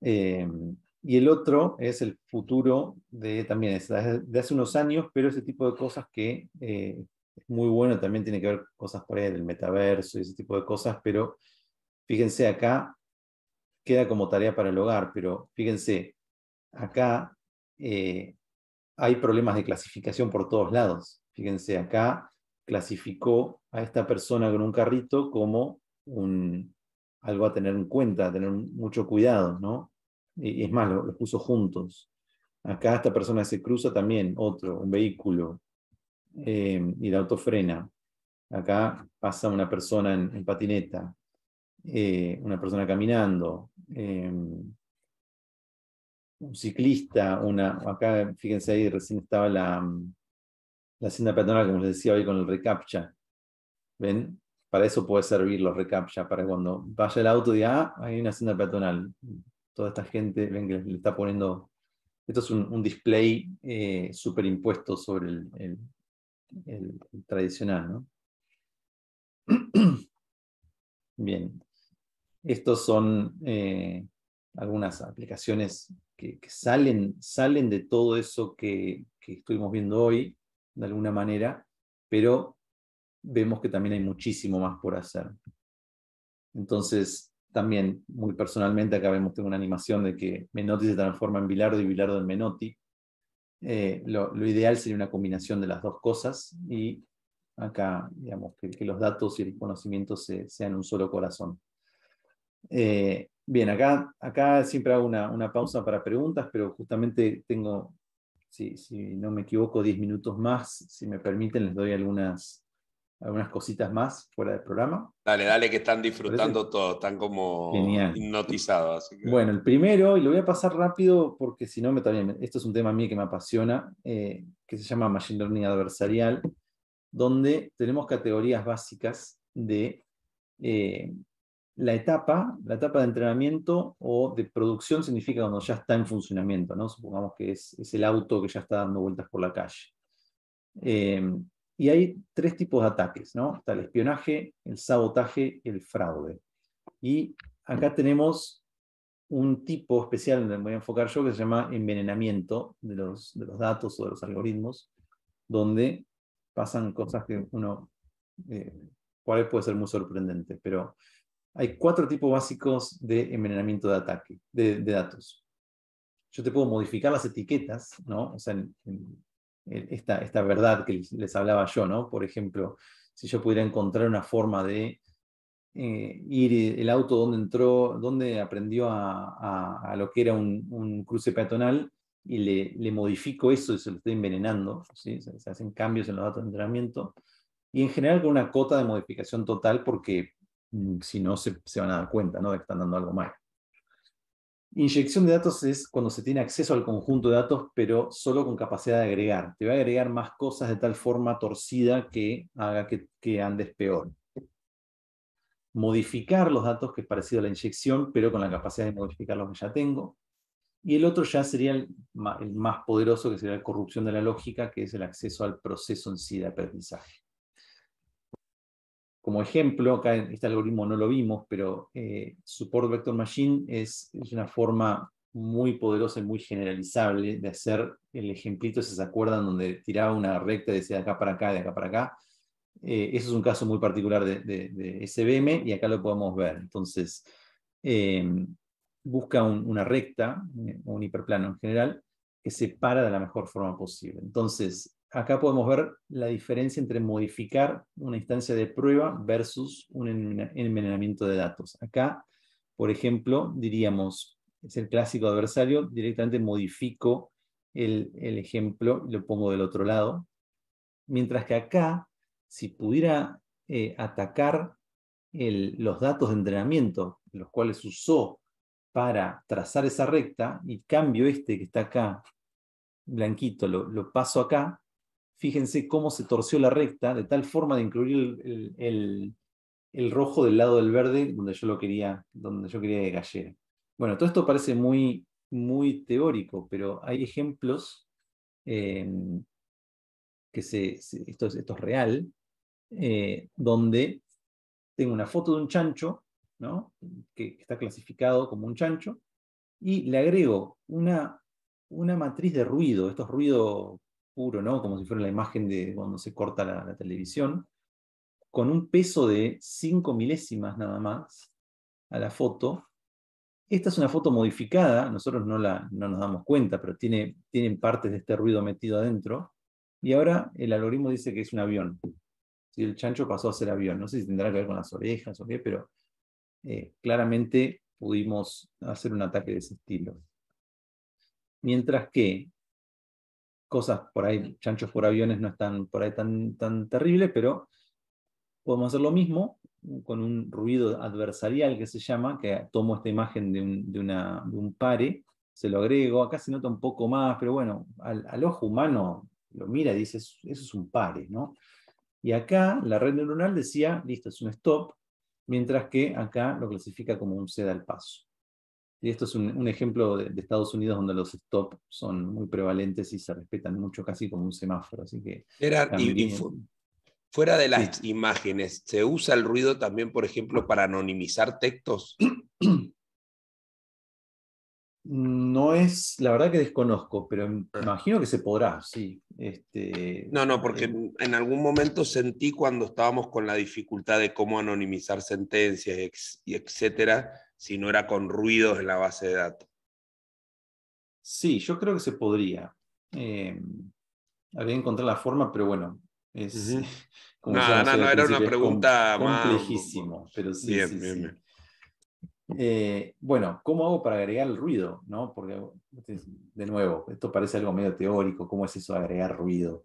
Speaker 2: Eh, y el otro es el futuro de también, es de hace unos años, pero ese tipo de cosas que eh, es muy bueno, también tiene que ver cosas por ahí del metaverso y ese tipo de cosas, pero fíjense acá, queda como tarea para el hogar, pero fíjense, acá eh, hay problemas de clasificación por todos lados. Fíjense, acá clasificó a esta persona con un carrito como un, algo a tener en cuenta, a tener mucho cuidado, ¿no? Y, es más, los puso juntos. Acá esta persona se cruza también, otro, un vehículo, eh, y la autofrena. Acá pasa una persona en, patineta, eh, una persona caminando, un ciclista, una, acá fíjense ahí, recién estaba la, la hacienda peatonal, como les decía hoy con el recaptcha. ¿Ven? Para eso puede servir los recaptcha, para cuando vaya el auto diga, ah, hay una hacienda peatonal. Toda esta gente, ven que le está poniendo, esto es un, display eh, superimpuesto sobre el, tradicional, ¿no? (clears throat) Bien, estos son eh, algunas aplicaciones que, salen, salen de todo eso que, estuvimos viendo hoy, de alguna manera, pero vemos que también hay muchísimo más por hacer. Entonces, también, muy personalmente, acá vemos tengo una animación de que Menotti se transforma en Bilardo y Bilardo en Menotti. Eh, lo, ideal sería una combinación de las dos cosas y acá, digamos, que, los datos y el conocimiento sean un solo corazón. Eh, bien, acá, acá siempre hago una, una, pausa para preguntas, pero justamente tengo, si, si no me equivoco, 10 minutos más. Si me permiten, les doy algunas, algunas cositas más fuera del programa.
Speaker 1: Dale, dale, que están disfrutando todo, están como hipnotizados.
Speaker 2: Bueno, el primero, y lo voy a pasar rápido porque si no, me, también, esto es un tema mí que me apasiona, eh, que se llama Machine Learning Adversarial, donde tenemos categorías básicas de eh, la etapa, la etapa de entrenamiento o de producción significa cuando ya está en funcionamiento, ¿no? Supongamos que es, el auto que ya está dando vueltas por la calle. Em, y hay tres tipos de ataques, ¿no? Está el espionaje, el sabotaje y el fraude. Y acá tenemos un tipo especial, me voy a enfocar yo, que se llama envenenamiento de los, de los datos o de los algoritmos, donde pasan cosas que uno, eh, puede ser muy sorprendente, pero hay cuatro tipos básicos de envenenamiento de ataque, de, datos. Yo te puedo modificar las etiquetas, ¿no? O sea, esta, verdad que les hablaba yo, ¿no? Por ejemplo, si yo pudiera encontrar una forma de eh, ir el auto donde entró, donde aprendió a, lo que era un, cruce peatonal y le, le, modifico eso y se lo estoy envenenando, ¿sí? se, se hacen cambios en los datos de entrenamiento y en general con una cota de modificación total porque Mm, si no se, van a dar cuenta ¿no? de que están dando algo mal. Inyección de datos es cuando se tiene acceso al conjunto de datos, pero solo con capacidad de agregar. Te va a agregar más cosas de tal forma torcida que haga que, andes peor. Modificar los datos, que es parecido a la inyección, pero con la capacidad de modificar los que ya tengo. Y el otro ya sería el más poderoso, que sería la corrupción de la lógica, que es el acceso al proceso en sí de aprendizaje. Como ejemplo, acá este algoritmo no lo vimos, pero eh, Support Vector Machine es, una forma muy poderosa y muy generalizable de hacer el ejemplito, si se acuerdan, donde tiraba una recta y decía de acá para acá, de acá para acá. Eh, eso es un caso muy particular de, de, SBM y acá lo podemos ver. Entonces, em, busca una recta, eh, un hiperplano en general, que se para de la mejor forma posible. Entonces, acá podemos ver la diferencia entre modificar una instancia de prueba versus un envenenamiento de datos. Acá, por ejemplo, diríamos, es el clásico adversario, directamente modifico el, ejemplo y lo pongo del otro lado. Mientras que acá, si pudiera eh, atacar los datos de entrenamiento, los cuales usó para trazar esa recta, y cambio este que está acá, blanquito, lo paso acá, fíjense cómo se torció la recta, de tal forma de incluir el, rojo del lado del verde donde yo lo quería, donde yo quería que cayera. Bueno, todo esto parece muy, muy teórico, pero hay ejemplos eh, que se, esto, es, real, eh, donde tengo una foto de un chancho, ¿no? que está clasificado como un chancho, y le agrego una, una matriz de ruido, estos ruido puro, ¿no? como si fuera la imagen de cuando se corta la, televisión, con un peso de 5 milésimas nada más a la foto. Esta es una foto modificada, nosotros no, la, no nos damos cuenta, pero tiene, tienen partes de este ruido metido adentro. Y ahora el algoritmo dice que es un avión. Si el chancho pasó a ser avión, no sé si tendrá que ver con las orejas o qué, pero eh, claramente pudimos hacer un ataque de ese estilo. Mientras que cosas por ahí, chanchos por aviones no están por ahí tan, tan terrible, pero podemos hacer lo mismo con un ruido adversarial que se llama, que tomo esta imagen de un, un pare, se lo agrego, acá se nota un poco más, pero bueno, al, ojo humano lo mira y dice, eso es un pare, ¿no? Y acá la red neuronal decía, listo, es un stop, mientras que acá lo clasifica como un sed al paso. Y esto es un, ejemplo de, Estados Unidos donde los stop son muy prevalentes y se respetan mucho, casi como un semáforo. Así que
Speaker 1: fuera de las imágenes, ¿se usa el ruido también, por ejemplo, para anonimizar textos? (clears throat)
Speaker 2: No es, la verdad que desconozco, pero em, ah. imagino que se podrá, sí. Este, no, no,
Speaker 1: porque eh, en, algún momento sentí cuando estábamos con la dificultad de cómo anonimizar sentencias y, y etcétera, si no era con ruidos en la base de datos. Sí,
Speaker 2: yo creo que se podría. Eh, habría que encontrar la forma, pero bueno. Es,
Speaker 1: (laughs) no, no, era una pregunta Complejísimo, pero sí.
Speaker 2: Eh, bueno, ¿cómo hago para agregar el ruido? ¿No? Porque,
Speaker 3: de
Speaker 2: nuevo, esto parece algo medio teórico. ¿Cómo es eso agregar ruido?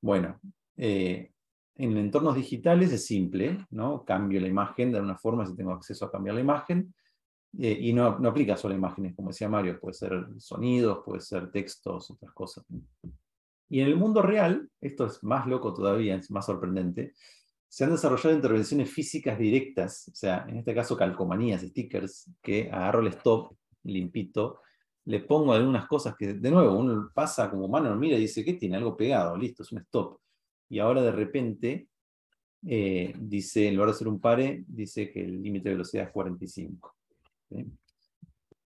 Speaker 2: Bueno, eh, en entornos digitales es simple, ¿no? Cambio la imagen, de alguna forma, si tengo acceso a cambiar la imagen, eh, y no, aplica solo a imágenes, como decía Mario, puede ser sonidos, puede ser textos, otras cosas. Y en el mundo real, esto es más loco todavía, es más sorprendente, se han desarrollado intervenciones físicas directas, o sea, en este caso calcomanías, stickers, que agarro el stop limpito, le pongo algunas cosas que, de nuevo, uno pasa como humano, mira y dice, ¿qué tiene? Algo pegado, listo, es un stop. Y ahora de repente, eh, dice, en lugar de ser un pare, dice que el límite de velocidad es 45.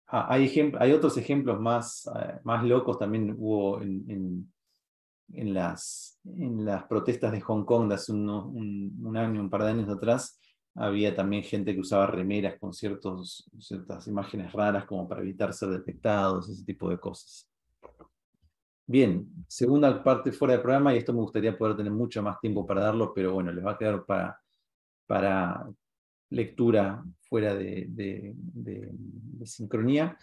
Speaker 2: Ah, hay, otros ejemplos más, eh, más locos, también hubo en, las, en las protestas de Hong Kong de hace un, año, un par de años atrás, había también gente que usaba remeras con ciertos, ciertas imágenes raras como para evitar ser detectados, ese tipo de cosas. Bien, segunda parte fuera del programa, y esto me gustaría poder tener mucho más tiempo para darlo, pero bueno, les va a quedar para, para lectura fuera de, sincronía,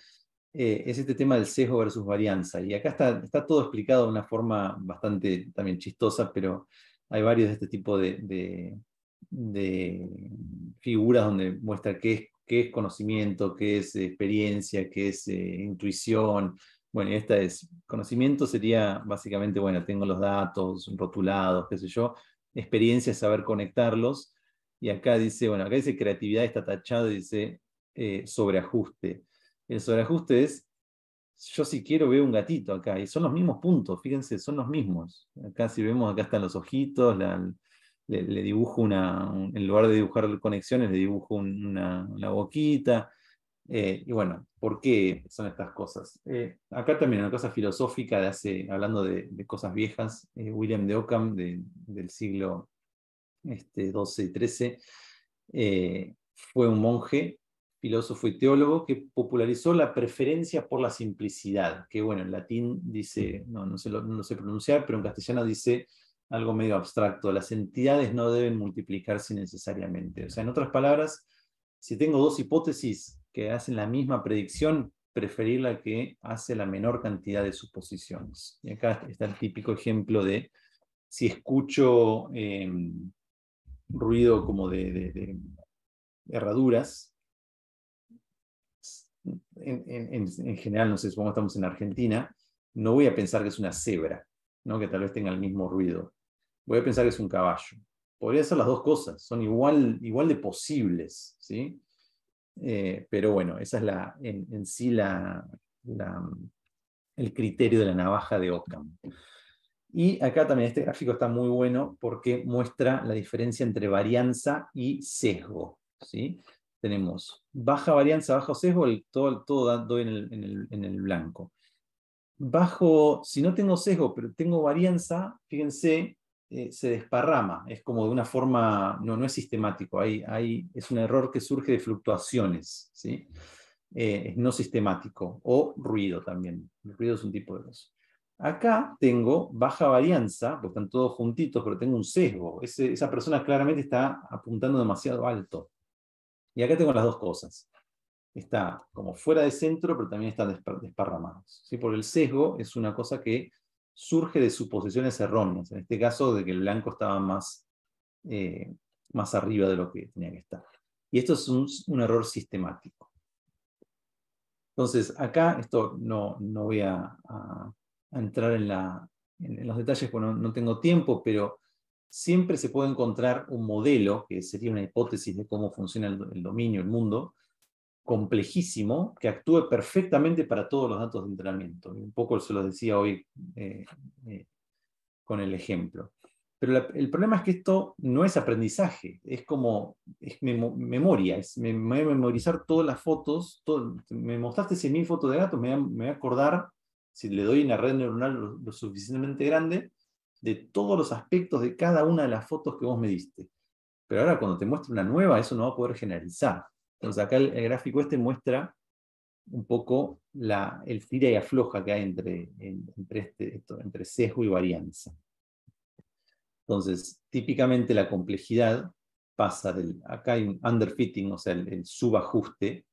Speaker 2: eh, es este tema del sesgo versus varianza. Y acá está, todo explicado de una forma bastante también chistosa, pero hay varios de este tipo de, figuras donde muestra qué es, qué es conocimiento, qué es experiencia, qué es eh, intuición. Bueno, esta es, conocimiento sería básicamente, bueno, tengo los datos rotulados, qué sé yo, experiencia es saber conectarlos y acá dice, bueno, acá dice creatividad, está tachado y dice eh, sobreajuste. El sobreajuste es, yo si quiero veo un gatito acá, y son los mismos puntos, fíjense, son los mismos. Acá si vemos, acá están los ojitos, le, dibujo una, en lugar de dibujar conexiones, le dibujo una, boquita. Eh, y bueno, ¿por qué son estas cosas? Eh, acá también una cosa filosófica de hace, hablando de, cosas viejas, William de Ockham del siglo este, 12 y 13, eh, fue un monje, filósofo y teólogo que popularizó la preferencia por la simplicidad, que bueno, en latín dice, no, no, sé, no sé pronunciar, pero en castellano dice algo medio abstracto, las entidades no deben multiplicarse necesariamente. O sea, en otras palabras, si tengo dos hipótesis que hacen la misma predicción, preferir la que hace la menor cantidad de suposiciones. Y acá está el típico ejemplo de si escucho em, ruido como de, herraduras. En, general, no sé, supongo estamos en Argentina, no voy a pensar que es una cebra, ¿no? que tal vez tenga el mismo ruido. Voy a pensar que es un caballo. Podría ser las dos cosas, son igual, igual de posibles. ¿sí? Eh, pero bueno, esa es la, en, sí la, el criterio de la navaja de Ockham. Y acá también este gráfico está muy bueno porque muestra la diferencia entre varianza y sesgo. ¿sí? Tenemos baja varianza, bajo sesgo, el, todo, todo en el, en, el, en el, blanco. Bajo, si no tengo sesgo, pero tengo varianza, fíjense, eh, se desparrama. Es como de una forma, no, no es sistemático. es un error que surge de fluctuaciones. ¿sí? Eh, es no sistemático. O ruido también. El ruido es un tipo de los. Acá tengo baja varianza, porque están todos juntitos, pero tengo un sesgo. esa persona claramente está apuntando demasiado alto. Y acá tengo las dos cosas. Está como fuera de centro, pero también están desparramados. ¿sí? por el sesgo es una cosa que surge de suposiciones erróneas. En este caso, de que el blanco estaba más, eh, más arriba de lo que tenía que estar. Y esto es un, error sistemático. Entonces, acá, esto no, no voy a entrar en, los detalles, porque no tengo tiempo, pero siempre se puede encontrar un modelo, que sería una hipótesis de cómo funciona el, dominio, el mundo, complejísimo, que actúe perfectamente para todos los datos de entrenamiento. Un poco se lo decía hoy eh, eh, con el ejemplo. Pero el problema es que esto no es aprendizaje, es como es memoria, es memorizar todas las fotos, me mostraste 100.000 fotos de gatos, me, me voy a acordar si le doy una red neuronal lo, suficientemente grande, de todos los aspectos de cada una de las fotos que vos me diste. Pero ahora cuando te muestre una nueva, eso no va a poder generalizar. Entonces acá el, gráfico este muestra un poco la, el tira y afloja que hay entre, entre, este, entre sesgo y varianza. Entonces, típicamente la complejidad pasa del, acá hay un underfitting, o sea, el, el subajuste,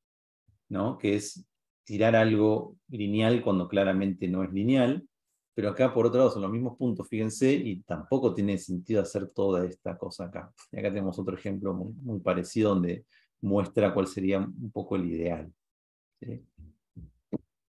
Speaker 2: ¿no? que es tirar algo lineal cuando claramente no es lineal, pero acá por otro lado son los mismos puntos, fíjense, y tampoco tiene sentido hacer toda esta cosa acá. Y acá tenemos otro ejemplo muy, parecido donde muestra cuál sería un poco el ideal.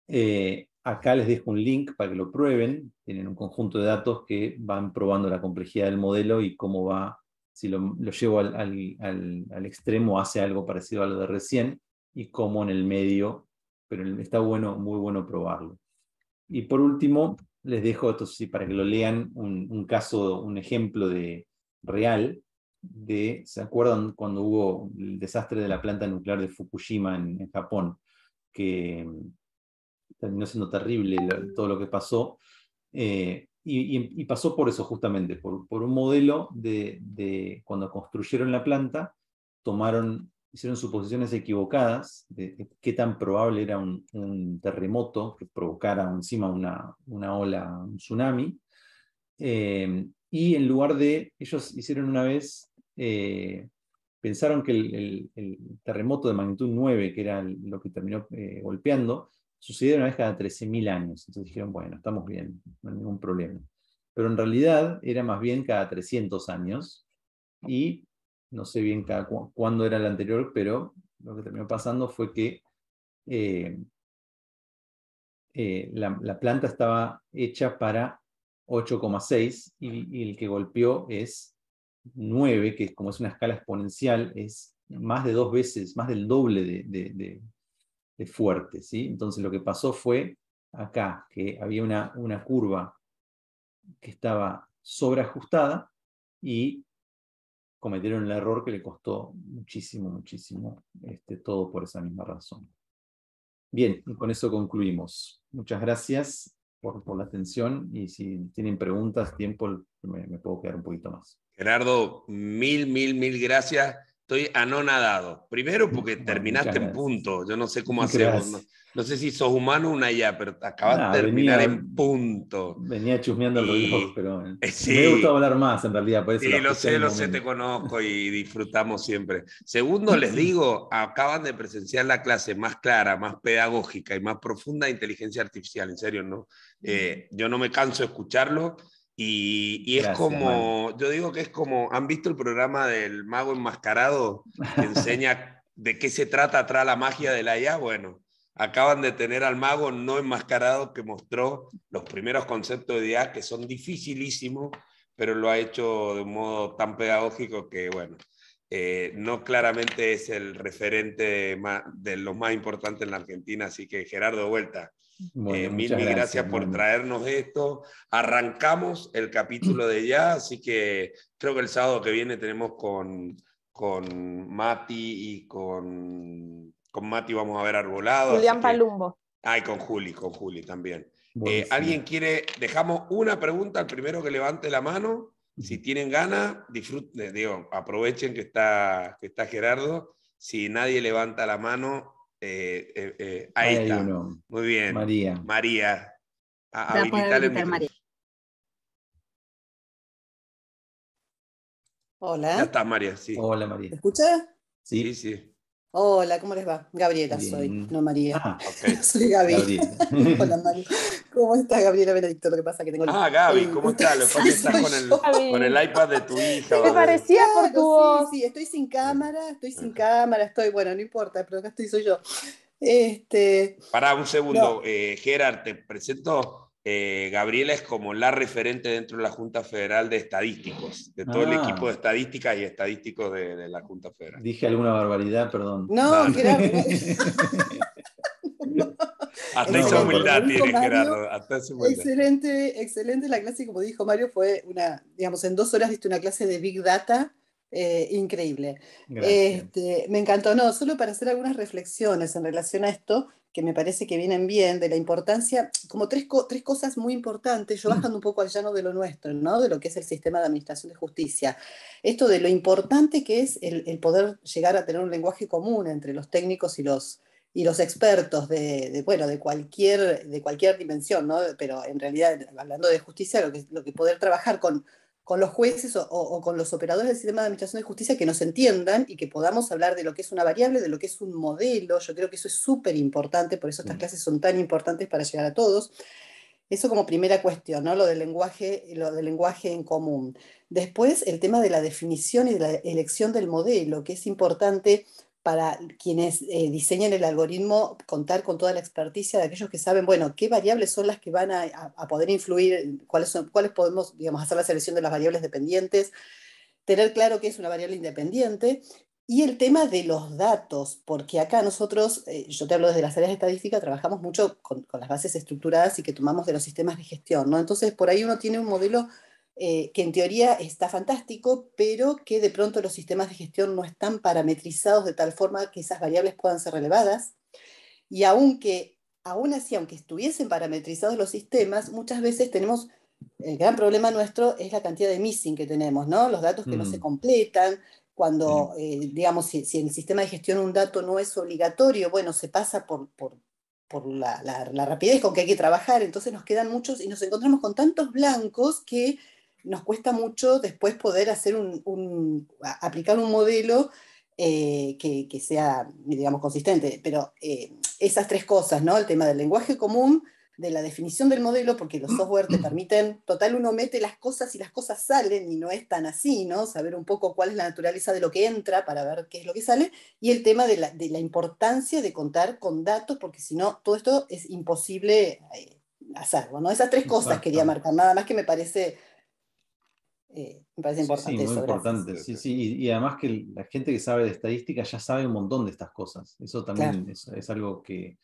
Speaker 2: Eh, acá les dejo un link para que lo prueben, tienen un conjunto de datos que van probando la complejidad del modelo y cómo va, si lo, llevo al extremo hace algo parecido a lo de recién, y cómo en el medio pero está bueno, muy bueno probarlo. Y por último, les dejo esto sí, para que lo lean, un, caso, un ejemplo de real de, ¿se acuerdan cuando hubo el desastre de la planta nuclear de Fukushima en, Japón? Que mm, terminó siendo terrible todo lo que pasó. Eh, y, pasó por eso justamente, por, por un modelo de, de, cuando construyeron la planta, tomaron hicieron suposiciones equivocadas de qué tan probable era un, terremoto que provocara encima una, una ola, un tsunami. Eh, y en lugar de, ellos hicieron una vez, eh, pensaron que el, terremoto de magnitud 9, que era lo que terminó eh, golpeando, sucedió una vez cada 13.000 años. Entonces dijeron, bueno, estamos bien, no hay ningún problema. Pero en realidad era más bien cada 300 años y no sé bien cuándo era el anterior, pero lo que terminó pasando fue que eh, eh, la, planta estaba hecha para 8,6 y, el que golpeó es 9, que como es una escala exponencial, es más de dos veces, más del doble de, fuerte. ¿sí? Entonces lo que pasó fue acá, que había una, una curva que estaba sobreajustada y cometieron el error que le costó muchísimo, muchísimo este, todo por esa misma razón. Bien, y con eso concluimos. Muchas gracias por, la atención y si tienen preguntas, tiempo, me puedo quedar un poquito más.
Speaker 1: Gerardo, mil, mil, mil gracias estoy anonadado. Primero porque terminaste en punto. Yo no sé cómo hacemos. No, no, sé si sos humano o una ya, pero acabas de terminar en punto. Venía
Speaker 2: chusmeando el ruido, pero
Speaker 1: eh, me gusta
Speaker 2: hablar más en realidad. Por eso sí, lo sé, lo sé, te
Speaker 1: conozco y (laughs) disfrutamos siempre. Segundo, les digo, acaban de presenciar la clase más clara, más pedagógica y más profunda de inteligencia artificial. En serio, ¿no? Eh, yo no me canso de escucharlo y, es como, yo digo que es como, ¿han visto el programa del mago enmascarado que enseña (laughs) de qué se trata atrás la magia de la IA? Bueno, acaban de tener al mago no enmascarado que mostró los primeros conceptos de IA que son dificilísimos, pero lo ha hecho de un modo tan pedagógico que, bueno, eh, no claramente es el referente de, de lo más importante en la Argentina. Así que, Gerardo, vuelta. Eh, mil, mil gracias, por traernos esto. Arrancamos el capítulo de ya, así que creo que el sábado que viene tenemos con, con Mati y con, con Mati vamos a ver Arbolado. Julián Palumbo. ay, con Juli, con Juli también. Eh, ¿Alguien quiere? Dejamos una pregunta al primero que levante la mano. Si tienen ganas, disfruten, digo, aprovechen que está, que está Gerardo. Si nadie levanta la mano, eh, eh, eh, ahí, está. Muy bien. María. María. A, Hola. Ya está, María, sí. Hola, María. ¿Me escuchas? sí. sí.
Speaker 4: Hola, ¿cómo les va? Gabriela soy, no María. Ah, (laughs) soy Gabi. (laughs) Hola, María. ¿Cómo estás, Gabriela Benedicto? Lo que pasa que tengo... Ah,
Speaker 1: Gabi, ¿cómo estás? Lo que pasa (laughs) que estás con el, con el, iPad de tu hija. ¿Qué te parecía
Speaker 4: por tu Sí, sí, estoy sin cámara, estoy sin cámara, estoy... Bueno, no importa, pero acá estoy, soy yo. Este...
Speaker 1: Pará, un segundo. Eh, Gerard, te presento eh, Gabriela es como la referente dentro de la Junta Federal de Estadísticos, de todo el ah. equipo de estadística y estadísticos de, la Junta Federal.
Speaker 2: Dije alguna barbaridad, perdón. No,
Speaker 3: gracias. (laughs)
Speaker 2: Hasta esa humildad
Speaker 4: tiene que Hasta excelente, excelente la clase, como dijo Mario, fue una, digamos, en dos horas viste una clase de Big Data. Eh, increíble. Este, me encantó, no, solo para hacer algunas reflexiones en relación a esto, que me parece que vienen bien, de la importancia, como tres, cosas muy importantes, yo mm. bajando un poco al llano de lo nuestro, ¿no? de lo que es el sistema de administración de justicia. Esto de lo importante que es el, poder llegar a tener un lenguaje común entre los técnicos y los, y los expertos de, de, bueno, de, cualquier, de cualquier dimensión, pero en realidad, hablando de justicia, lo que, lo que poder trabajar con, con los jueces o, con los operadores del sistema de administración de justicia que nos entiendan y que podamos hablar de lo que es una variable, de lo que es un modelo. Yo creo que eso es súper importante, por eso estas mm. clases son tan importantes para llegar a todos. Eso como primera cuestión, ¿no? lo, del lenguaje, lo del lenguaje en común. Después, el tema de la definición y de la elección del modelo, que es importante para quienes eh, diseñan el algoritmo contar con toda la experticia de aquellos que saben, bueno, qué variables son las que van a, poder influir, cuáles, son, cuáles podemos, digamos, hacer la selección de las variables dependientes, tener claro que es una variable independiente. Y el tema de los datos, porque acá nosotros, eh, yo te hablo desde las áreas de estadística, trabajamos mucho con, con las bases estructuradas y que tomamos de los sistemas de gestión, ¿no? Entonces, por ahí uno tiene un modelo eh, que en teoría está fantástico, pero que de pronto los sistemas de gestión no están parametrizados de tal forma que esas variables puedan ser relevadas. Y aunque, aún así, aunque estuviesen parametrizados los sistemas, muchas veces tenemos, el gran problema nuestro es la cantidad de missing que tenemos, ¿no? Los datos que no se mm. completan, cuando, mm. eh, digamos, si, en el sistema de gestión un dato no es obligatorio, bueno, se pasa por, por, por la, la, rapidez con que hay que trabajar, entonces nos quedan muchos y nos encontramos con tantos blancos que nos cuesta mucho después poder hacer un, aplicar un modelo eh, que, sea, digamos, consistente. Pero eh, esas tres cosas, ¿no? El tema del lenguaje común, de la definición del modelo, porque los software te permiten, total, uno mete las cosas y las cosas salen y no es tan así, ¿no? Saber un poco cuál es la naturaleza de lo que entra para ver qué es lo que sale. Y el tema de la, importancia de contar con datos, porque si no, todo esto es imposible eh, hacerlo, ¿no? Esas tres cosas quería marcar, nada más que me parece eh, me parece importante. Sí,
Speaker 2: importante. Y, además que la gente que sabe de estadística ya sabe un montón de estas cosas. Eso también es, algo que,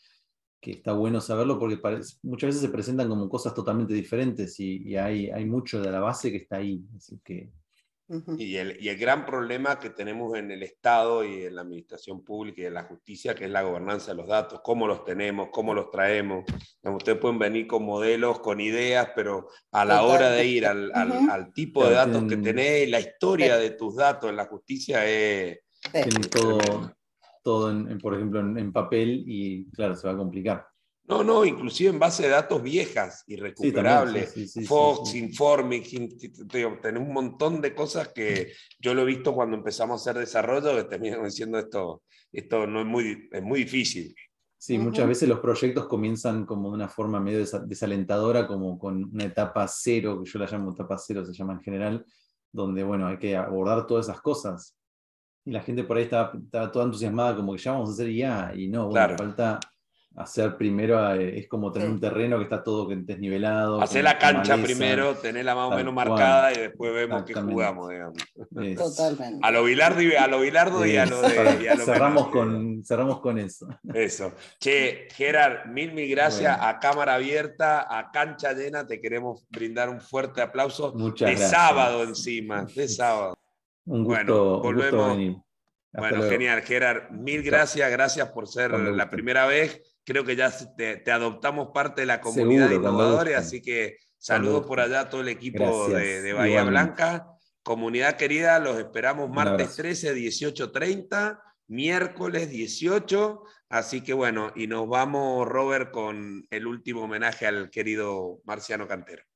Speaker 2: está bueno saberlo porque muchas veces se presentan como cosas totalmente diferentes y, y hay, hay, mucho de la base que está ahí. Así que
Speaker 1: y, el, gran problema que tenemos en el Estado y en la administración pública y en la justicia, que es la gobernanza de los datos, cómo los tenemos, cómo los traemos. Ustedes pueden venir con modelos, con ideas, pero a la hora de ir al, tipo de datos que tenés, la historia de tus datos en la justicia es...
Speaker 2: todo, todo por ejemplo, en papel y claro, se va a complicar.
Speaker 1: No, no, inclusive en base de datos viejas, irrecuperables, Fox, Informix, tenés un montón de cosas que yo lo he visto cuando empezamos a hacer desarrollo, que terminan diciendo esto, esto no es muy, es muy difícil. Sí, muchas veces
Speaker 2: los proyectos comienzan como de una forma medio desalentadora, como con una etapa cero, que yo la llamo etapa cero, se llama en general, donde bueno, hay que abordar todas esas cosas. Y la gente por ahí estaba, estaba toda entusiasmada, como que ya vamos a hacer ya, y no, claro. falta hacer primero, eh, es como tener un terreno que está todo desnivelado. Hacer la cancha primero, tenerla más o menos marcada y después vemos qué jugamos,
Speaker 1: digamos. Totalmente. A lo Bilardo y a lo, de.
Speaker 2: cerramos, con, cerramos con eso.
Speaker 1: Eso. Che, Gerard, mil, mil gracias. A cámara abierta, a cancha llena, te queremos brindar un fuerte aplauso. Muchas de sábado encima, de sábado.
Speaker 3: Un bueno, volvemos.
Speaker 1: Bueno, genial, Gerard. Mil gracias, gracias por ser la primera vez creo que ya te, adoptamos parte de la comunidad de innovadores, así que saludos por allá a todo el equipo de, Bahía Blanca. Comunidad querida, los esperamos martes 13, 18.30, miércoles 18. Así que bueno, y nos vamos, Robert, con el último homenaje al querido Marciano Cantero.